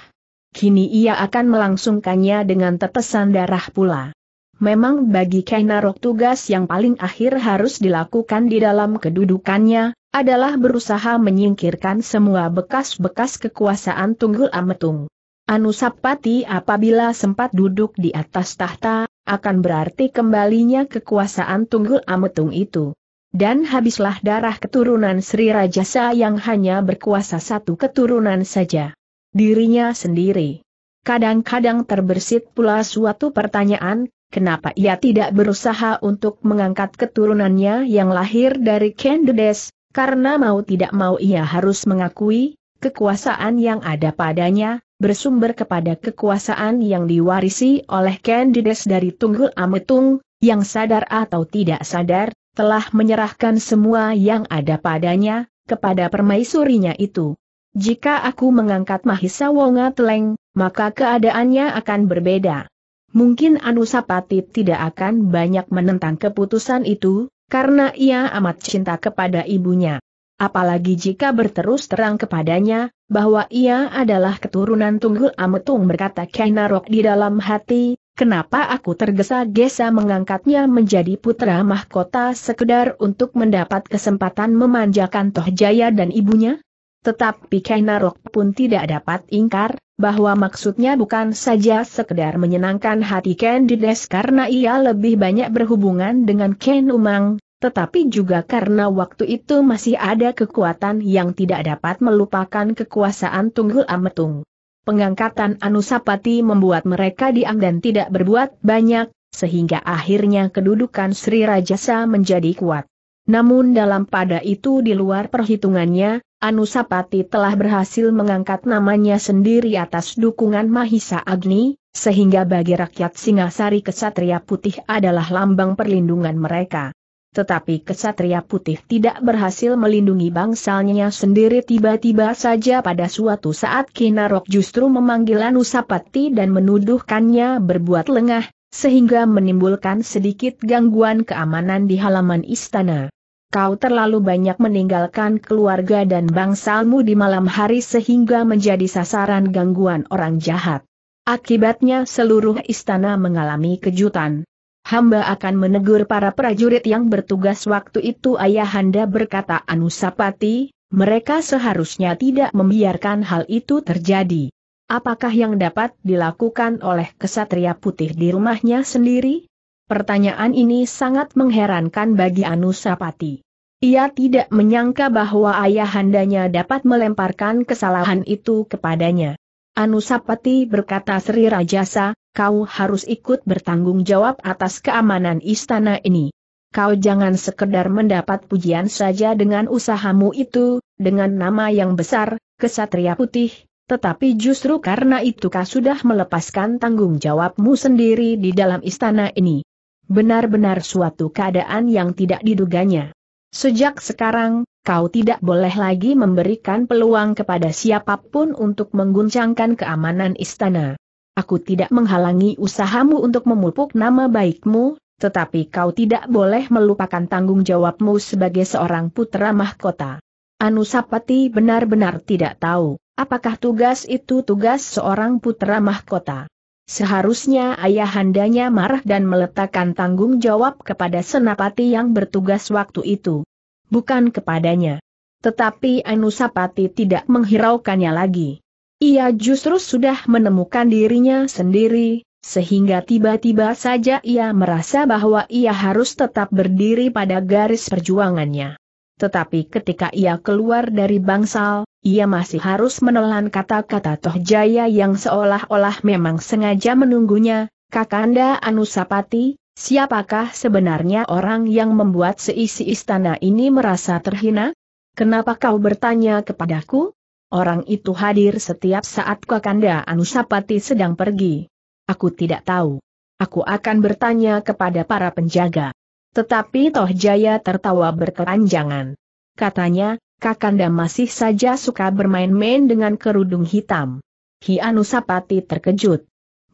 Kini ia akan melangsungkannya dengan tetesan darah pula. Memang bagi Kainarok tugas yang paling akhir harus dilakukan di dalam kedudukannya, adalah berusaha menyingkirkan semua bekas-bekas kekuasaan Tunggul Ametung. Anusapati apabila sempat duduk di atas tahta, akan berarti kembalinya kekuasaan Tunggul Ametung itu. Dan habislah darah keturunan Sri Rajasa yang hanya berkuasa satu keturunan saja. Dirinya sendiri. Kadang-kadang terbersit pula suatu pertanyaan, kenapa ia tidak berusaha untuk mengangkat keturunannya yang lahir dari Kendedes, karena mau tidak mau ia harus mengakui, kekuasaan yang ada padanya, bersumber kepada kekuasaan yang diwarisi oleh Candides dari Tunggul Ametung, yang sadar atau tidak sadar, telah menyerahkan semua yang ada padanya, kepada permaisurinya itu. Jika aku mengangkat Mahisa Wonga Teleng, maka keadaannya akan berbeda. Mungkin Anusapati tidak akan banyak menentang keputusan itu, karena ia amat cinta kepada ibunya. Apalagi jika berterus terang kepadanya, bahwa ia adalah keturunan Tunggul Ametung berkata Kainarok di dalam hati, kenapa aku tergesa-gesa mengangkatnya menjadi putra mahkota sekedar untuk mendapat kesempatan memanjakan Tohjaya dan ibunya? Tetapi Kainarok pun tidak dapat ingkar, bahwa maksudnya bukan saja sekedar menyenangkan hati Ken Dides karena ia lebih banyak berhubungan dengan Ken Umang, tetapi juga karena waktu itu masih ada kekuatan yang tidak dapat melupakan kekuasaan Tunggul Ametung. Pengangkatan Anusapati membuat mereka diam dan tidak berbuat banyak, sehingga akhirnya kedudukan Sri Rajasa menjadi kuat. Namun dalam pada itu di luar perhitungannya, Anusapati telah berhasil mengangkat namanya sendiri atas dukungan Mahisa Agni, sehingga bagi rakyat Singasari kesatria putih adalah lambang perlindungan mereka tetapi kesatria putih tidak berhasil melindungi bangsalnya sendiri tiba-tiba saja pada suatu saat Kinarok justru memanggil Anusapati dan menuduhkannya berbuat lengah, sehingga menimbulkan sedikit gangguan keamanan di halaman istana. Kau terlalu banyak meninggalkan keluarga dan bangsalmu di malam hari sehingga menjadi sasaran gangguan orang jahat. Akibatnya seluruh istana mengalami kejutan hamba akan menegur para prajurit yang bertugas waktu itu ayahanda berkata Anusapati, mereka seharusnya tidak membiarkan hal itu terjadi. Apakah yang dapat dilakukan oleh kesatria putih di rumahnya sendiri? Pertanyaan ini sangat mengherankan bagi Anusapati. Ia tidak menyangka bahwa ayahandanya dapat melemparkan kesalahan itu kepadanya. Anusapati berkata Sri Rajasa, kau harus ikut bertanggung jawab atas keamanan istana ini. Kau jangan sekedar mendapat pujian saja dengan usahamu itu, dengan nama yang besar, kesatria putih, tetapi justru karena itu kau sudah melepaskan tanggung jawabmu sendiri di dalam istana ini. Benar-benar suatu keadaan yang tidak diduganya. Sejak sekarang, kau tidak boleh lagi memberikan peluang kepada siapapun untuk mengguncangkan keamanan istana. Aku tidak menghalangi usahamu untuk memupuk nama baikmu, tetapi kau tidak boleh melupakan tanggung jawabmu sebagai seorang putra mahkota. Anusapati benar-benar tidak tahu, apakah tugas itu tugas seorang putra mahkota. Seharusnya ayahandanya marah dan meletakkan tanggung jawab kepada Senapati yang bertugas waktu itu. Bukan kepadanya. Tetapi Anusapati tidak menghiraukannya lagi. Ia justru sudah menemukan dirinya sendiri, sehingga tiba-tiba saja ia merasa bahwa ia harus tetap berdiri pada garis perjuangannya. Tetapi ketika ia keluar dari bangsal, ia masih harus menelan kata-kata Toh Jaya yang seolah-olah memang sengaja menunggunya, Kakanda Anusapati, siapakah sebenarnya orang yang membuat seisi istana ini merasa terhina? Kenapa kau bertanya kepadaku? Orang itu hadir setiap saat Kakanda Anusapati sedang pergi. Aku tidak tahu. Aku akan bertanya kepada para penjaga. Tetapi Toh Jaya tertawa berkelanjangan. Katanya, Kakanda masih saja suka bermain-main dengan kerudung hitam. Hianusapati terkejut.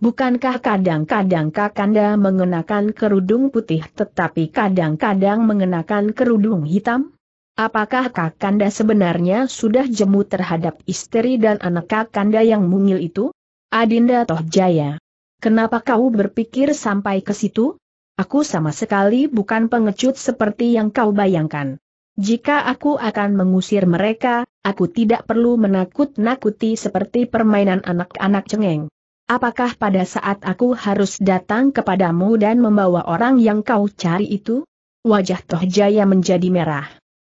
Bukankah kadang-kadang Kakanda mengenakan kerudung putih tetapi kadang-kadang mengenakan kerudung hitam? Apakah Kakanda sebenarnya sudah jemu terhadap istri dan anak Kakanda yang mungil itu? Adinda Tohjaya. Kenapa kau berpikir sampai ke situ? Aku sama sekali bukan pengecut seperti yang kau bayangkan. Jika aku akan mengusir mereka, aku tidak perlu menakut-nakuti seperti permainan anak-anak cengeng. Apakah pada saat aku harus datang kepadamu dan membawa orang yang kau cari itu? Wajah Toh Jaya menjadi merah.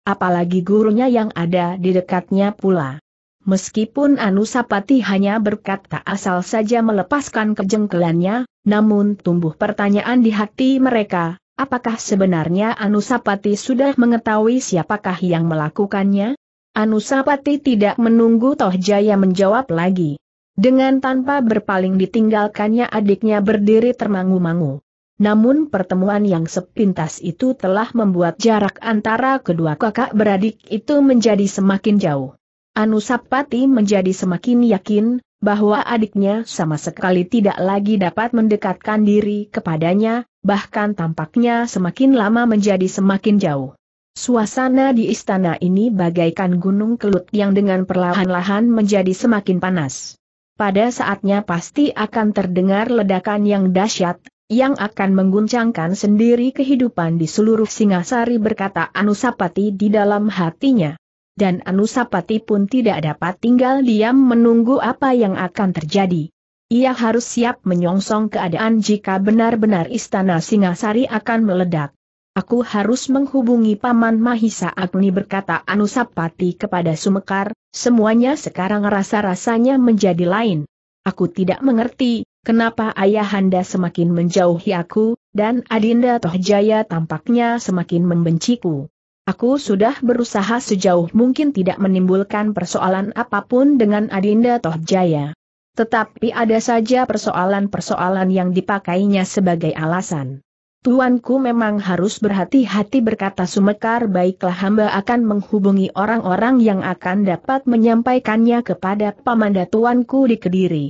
Apalagi gurunya yang ada di dekatnya pula. Meskipun Anusapati hanya berkata asal saja melepaskan kejengkelannya, namun tumbuh pertanyaan di hati mereka, Apakah sebenarnya Anusapati sudah mengetahui siapakah yang melakukannya? Anusapati tidak menunggu Tohjaya menjawab lagi. Dengan tanpa berpaling ditinggalkannya adiknya berdiri termangu-mangu. Namun pertemuan yang sepintas itu telah membuat jarak antara kedua kakak beradik itu menjadi semakin jauh. Anusapati menjadi semakin yakin, bahwa adiknya sama sekali tidak lagi dapat mendekatkan diri kepadanya, bahkan tampaknya semakin lama menjadi semakin jauh. Suasana di istana ini bagaikan gunung kelut yang dengan perlahan-lahan menjadi semakin panas. Pada saatnya pasti akan terdengar ledakan yang dahsyat, yang akan mengguncangkan sendiri kehidupan di seluruh Singasari berkata Anusapati di dalam hatinya. Dan Anusapati pun tidak dapat tinggal diam menunggu apa yang akan terjadi. Ia harus siap menyongsong keadaan jika benar-benar istana Singasari akan meledak. Aku harus menghubungi Paman Mahisa Agni berkata Anusapati kepada Sumekar, semuanya sekarang rasa-rasanya menjadi lain. Aku tidak mengerti, kenapa ayahanda semakin menjauhi aku, dan Adinda Tohjaya tampaknya semakin membenciku. Aku sudah berusaha sejauh mungkin tidak menimbulkan persoalan apapun dengan Adinda Tohjaya. Tetapi ada saja persoalan-persoalan yang dipakainya sebagai alasan. Tuanku memang harus berhati-hati berkata Sumekar baiklah hamba akan menghubungi orang-orang yang akan dapat menyampaikannya kepada pamanda tuanku di Kediri.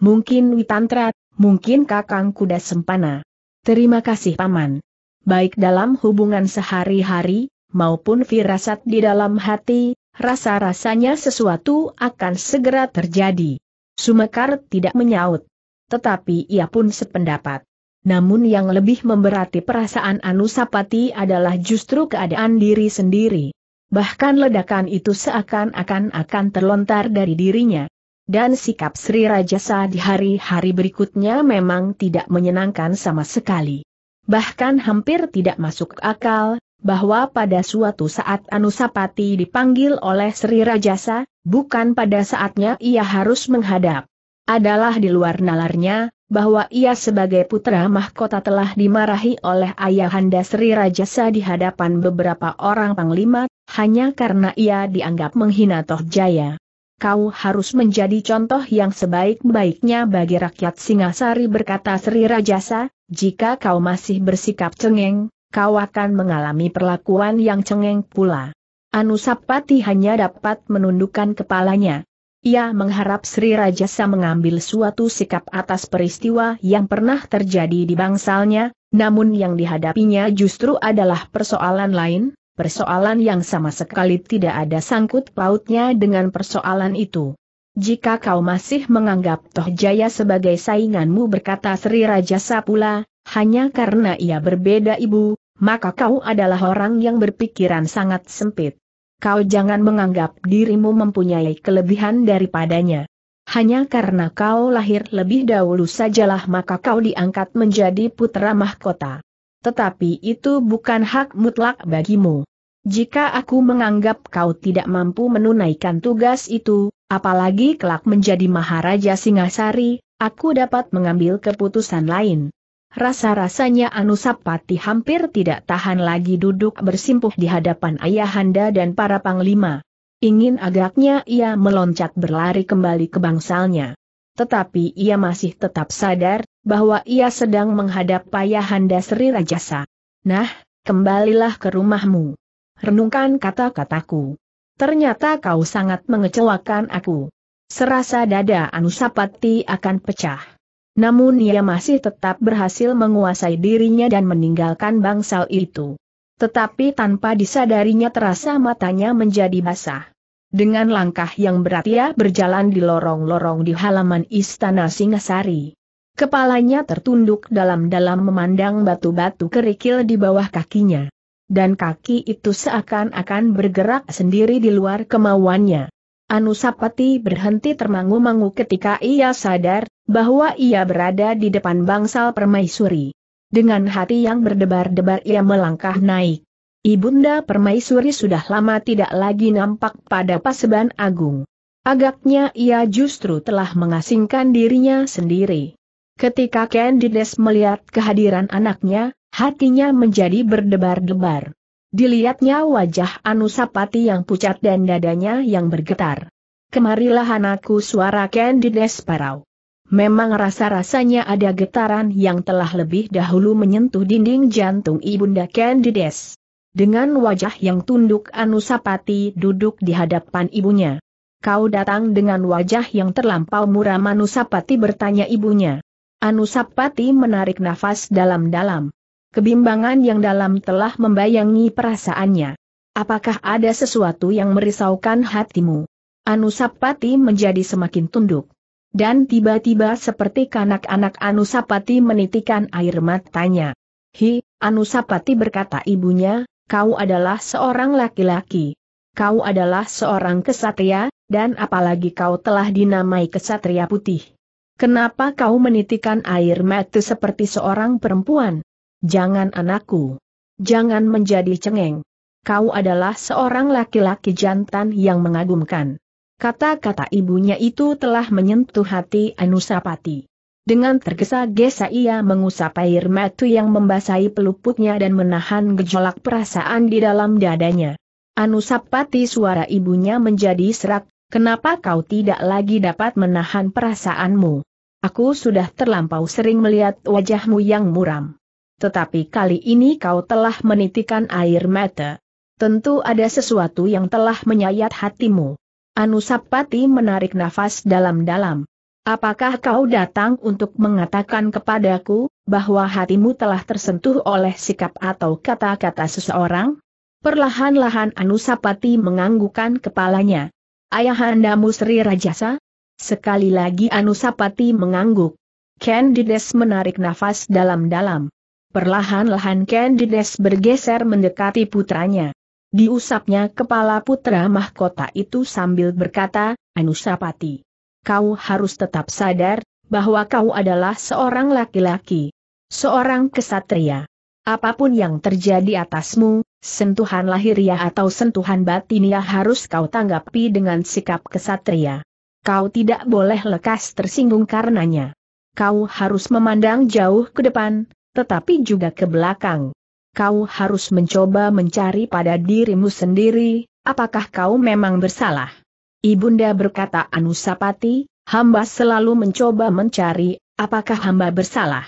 Mungkin Witantra, mungkin Kakang Kuda Sempana. Terima kasih Paman. Baik dalam hubungan sehari-hari, maupun firasat di dalam hati, rasa-rasanya sesuatu akan segera terjadi. Sumekar tidak menyaut. Tetapi ia pun sependapat. Namun yang lebih memberati perasaan Anusapati adalah justru keadaan diri sendiri. Bahkan ledakan itu seakan-akan akan terlontar dari dirinya. Dan sikap Sri Rajasa di hari-hari berikutnya memang tidak menyenangkan sama sekali. Bahkan hampir tidak masuk akal, bahwa pada suatu saat Anusapati dipanggil oleh Sri Rajasa, bukan pada saatnya ia harus menghadap. Adalah di luar nalarnya, bahwa ia sebagai putra mahkota telah dimarahi oleh ayahanda Sri Rajasa di hadapan beberapa orang panglima, hanya karena ia dianggap menghina Tohjaya. Kau harus menjadi contoh yang sebaik-baiknya bagi rakyat Singasari berkata Sri Rajasa, jika kau masih bersikap cengeng, kau akan mengalami perlakuan yang cengeng pula. Anusapati hanya dapat menundukkan kepalanya. Ia mengharap Sri Rajasa mengambil suatu sikap atas peristiwa yang pernah terjadi di bangsalnya, namun yang dihadapinya justru adalah persoalan lain, persoalan yang sama sekali tidak ada sangkut pautnya dengan persoalan itu. Jika kau masih menganggap Tohjaya sebagai sainganmu berkata Sri Rajasa pula, hanya karena ia berbeda ibu, maka kau adalah orang yang berpikiran sangat sempit. Kau jangan menganggap dirimu mempunyai kelebihan daripadanya. Hanya karena kau lahir lebih dahulu sajalah maka kau diangkat menjadi putra mahkota. Tetapi itu bukan hak mutlak bagimu. Jika aku menganggap kau tidak mampu menunaikan tugas itu, apalagi kelak menjadi Maharaja Singasari, aku dapat mengambil keputusan lain. Rasa-rasanya Anusapati hampir tidak tahan lagi duduk bersimpuh di hadapan ayahanda dan para panglima. Ingin agaknya ia meloncat berlari kembali ke bangsalnya. Tetapi ia masih tetap sadar, bahwa ia sedang menghadap ayahanda Sri Rajasa. Nah, kembalilah ke rumahmu. Renungkan kata-kataku. Ternyata kau sangat mengecewakan aku. Serasa dada Anusapati akan pecah. Namun ia masih tetap berhasil menguasai dirinya dan meninggalkan bangsal itu. Tetapi tanpa disadarinya terasa matanya menjadi basah. Dengan langkah yang berat ia berjalan di lorong-lorong di halaman istana Singasari. Kepalanya tertunduk dalam-dalam memandang batu-batu kerikil di bawah kakinya. Dan kaki itu seakan-akan bergerak sendiri di luar kemauannya. Anusapati berhenti termangu-mangu ketika ia sadar, bahwa ia berada di depan bangsal permaisuri. Dengan hati yang berdebar-debar ia melangkah naik. Ibunda permaisuri sudah lama tidak lagi nampak pada paseban agung. Agaknya ia justru telah mengasingkan dirinya sendiri. Ketika Candides melihat kehadiran anaknya, hatinya menjadi berdebar-debar. Dilihatnya wajah Anusapati yang pucat dan dadanya yang bergetar. Kemarilah anakku suara Candides Parau. Memang rasa-rasanya ada getaran yang telah lebih dahulu menyentuh dinding jantung Ibunda Candides. Dengan wajah yang tunduk Anusapati duduk di hadapan ibunya. Kau datang dengan wajah yang terlampau muram Anusapati bertanya ibunya. Anusapati menarik nafas dalam-dalam. Kebimbangan yang dalam telah membayangi perasaannya. Apakah ada sesuatu yang merisaukan hatimu? Anusapati menjadi semakin tunduk. Dan tiba-tiba seperti kanak-anak Anusapati menitikan air matanya. Hi, Anusapati berkata ibunya, kau adalah seorang laki-laki. Kau adalah seorang kesatria, dan apalagi kau telah dinamai kesatria putih. Kenapa kau menitikan air mata seperti seorang perempuan? Jangan anakku. Jangan menjadi cengeng. Kau adalah seorang laki-laki jantan yang mengagumkan. Kata-kata ibunya itu telah menyentuh hati Anusapati. Dengan tergesa-gesa ia mengusap air mata yang membasahi peluputnya dan menahan gejolak perasaan di dalam dadanya. Anusapati suara ibunya menjadi serak, kenapa kau tidak lagi dapat menahan perasaanmu? Aku sudah terlampau sering melihat wajahmu yang muram. Tetapi kali ini kau telah menitikan air mata. Tentu ada sesuatu yang telah menyayat hatimu. Anusapati menarik nafas dalam-dalam. Apakah kau datang untuk mengatakan kepadaku, bahwa hatimu telah tersentuh oleh sikap atau kata-kata seseorang? Perlahan-lahan Anusapati menganggukkan kepalanya. Ayahandamu Sri Rajasa? Sekali lagi Anusapati mengangguk. Candides menarik nafas dalam-dalam. Perlahan-lahan Candides bergeser mendekati putranya. Diusapnya kepala putra mahkota itu sambil berkata, Anusapati. Kau harus tetap sadar, bahwa kau adalah seorang laki-laki. Seorang kesatria. Apapun yang terjadi atasmu, sentuhan lahiriah atau sentuhan batiniah harus kau tanggapi dengan sikap kesatria. Kau tidak boleh lekas tersinggung karenanya. Kau harus memandang jauh ke depan, tetapi juga ke belakang. Kau harus mencoba mencari pada dirimu sendiri, apakah kau memang bersalah? Ibunda berkata Anusapati, hamba selalu mencoba mencari, apakah hamba bersalah?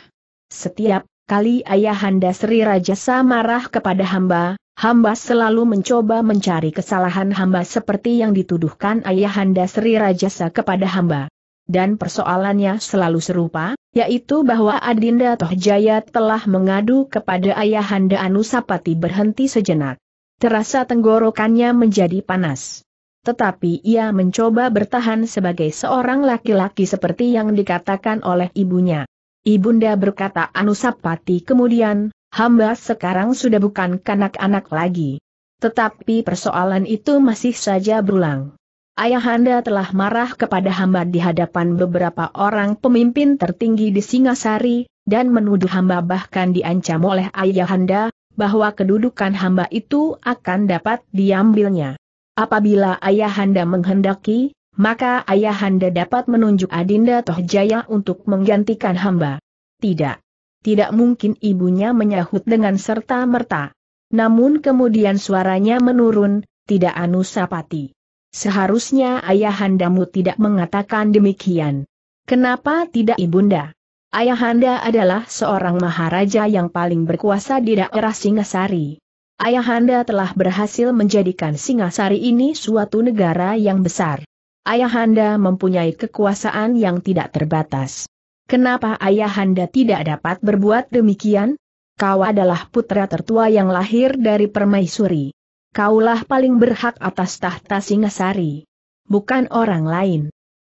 Setiap kali ayahanda Sri Rajasa marah kepada hamba, hamba selalu mencoba mencari kesalahan hamba seperti yang dituduhkan ayahanda Sri Rajasa kepada hamba dan persoalannya selalu serupa, yaitu bahwa Adinda Tohjaya telah mengadu kepada Ayahanda Anusapati berhenti sejenak. Terasa tenggorokannya menjadi panas. Tetapi ia mencoba bertahan sebagai seorang laki-laki seperti yang dikatakan oleh ibunya. Ibunda berkata Anusapati kemudian, hamba sekarang sudah bukan kanak-anak lagi. Tetapi persoalan itu masih saja berulang. Ayahanda telah marah kepada hamba di hadapan beberapa orang pemimpin tertinggi di Singasari, dan menuduh hamba bahkan diancam oleh ayahanda, bahwa kedudukan hamba itu akan dapat diambilnya. Apabila ayahanda menghendaki, maka ayahanda dapat menunjuk Adinda Tohjaya untuk menggantikan hamba. Tidak. Tidak mungkin ibunya menyahut dengan serta-merta. Namun kemudian suaranya menurun, tidak Anusapati. Seharusnya ayahandamu tidak mengatakan demikian. Kenapa tidak ibunda? Ayahanda adalah seorang maharaja yang paling berkuasa di daerah Singasari. Ayahanda telah berhasil menjadikan Singasari ini suatu negara yang besar. Ayahanda mempunyai kekuasaan yang tidak terbatas. Kenapa ayahanda tidak dapat berbuat demikian? Kau adalah putra tertua yang lahir dari permaisuri kaulah paling berhak atas tahta Singasari. Bukan orang lain.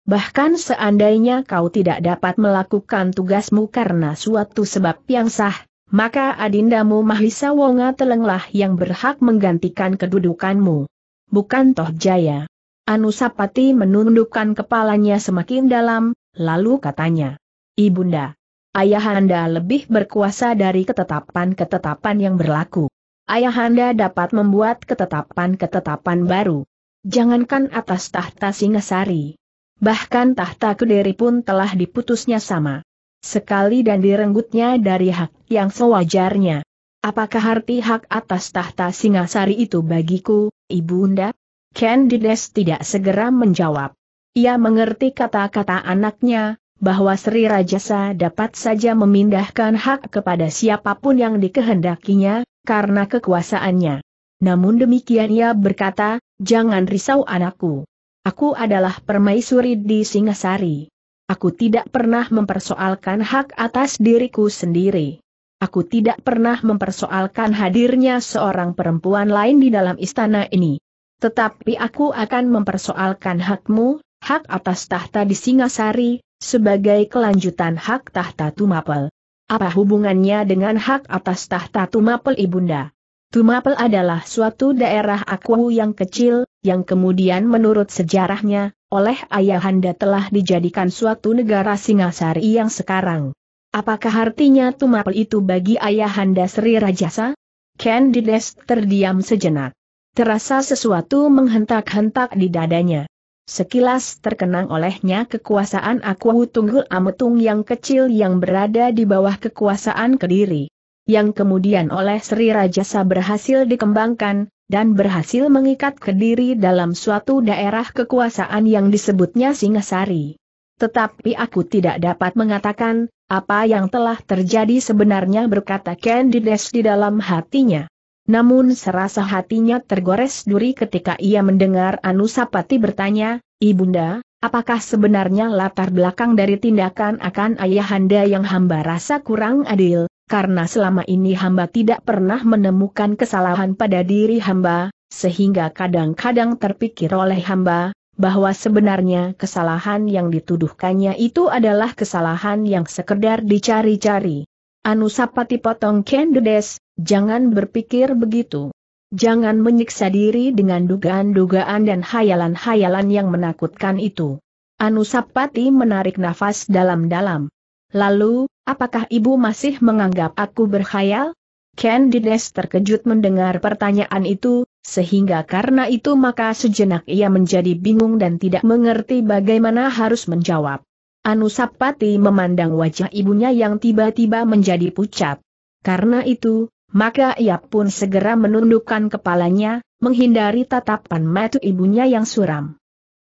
Bahkan seandainya kau tidak dapat melakukan tugasmu karena suatu sebab yang sah, maka adindamu Mahisa Wonga Telenglah yang berhak menggantikan kedudukanmu. Bukan Toh Jaya. Anusapati menundukkan kepalanya semakin dalam, lalu katanya, Ibunda, ayahanda lebih berkuasa dari ketetapan-ketetapan yang berlaku. Ayahanda dapat membuat ketetapan-ketetapan baru. Jangankan atas tahta Singasari. Bahkan tahta Kediri pun telah diputusnya sama. Sekali dan direnggutnya dari hak yang sewajarnya. Apakah arti hak atas tahta Singasari itu bagiku, Ibunda? Candides tidak segera menjawab. Ia mengerti kata-kata anaknya, bahwa Sri Rajasa dapat saja memindahkan hak kepada siapapun yang dikehendakinya, karena kekuasaannya. Namun demikian ia berkata, jangan risau anakku. Aku adalah permaisuri di Singasari. Aku tidak pernah mempersoalkan hak atas diriku sendiri. Aku tidak pernah mempersoalkan hadirnya seorang perempuan lain di dalam istana ini. Tetapi aku akan mempersoalkan hakmu, hak atas tahta di Singasari, sebagai kelanjutan hak tahta Tumapel. Apa hubungannya dengan hak atas tahta Tumapel Ibunda? Tumapel adalah suatu daerah Akwahu yang kecil, yang kemudian menurut sejarahnya, oleh ayahanda telah dijadikan suatu negara Singasari yang sekarang. Apakah artinya Tumapel itu bagi ayahanda Sri Rajasa? Candides terdiam sejenak. Terasa sesuatu menghentak-hentak di dadanya. Sekilas terkenang olehnya kekuasaan Aku Tunggul Ametung yang kecil yang berada di bawah kekuasaan Kediri. Yang kemudian oleh Sri Rajasa berhasil dikembangkan, dan berhasil mengikat Kediri dalam suatu daerah kekuasaan yang disebutnya Singasari. Tetapi aku tidak dapat mengatakan, apa yang telah terjadi sebenarnya berkata Candides di dalam hatinya. Namun serasa hatinya tergores duri ketika ia mendengar Anusapati bertanya, Ibunda, apakah sebenarnya latar belakang dari tindakan akan ayahanda yang hamba rasa kurang adil, karena selama ini hamba tidak pernah menemukan kesalahan pada diri hamba, sehingga kadang-kadang terpikir oleh hamba, bahwa sebenarnya kesalahan yang dituduhkannya itu adalah kesalahan yang sekedar dicari-cari. Anusapati potong kendedes, Jangan berpikir begitu. Jangan menyiksa diri dengan dugaan-dugaan dan hayalan-hayalan yang menakutkan itu. Anusapati menarik nafas dalam-dalam. Lalu, apakah ibu masih menganggap aku berkhayal? Candides terkejut mendengar pertanyaan itu, sehingga karena itu maka sejenak ia menjadi bingung dan tidak mengerti bagaimana harus menjawab. Anusapati memandang wajah ibunya yang tiba-tiba menjadi pucat. Karena itu, maka ia pun segera menundukkan kepalanya, menghindari tatapan mata ibunya yang suram.